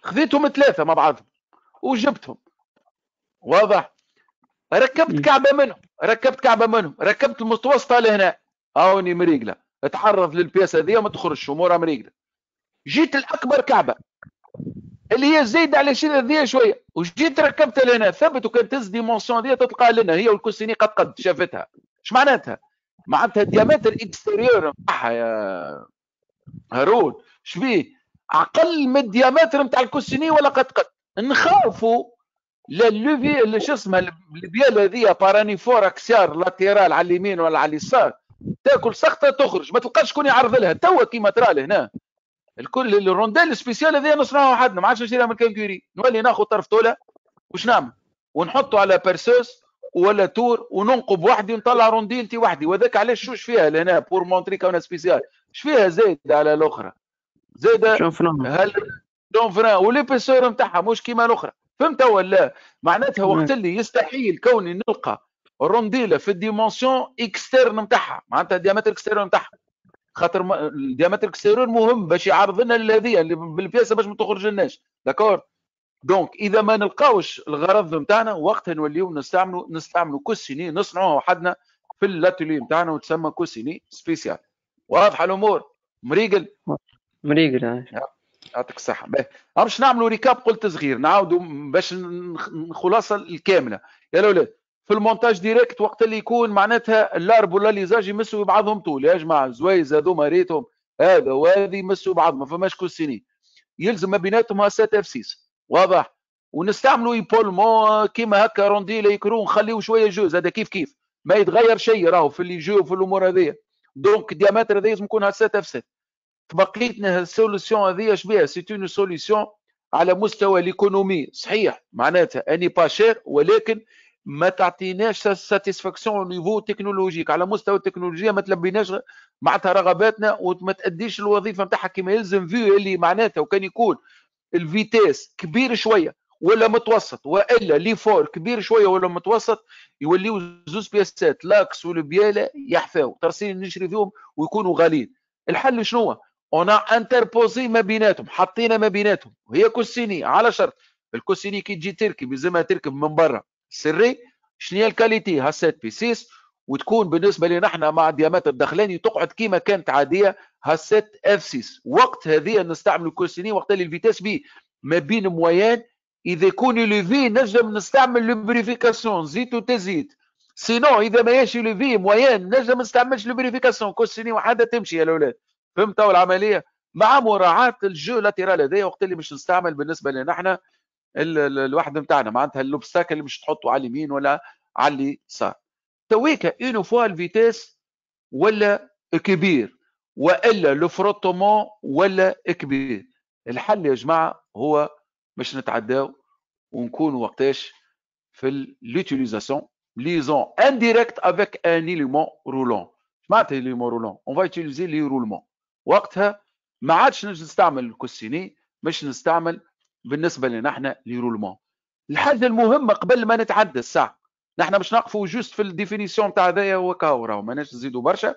خذيتهم ثلاثه مع بعضهم وجبتهم واضح ركبت كعبه منهم ركبت كعبه منهم ركبت المتوسطه لهنا هاوني مريقله اتعرض للبياسه هذه وما تخرجش امورها مريقله جيت الاكبر كعبه اللي هي زايده على الشيء ذي شويه وجيت ركبتها لهنا ثبت وكان تز ديمونسيون هذه تلقاها لنا هي والكوسيني قد قد شافتها اش معناتها معناتها الديامتر اكستيريور نتاعها يا هارون شبيه اقل من الديامتر نتاع الكوسيني ولا قد قد نخافوا اللي شو اسمها البيال هذيا فور اكسيار لاتيرال على اليمين ولا على اليسار تاكل سخطه تخرج ما تلقاش شكون يعرض لها توا كيما ترى لهنا الكل الرونديل سبيسيال هذيا نصنعوها وحدنا ما عادش نشريها من كانكوري نولي ناخذ طرف طوله وش نعمل ونحطه على بيرسوس ولا تور وننقب وحدي ونطلع رونديلتي وحدي وذاك علاش شوش فيها لهنا بور مونتري سبيسيال اش فيها زايد على الاخرى زايد شوفنا هل دونفران وليبيسور نتاعها مش كيما الاخرى فهمت ولا معناتها نعم. وقت اللي يستحيل كوني نلقى الرونديله في الديمونسيون اكسترن نتاعها معناتها الديامتر اكسترن نتاعها خاطر الديامتر اكسترن مهم باش يعرض لنا الهذية اللي بالبياسه باش ما تخرج لناش داكور دونك اذا ما نلقاوش الغرض نتاعنا وقتها نوليو نستعملوا نستعملوا كوسيني نصنعوها وحدنا في اللاتولي نتاعنا وتسمى كوسيني سبيسيال واضحه الامور مريقل مريقل آه. يعطيك الصحه باش نعملوا ريكاب قلت صغير نعاودوا باش الخلاصه الكامله يا الاولاد في المونتاج ديريكت وقت اللي يكون معناتها اللارب ولا ليزاج يمسوا بعضهم طول يا جماعه الزوايز هذوما ريتهم هذا وهذه يمسوا بعض ما فماش كوسيني يلزم بيناتهم بيناتهم سات اف 6 واضح ونستعملوا ايبولمون كيما هكا روندي يكرون نخليو شويه جوز هذا كيف كيف ما يتغير شيء راهو في اللي جو وفي الامور هذه دونك الديامتر هذا لازم يكون 7 في 6 تبقيتنا السوليسيون هذه اش بها سي اون سوليسيون على مستوى ليكونومي صحيح معناتها اني با شير ولكن ما تعطيناش ساتيسفاكسيون نيفو تكنولوجيك على مستوى التكنولوجيا ما تلبيناش معناتها رغباتنا وما تاديش الوظيفه نتاعها كما يلزم فيو اللي معناتها وكان يكون الفيتيس كبير شويه ولا متوسط والا لي فور كبير شويه ولا متوسط يوليو زوز بياسات لاكس والبياله يحفاو ترسين نشري فيهم ويكونوا غاليين الحل شنو هو اون انتربوزي ما بيناتهم حطينا ما بيناتهم وهي كوسيني على شرط الكوسيني كي تجي تركب لازمها تركب من برا سري شنو هي الكاليتي ها سات بي 6 وتكون بالنسبه لنا احنا مع ديامات الدخلاني تقعد كيما كانت عاديه ها سات اف 6 وقت هذه نستعمل الكوسيني وقت اللي الفيتاس بي ما بين مويان اذا يكون لوفي نجم نستعمل لوبريفيكاسيون زيت وتزيد سينو اذا ما ياشي لوفي مويان نجم ما نستعملش لوبريفيكاسيون كل سنه وحده تمشي يا الاولاد فهمتوا العمليه مع مراعاه الجو لاتيرال هذايا وقت اللي مش نستعمل بالنسبه لنا احنا الواحد نتاعنا معناتها اللوبستاك اللي مش تحطه على اليمين ولا على اللي صار اون فوا الفيتيس ولا كبير والا لو فروتومون ولا كبير الحل يا جماعه هو باش نتعداو ونكونوا وقتاش في l'utilisation ليزون indirecte افيك ان ايليمون رولون معناتها ايليمون رولون اون فايتيليزي لي رولمون وقتها ما عادش نستعمل الكوسيني باش نستعمل بالنسبه لنا احنا لي رولمون الحاجه المهمه قبل ما نتعدى الساعه نحن باش نقفوا جوست في الديفينيسيون تاع هذايا وكاو راهو ماناش نزيدوا برشا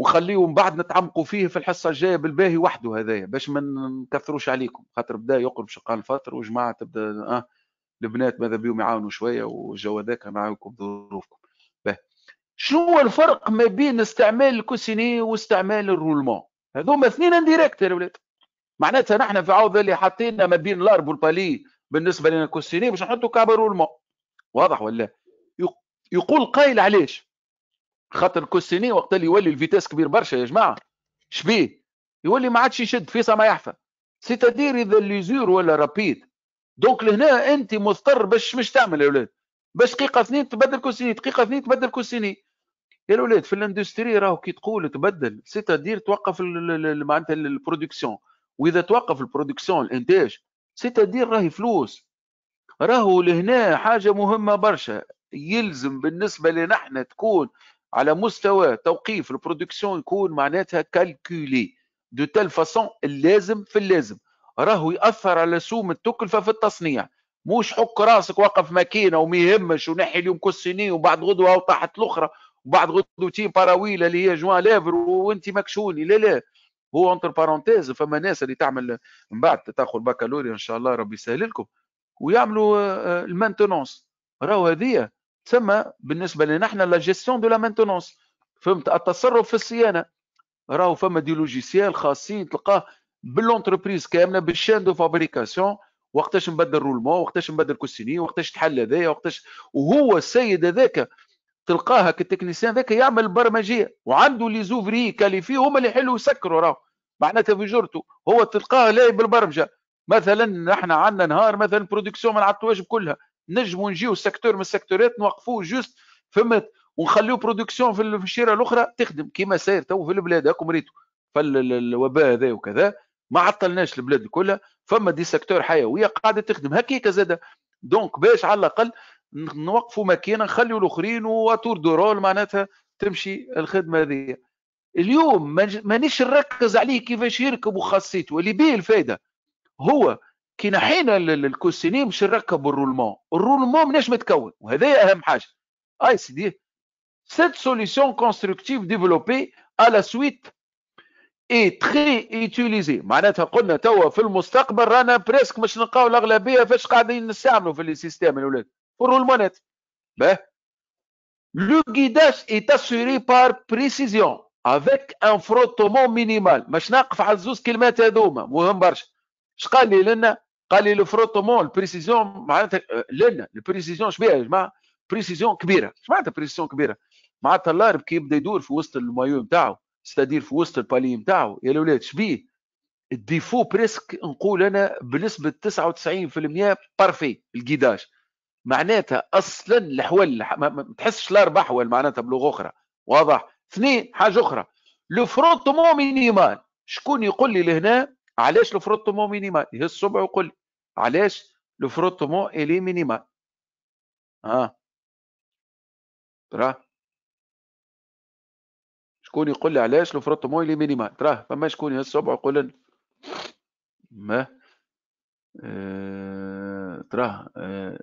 ونخليهم بعد نتعمقوا فيه في الحصه الجايه بالباهي وحده هذايا باش ما نكثروش عليكم خاطر بدا يقرب شقان الفتر وجماعه تبدا اه البنات ماذا بيهم يعاونوا شويه والجو هذاك نعاونكم ظروفكم شنو الفرق ما بين استعمال الكوسيني واستعمال الرولمون هذوما اثنين انديريكت يا ولاد معناتها نحن في عوض اللي حطينا ما بين الارب والبالي بالنسبه لنا الكوسيني باش نحطوا كعب رولمون واضح ولا يقول قايل علاش خاطر كوسيني وقت اللي يولي الفيتاس كبير برشا يا جماعه شبيه يولي ما عادش يشد فيسا ما يحفى سيتادير اذا ليزور ولا رابيد دونك لهنا انت مضطر باش مش تعمل يا ولاد باش دقيقه اثنين تبدل كوسيني دقيقه اثنين تبدل كوسيني يا ولاد في الاندستري راهو كي تقول تبدل سيتادير توقف معناتها البرودكسيون واذا توقف البرودكسيون الانتاج سيتادير راهي فلوس راهو لهنا حاجه مهمه برشا يلزم بالنسبه لنا احنا تكون على مستوى توقيف البرودكسيون يكون معناتها كالكولي دو تال فاسون اللازم في اللازم راهو ياثر على سوم التكلفه في التصنيع مش حك راسك وقف ماكينه وما يهمش ونحي اليوم كوسيني وبعد غدوه وطاحت الاخرى وبعد غدوتين باراويل اللي هي جوان لافر وانت مكشوني لا لا هو انتر بارونتيز فما ناس اللي تعمل من بعد تاخذ بكالوريا ان شاء الله ربي يسهل لكم ويعملوا آه، آه، المانتونونس راهو هذه ثم بالنسبه لنا احنا لا جيستيون دو لا مينتونونس فهمت التصرف في الصيانه راهو فما دي لوجيسيال خاصين تلقاه بالونتربريز كامله بالشان دو فابريكاسيون وقتاش نبدل رولمون وقتاش نبدل كوسيني وقتاش تحل هذايا وقتاش وهو السيد هذاك تلقاه هكا ذاك يعمل برمجيه وعنده لي زوفري كاليفي هما اللي يحلوا يسكروا راهو معناتها في جرته هو تلقاه لاعب بالبرمجه مثلا احنا عندنا نهار مثلا برودكسيون ما نعطوهاش كلها نجموا نجيو سيكتور من السيكتورات نوقفوه جوست فهمت ونخليو برودكسيون في الشيره الاخرى تخدم كيما ساير تو في البلاد هاكم ريتو فالوباء هذا وكذا ما عطلناش البلاد كلها فما دي سيكتور حيويه قاعده تخدم هكيك زاده دونك باش على الاقل نوقفوا ماكينه نخليوا الاخرين واتور دو رول معناتها تمشي الخدمه هذه اليوم مانيش نركز عليه كيفاش يركب وخاصيته اللي بيه الفائده هو كي نحينا الكوسيني باش نركب الرولمون الرولمون مناش متكون وهذا اهم حاجه اي سيدي سيت سوليسيون كونستركتيف ديفلوبي على سويت اي تري ايتيليزي معناتها قلنا توا في المستقبل رانا بريسك مش نلقاو الاغلبيه فاش قاعدين نستعملوا في لي سيستيم الاولاد الرولمونات باه لو غيداج اي تاسوري بار بريسيزيون افيك ان فروتومون مينيمال مش ناقف على الزوز كلمات هذوما مهم برشا اش قال لي لنا قال لي لو فروتومون البريسيزيون معناتها لا البريسيزيون شبيها يا جماعه بريسيزيون كبيره اش معناتها بريسيزيون كبيره معناتها اللارب كي يبدا يدور في وسط المايو نتاعو ستادير في وسط البالي نتاعو يا الاولاد شبيه الديفو بريسك نقول انا بنسبه 99% بارفي الجيداج معناتها اصلا الحول ما تحسش لا ربح ولا معناتها بلغه اخرى واضح اثنين حاجه اخرى لو فروتومون مينيمال شكون يقول لي لهنا علاش لو فروتومون مينيمال يهز الصبع ويقول لي علاش لو فروتومون الي مينيمال ها آه. تراه شكون يقول لي علاش لو فروتومون الي مينيمال تراه فما شكون يصبع يقول لنا ما اه... تراه اه...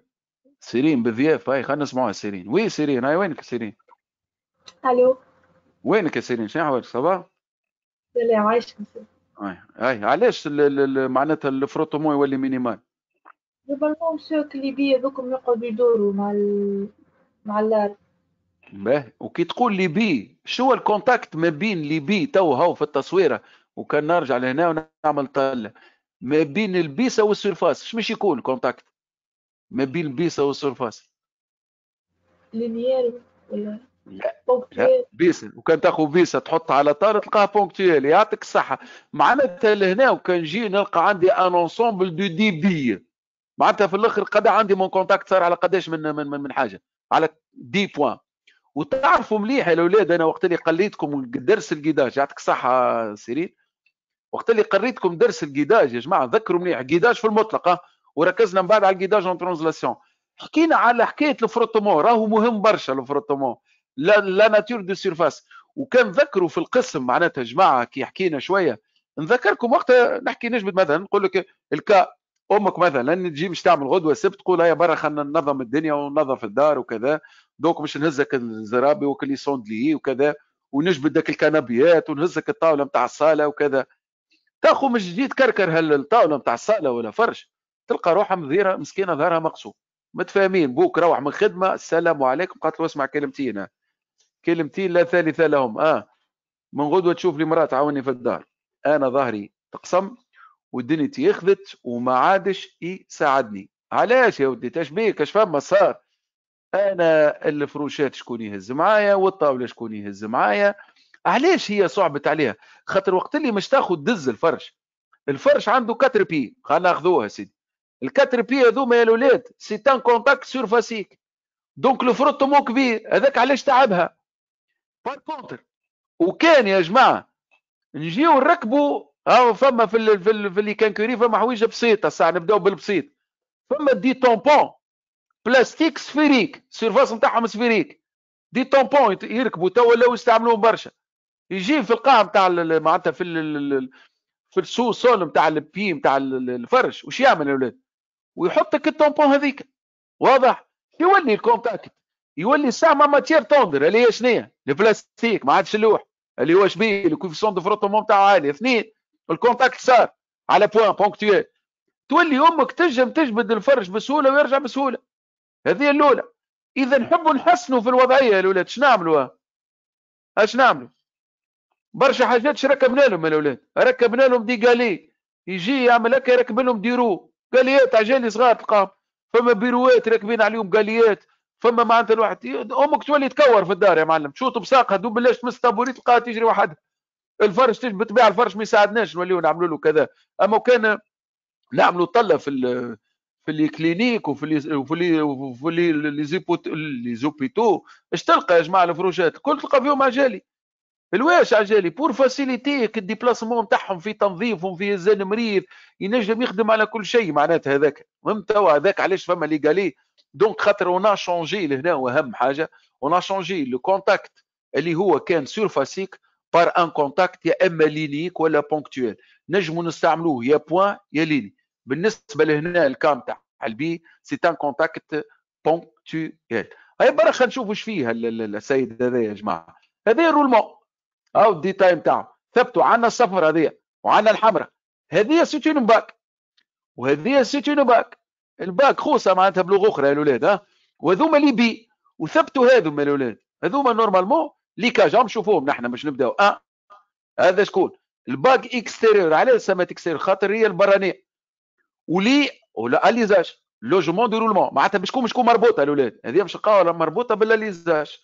سيرين بالضياف هاي خلينا نسمعوها سيرين وي سيرين هاي وينك سيرين الو وينك يا سيرين شنو حوالك صباح لا عايش هاي هاي علاش معناتها الفروتومون يولي مينيمال نورمالمون يقعدوا يدوروا مع ال... مع اللار باه وكي تقول ليبي شو هو الكونتاكت ما بين ليبي تو هاو في التصويره وكان نرجع لهنا ونعمل طلة ما بين البيسه والسيرفاس اش مش يكون كونتاكت ما بين البيسه والسيرفاس لينيير ولا لا, لا. بيسه وكان تاخذ بيسه تحطها على طار تلقاها بونكتيال يعطيك الصحه معناتها لهنا وكان نجي نلقى عندي ان انسومبل دو ديبي معناتها في الاخر قد عندي مون كونتاكت صار على قداش من من من, من حاجه على دي بوان وتعرفوا مليح يا الاولاد انا وقت اللي قليتكم درس القيداج يعطيك الصحه سيرين وقت اللي قريتكم درس القيداج يا جماعه ذكروا مليح قيداج في المطلق وركزنا من بعد على القيداج اون ترانزلاسيون حكينا على حكايه الفروتومون راهو مهم برشا الفروتومون لا لا ناتور دو سيرفاس وكان ذكروا في القسم معناتها جماعه كي حكينا شويه نذكركم وقتها نحكي نجبد مثلا نقول لك الكا امك مثلا لن تجي مش تعمل غدوه السبت تقول هيا برا خلينا ننظم الدنيا وننظف الدار وكذا دوك مش نهزك الزرابي وكلي لي وكذا ونجبد داك الكنبيات ونهزك الطاوله نتاع الصاله وكذا تاخو مش جديد كركر هل الطاوله نتاع الصاله ولا فرش تلقى روحها مذيره مسكينه ظهرها مقصوب متفاهمين بوك روح من خدمه السلام عليكم قالت له اسمع كلمتين كلمتين لا ثالثه لهم اه من غدوه تشوف لي مراه تعاوني في الدار انا ظهري تقسم والدنيا تيخذت وما عادش يساعدني علاش يا ودي تشبيك اش فما صار انا الفروشات شكون يهز معايا والطاوله شكون يهز معايا علاش هي صعبت عليها خاطر وقت اللي مش تاخذ دز الفرش الفرش عنده كاتر بي خلينا ناخذوها سيدي الكاتر بي هذوما يا الاولاد سي ان كونتاكت سيرفاسيك دونك الفروت مو كبير هذاك علاش تعبها بار كونتر وكان يا جماعه نجيو نركبوا ها فما في الـ في, الـ في اللي كان كوري فما حويجه بسيطه ساعه نبداو بالبسيط فما دي طومبون بلاستيك سفيريك السيرفاس نتاعهم سفيريك دي طومبون يركبوا توا ولاو يستعملوهم برشا يجي في القاع نتاع معناتها في في السو سول نتاع البي نتاع الفرش وش يعمل الاولاد ويحط لك الطومبون هذيك واضح يولي الكونتاكت يولي ساعه ماتير توندر اللي هي شنيا البلاستيك ما عادش اللوح اللي هو شبيه الكوفيسون دو فروتومون نتاعو عالي اثنين الكونتاكت صار على بوان بونكتويل تولي امك تجم تجبد الفرج بسهوله ويرجع بسهوله هذه الاولى اذا نحبوا نحسنوا في الوضعيه الاولاد شنو نعملوا اش نعملوا برشا حاجات ركبنا لهم الاولاد ركبنا لهم قالي يجي يعمل هكا يركب لهم ديرو قاليات عجالي صغار تلقاهم فما بيروات راكبين عليهم قاليات فما معناتها الواحد امك تولي تكور في الدار يا معلم تشوط بساقها دوب بلاش تمس تابوري تلقاها تجري وحدها الفرش بالطبيعه الفرش ما يساعدناش نوليو نعملوا له كذا اما كان نعملوا طله في الـ في لي كلينيك وفي لي وفي لي وفي لي لي زيبوت لي زوبيتو اش تلقى يا جماعه الفروشات الكل تلقى فيهم عجالي الواش عجالي بور فاسيليتي الديبلاسمون تاعهم في تنظيفهم في الزان مريض ينجم يخدم على كل شيء معناتها هذاك فهمت هذاك علاش فما لي قالي دونك خاطر ونا شونجي لهنا واهم حاجه ونا شونجي لو كونتاكت اللي هو كان سيرفاسيك بار ان كونتاكت يا اما لينيك ولا بونكتويل نجموا نستعملوه يا بوان يا ليني بالنسبه لهنا الكام تاع البي سي ان كونتاكت بونكتويل هاي برا خلينا نشوف واش فيه السيد هذا يا جماعه هذا او هاو تايم تاعو ثبتوا عندنا الصفر هذه وعندنا الحمراء هذه سيتون باك وهذه سيتون باك الباك خوصه معناتها بلغه اخرى يا الاولاد ها وهذوما لي بي وثبتوا هذوما الاولاد هذوما نورمالمون لي كاجا نشوفوهم نحن باش نبداو أه هذا شكون الباك اكستيريور على السمات اكستيريور خاطر هي البرانيه ولي ولا اليزاج لوجمون دو رولمون معناتها بشكون شكون مربوطه الاولاد هذه مش نلقاوها مربوطه بالاليزاج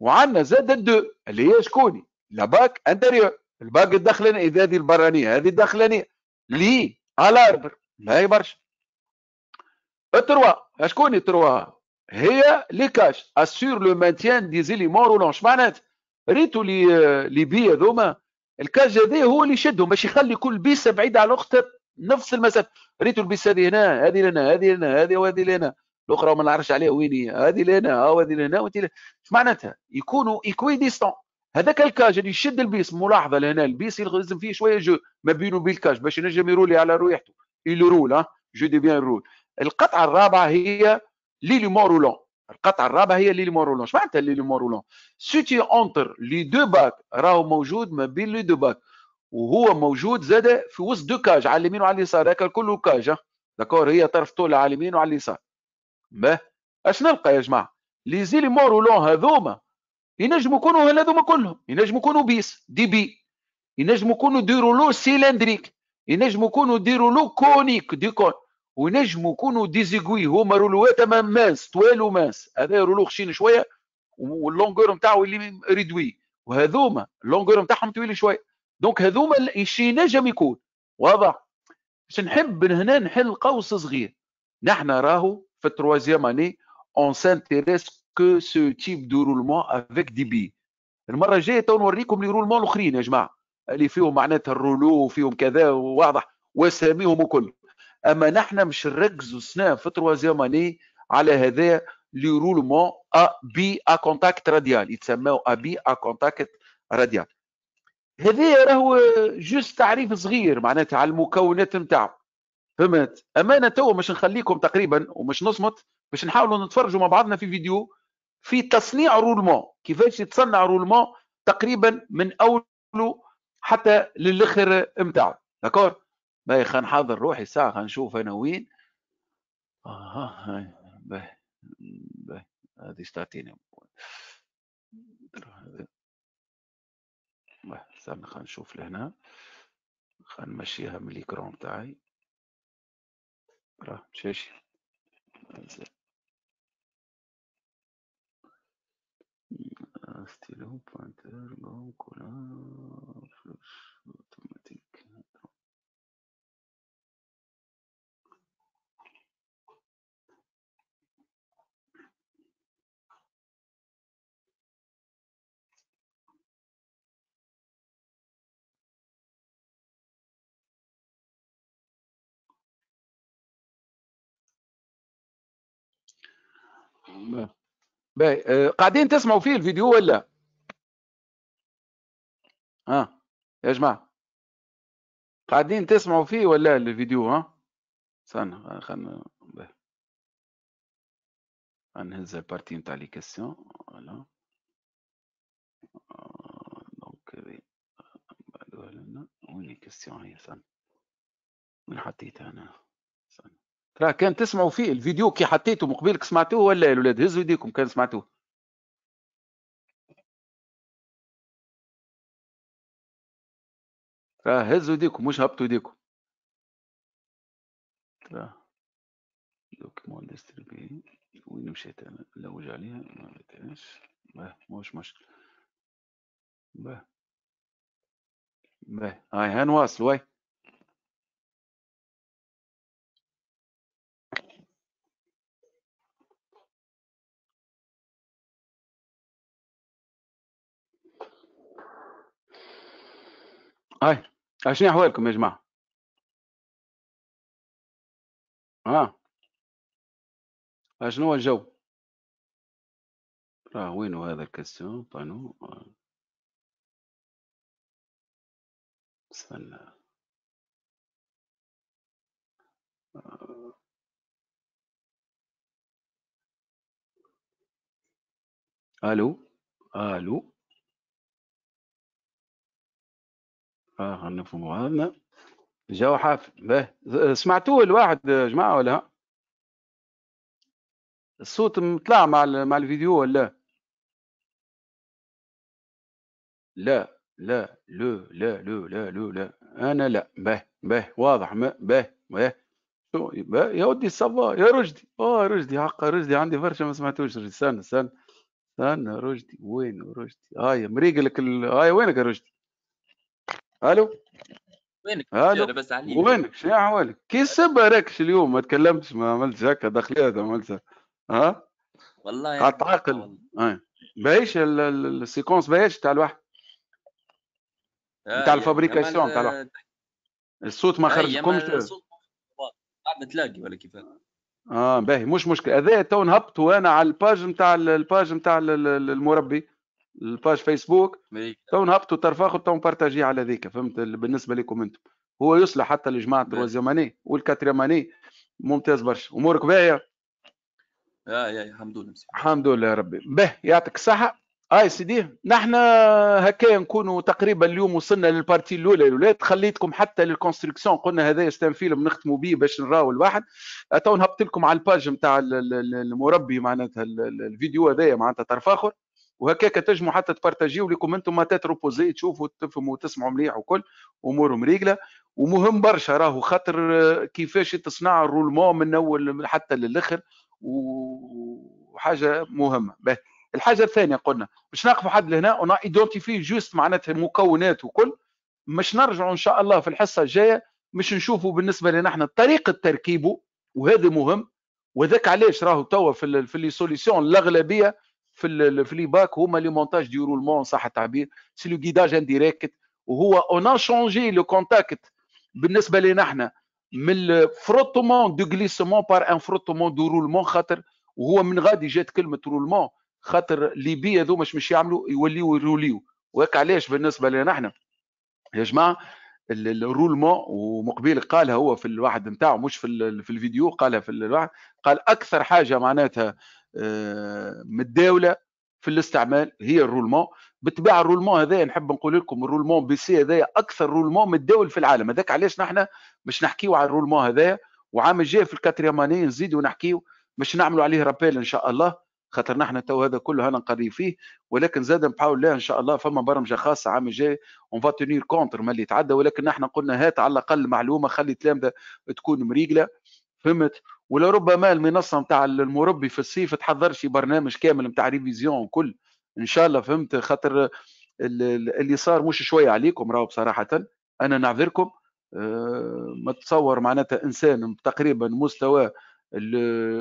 وعندنا زاد الدو اللي هي شكوني لا باك انتيريور الباك الدخلانيه اذا هذه البرانيه هذه الداخلانيه لي الاربر لا برشا التروا شكون التروا هي لي كاش اسور لو مانتيان دي زيليمون رولونش معناتها ريتو لي لي بي هذوما الكاش هذا هو اللي يشدهم باش يخلي كل بيسه بعيده على الاخت نفس المسافه ريتو البيسه هذه هنا هذه لنا هذه لنا هذه وهذه لنا الاخرى ما نعرفش عليها وين هي هذه لهنا ها هذه لهنا وانت اش معناتها يكونوا ايكوي ديستون هذاك الكاج اللي يشد البيس ملاحظه لهنا البيس يلزم فيه شويه جو ما بينه وبين الكاج باش ينجم يرولي على رويحته يرول رول ها جو دي بيان رول القطعه الرابعه هي Lili مورولون القطعة الرابعة هي ليلي مورولون، اش معناتها ليلي مورولون؟ سيتي اونتر لي دو باك راهو موجود ما بين لي دو باك وهو موجود زاد في وسط دو كاج على اليمين وعلى اليسار هكا الكل كاج داكور هي طرف طول على اليمين وعلى اليسار. ما اش نلقى يا جماعة؟ لي زيلي مورولون هذوما ينجموا يكونوا هذوما كلهم، ينجموا يكونوا بيس دي بي ينجموا يكونوا ديرولو سيلندريك ينجموا يكونوا ديرولو كونيك دي كون ونجموا يكونوا ديزيغوي هما رولوات اما ماس طوال وماس هذا رولو خشين شويه واللونغور نتاعو اللي ريدوي وهذوما اللونغور نتاعهم طويل شويه دونك هذوما الشيء نجم يكون واضح باش نحب من هنا نحل قوس صغير نحن راهو في التروازيام اني اون سانتيريس كو سو تيب دو رولمون افيك دي بي المره الجايه تو نوريكم لي رولمون الاخرين يا جماعه اللي فيهم معناتها الرولو وفيهم كذا واضح واساميهم وكل اما نحن مش نركزوا سنا في تروازيام اني على هذا لي رولمون ا بي ا كونتاكت راديال يتسموا ا بي ا كونتاكت راديال هذا راهو جوست تعريف صغير معناتها على المكونات نتاعو فهمت اما انا تو مش نخليكم تقريبا ومش نصمت باش نحاولوا نتفرجوا مع بعضنا في فيديو في تصنيع رولمون كيفاش يتصنع رولمون تقريبا من اوله حتى للاخر نتاعو داكور باهي حاضر روحي ساعة خنشوف أنا وين أها آه، باهي باهي هذه تعطيني استنى خنشوف لهنا خنمشيها من ليكرون تاعي راه مشاشي آه، ستيلو بوانتر بون كولا آه، فلوس اوتوماتيك باي آه، قاعدين تسمعوا فيه الفيديو ولا ها آه، يا جماعه قاعدين تسمعوا فيه ولا الفيديو ها آه؟ استنى خلنا نهز البارتي نتاع لي كيسيون فوالا دونك بعدوها لنا وين الكيسيون هي استنى وين حطيتها انا راه كان تسمعوا فيه الفيديو كي حطيته مقبلك سمعتوه ولا لا الولاد هزوا يديكم كان سمعتوه راه هزوا يديكم مش هبطوا يديكم راه دوكيمون ديستريبي وين مشيت انا نلوج عليها ما لقيتهاش باه مش مشكل باه باه هاي هان واصل واي هاي شنو احوالكم يا جماعه اه ها شنو هو الجو راه وينو هذا الكاستيون بانو طيب، استنى آه. الو الو آه نفهموا هذا الجو حافل سمعتوه الواحد جماعة ولا الصوت مطلع مع مع الفيديو ولا لا لا لو لا لو لا لو لا انا لا به به واضح ما به به شو يا ودي الصبا يا رشدي اه رشدي حق رشدي عندي فرشه ما سمعتوش رجدي استنى استنى استنى رشدي وين رشدي هاي مريقلك هاي وينك يا رشدي الو وينك الو بس عليك وينك شنو احوالك كي راكش اليوم ما تكلمتش ما عملتش هكا داخليه ما عملتش ها والله قاعد تعاقل باهيش السيكونس باهيش تاع الواحد آه، تاع الفابريكاسيون تاع الواحد الصوت ما خرجكمش قاعد نتلاقي ولا كيف اه باهي مش مشكل هذا تو نهبطوا انا على الباج نتاع الباج نتاع المربي الباج فيسبوك تو نهبطوا ترفاخوا تو بارتاجيه على ذيك فهمت بالنسبه لكم انتم هو يصلح حتى لجماعه التروازيماني والكاتريماني ممتاز برشا امورك باهيه يا يا الحمد لله الحمد لله يا ربي به يعطيك الصحه اي سيدي نحن هكايا نكونوا تقريبا اليوم وصلنا للبارتي الاولى الاولاد خليتكم حتى للكونستركسيون قلنا هذا ستان فيلم نختموا به باش نراو الواحد تو نهبط لكم على الباج نتاع المربي معناتها الفيديو هذايا معناتها ترفاخر وهكاك تنجموا حتى تبارتاجيو لكم انتم ما تتروبوزي تشوفوا تفهموا وتسمعوا مليح وكل امور مريقله ومهم برشا راهو خاطر آه، كيفاش تصنع الرولمون من اول حتى للاخر وحاجه مهمه به الحاجه الثانيه قلنا مش نقفوا حد لهنا ونا ايدونتيفي جوست معناتها المكونات وكل مش نرجعوا ان شاء الله في الحصه الجايه مش نشوفوا بالنسبه لنا احنا طريقه تركيبه وهذا مهم وذاك علاش راهو توا في, في لي سوليسيون الاغلبيه في في لي باك هما لي مونتاج دي رولمون صح التعبير سي لو غيداج انديريكت وهو اون شونجي لو كونتاكت بالنسبه لنا احنا من الفروتومون دو غليسمون بار ان فروتومون دو رولمون خاطر وهو من غادي جات كلمه رولمون خاطر ليبيا هذو مش مش يعملوا يوليو يروليو وهيك علاش بالنسبه لنا احنا يا جماعه الرولمون ومقبل قالها هو في الواحد نتاعو مش في, في الفيديو قالها في الواحد قال اكثر حاجه معناتها آه، من الدوله في الاستعمال هي الرولمون بالطبيعه الرولمون هذا نحب نقول لكم الرولمون بي سي هذا اكثر رولمون متداول في العالم هذاك علاش نحن مش نحكيو على الرولمون هذا وعام الجاي في الكاتريام اني نزيدوا نحكيو باش نعملوا عليه رابيل ان شاء الله خاطر نحن تو هذا كله انا نقري فيه ولكن زاد بحول الله ان شاء الله فما برمجه خاصه عام الجاي اون فا كونتر ما اللي تعدى ولكن نحن قلنا هات على الاقل معلومه خلي تلامذه تكون مريقله فهمت ولربما المنصه نتاع المربي في الصيف تحضر شي برنامج كامل نتاع ريفيزيون كل ان شاء الله فهمت خاطر اللي صار مش شويه عليكم راهو بصراحه انا نعذركم آه، ما تصور معناتها انسان تقريبا مستوى لو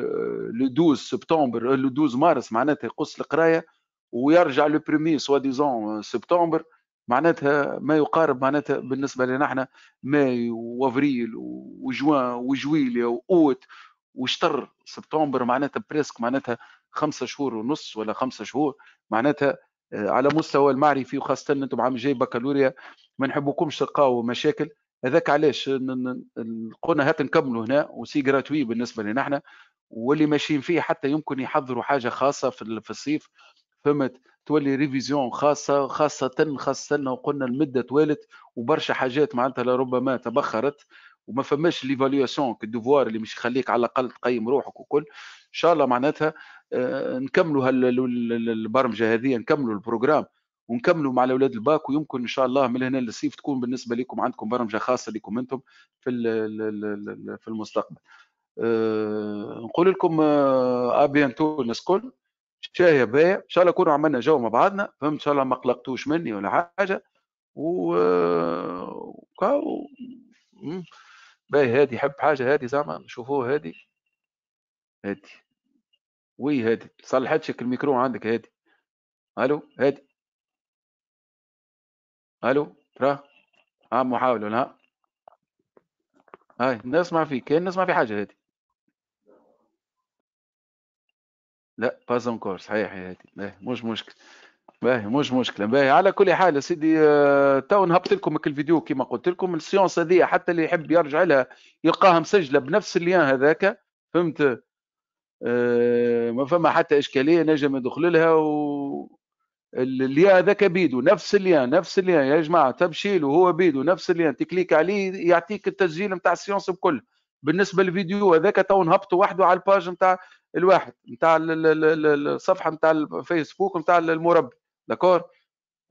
12 سبتمبر لو 12 مارس معناتها يقص القرايه ويرجع لو بريمي سوا ديزون سبتمبر معناتها ما يقارب معناتها بالنسبه لنا احنا ماي وافريل وجوان وجويليا واوت وشطر سبتمبر معناتها بريسك معناتها خمسة شهور ونص ولا خمسة شهور معناتها آه، على مستوى المعرفي وخاصة انتم عام جاي بكالوريا ما نحبوكمش تلقاو مشاكل هذاك علاش قلنا هات نكملوا هنا وسي جراتوي بالنسبة لنا احنا واللي ماشيين فيه حتى يمكن يحضروا حاجة خاصة في الصيف فهمت تولي ريفيزيون خاصه خاصه خاصه وقلنا المده توالت وبرشا حاجات معناتها لربما تبخرت وما فماش كي الدوفوار اللي مش يخليك على الاقل تقيم روحك وكل ان شاء الله معناتها آه، نكملوا البرمجه هذه نكملوا البروجرام ونكملوا مع الاولاد الباك ويمكن ان شاء الله من هنا للصيف تكون بالنسبه لكم عندكم برمجه خاصه لكم انتم في في المستقبل آه، نقول لكم ابيانتو الناس الكل شاهي بيا ان شاء الله نكونوا عملنا جو مع بعضنا فهمت ان شاء الله ما قلقتوش مني ولا حاجه و آه، باهي هادي حب حاجه هادي زعما نشوفوه هادي هادي وي هادي شكل الميكرو عندك هادي الو هادي الو ترى ها محاولة لا هاي نسمع فيك كاين نسمع في حاجة هادي لا باز انكور صحيح هادي مش مشكل باهي مش مشكله باهي على كل حال يا سيدي آه، تو نهبط لكم الفيديو كما قلت لكم السيونس هذه حتى اللي يحب يرجع لها يلقاها مسجله بنفس الليان هذاك فهمت أه ما فما حتى اشكاليه نجم يدخل لها و اللي هذاك بيدو نفس الليان نفس الليان يا جماعه تبشيل وهو بيدو نفس الليان تكليك عليه يعطيك التسجيل نتاع السيونس بكل بالنسبه للفيديو هذاك تو نهبطوا وحده على الباج نتاع الواحد نتاع الصفحه نتاع الفيسبوك نتاع المربي داكور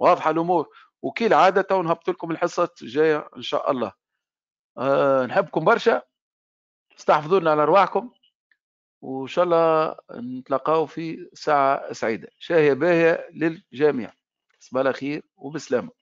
واضحه الامور وكي العاده تو نهبط لكم الحصه الجايه ان شاء الله أه نحبكم برشا استحفظوا لنا على ارواحكم وان شاء الله نتلاقاو في ساعه سعيده شاهيه باهيه للجميع صباح الخير وبسلامه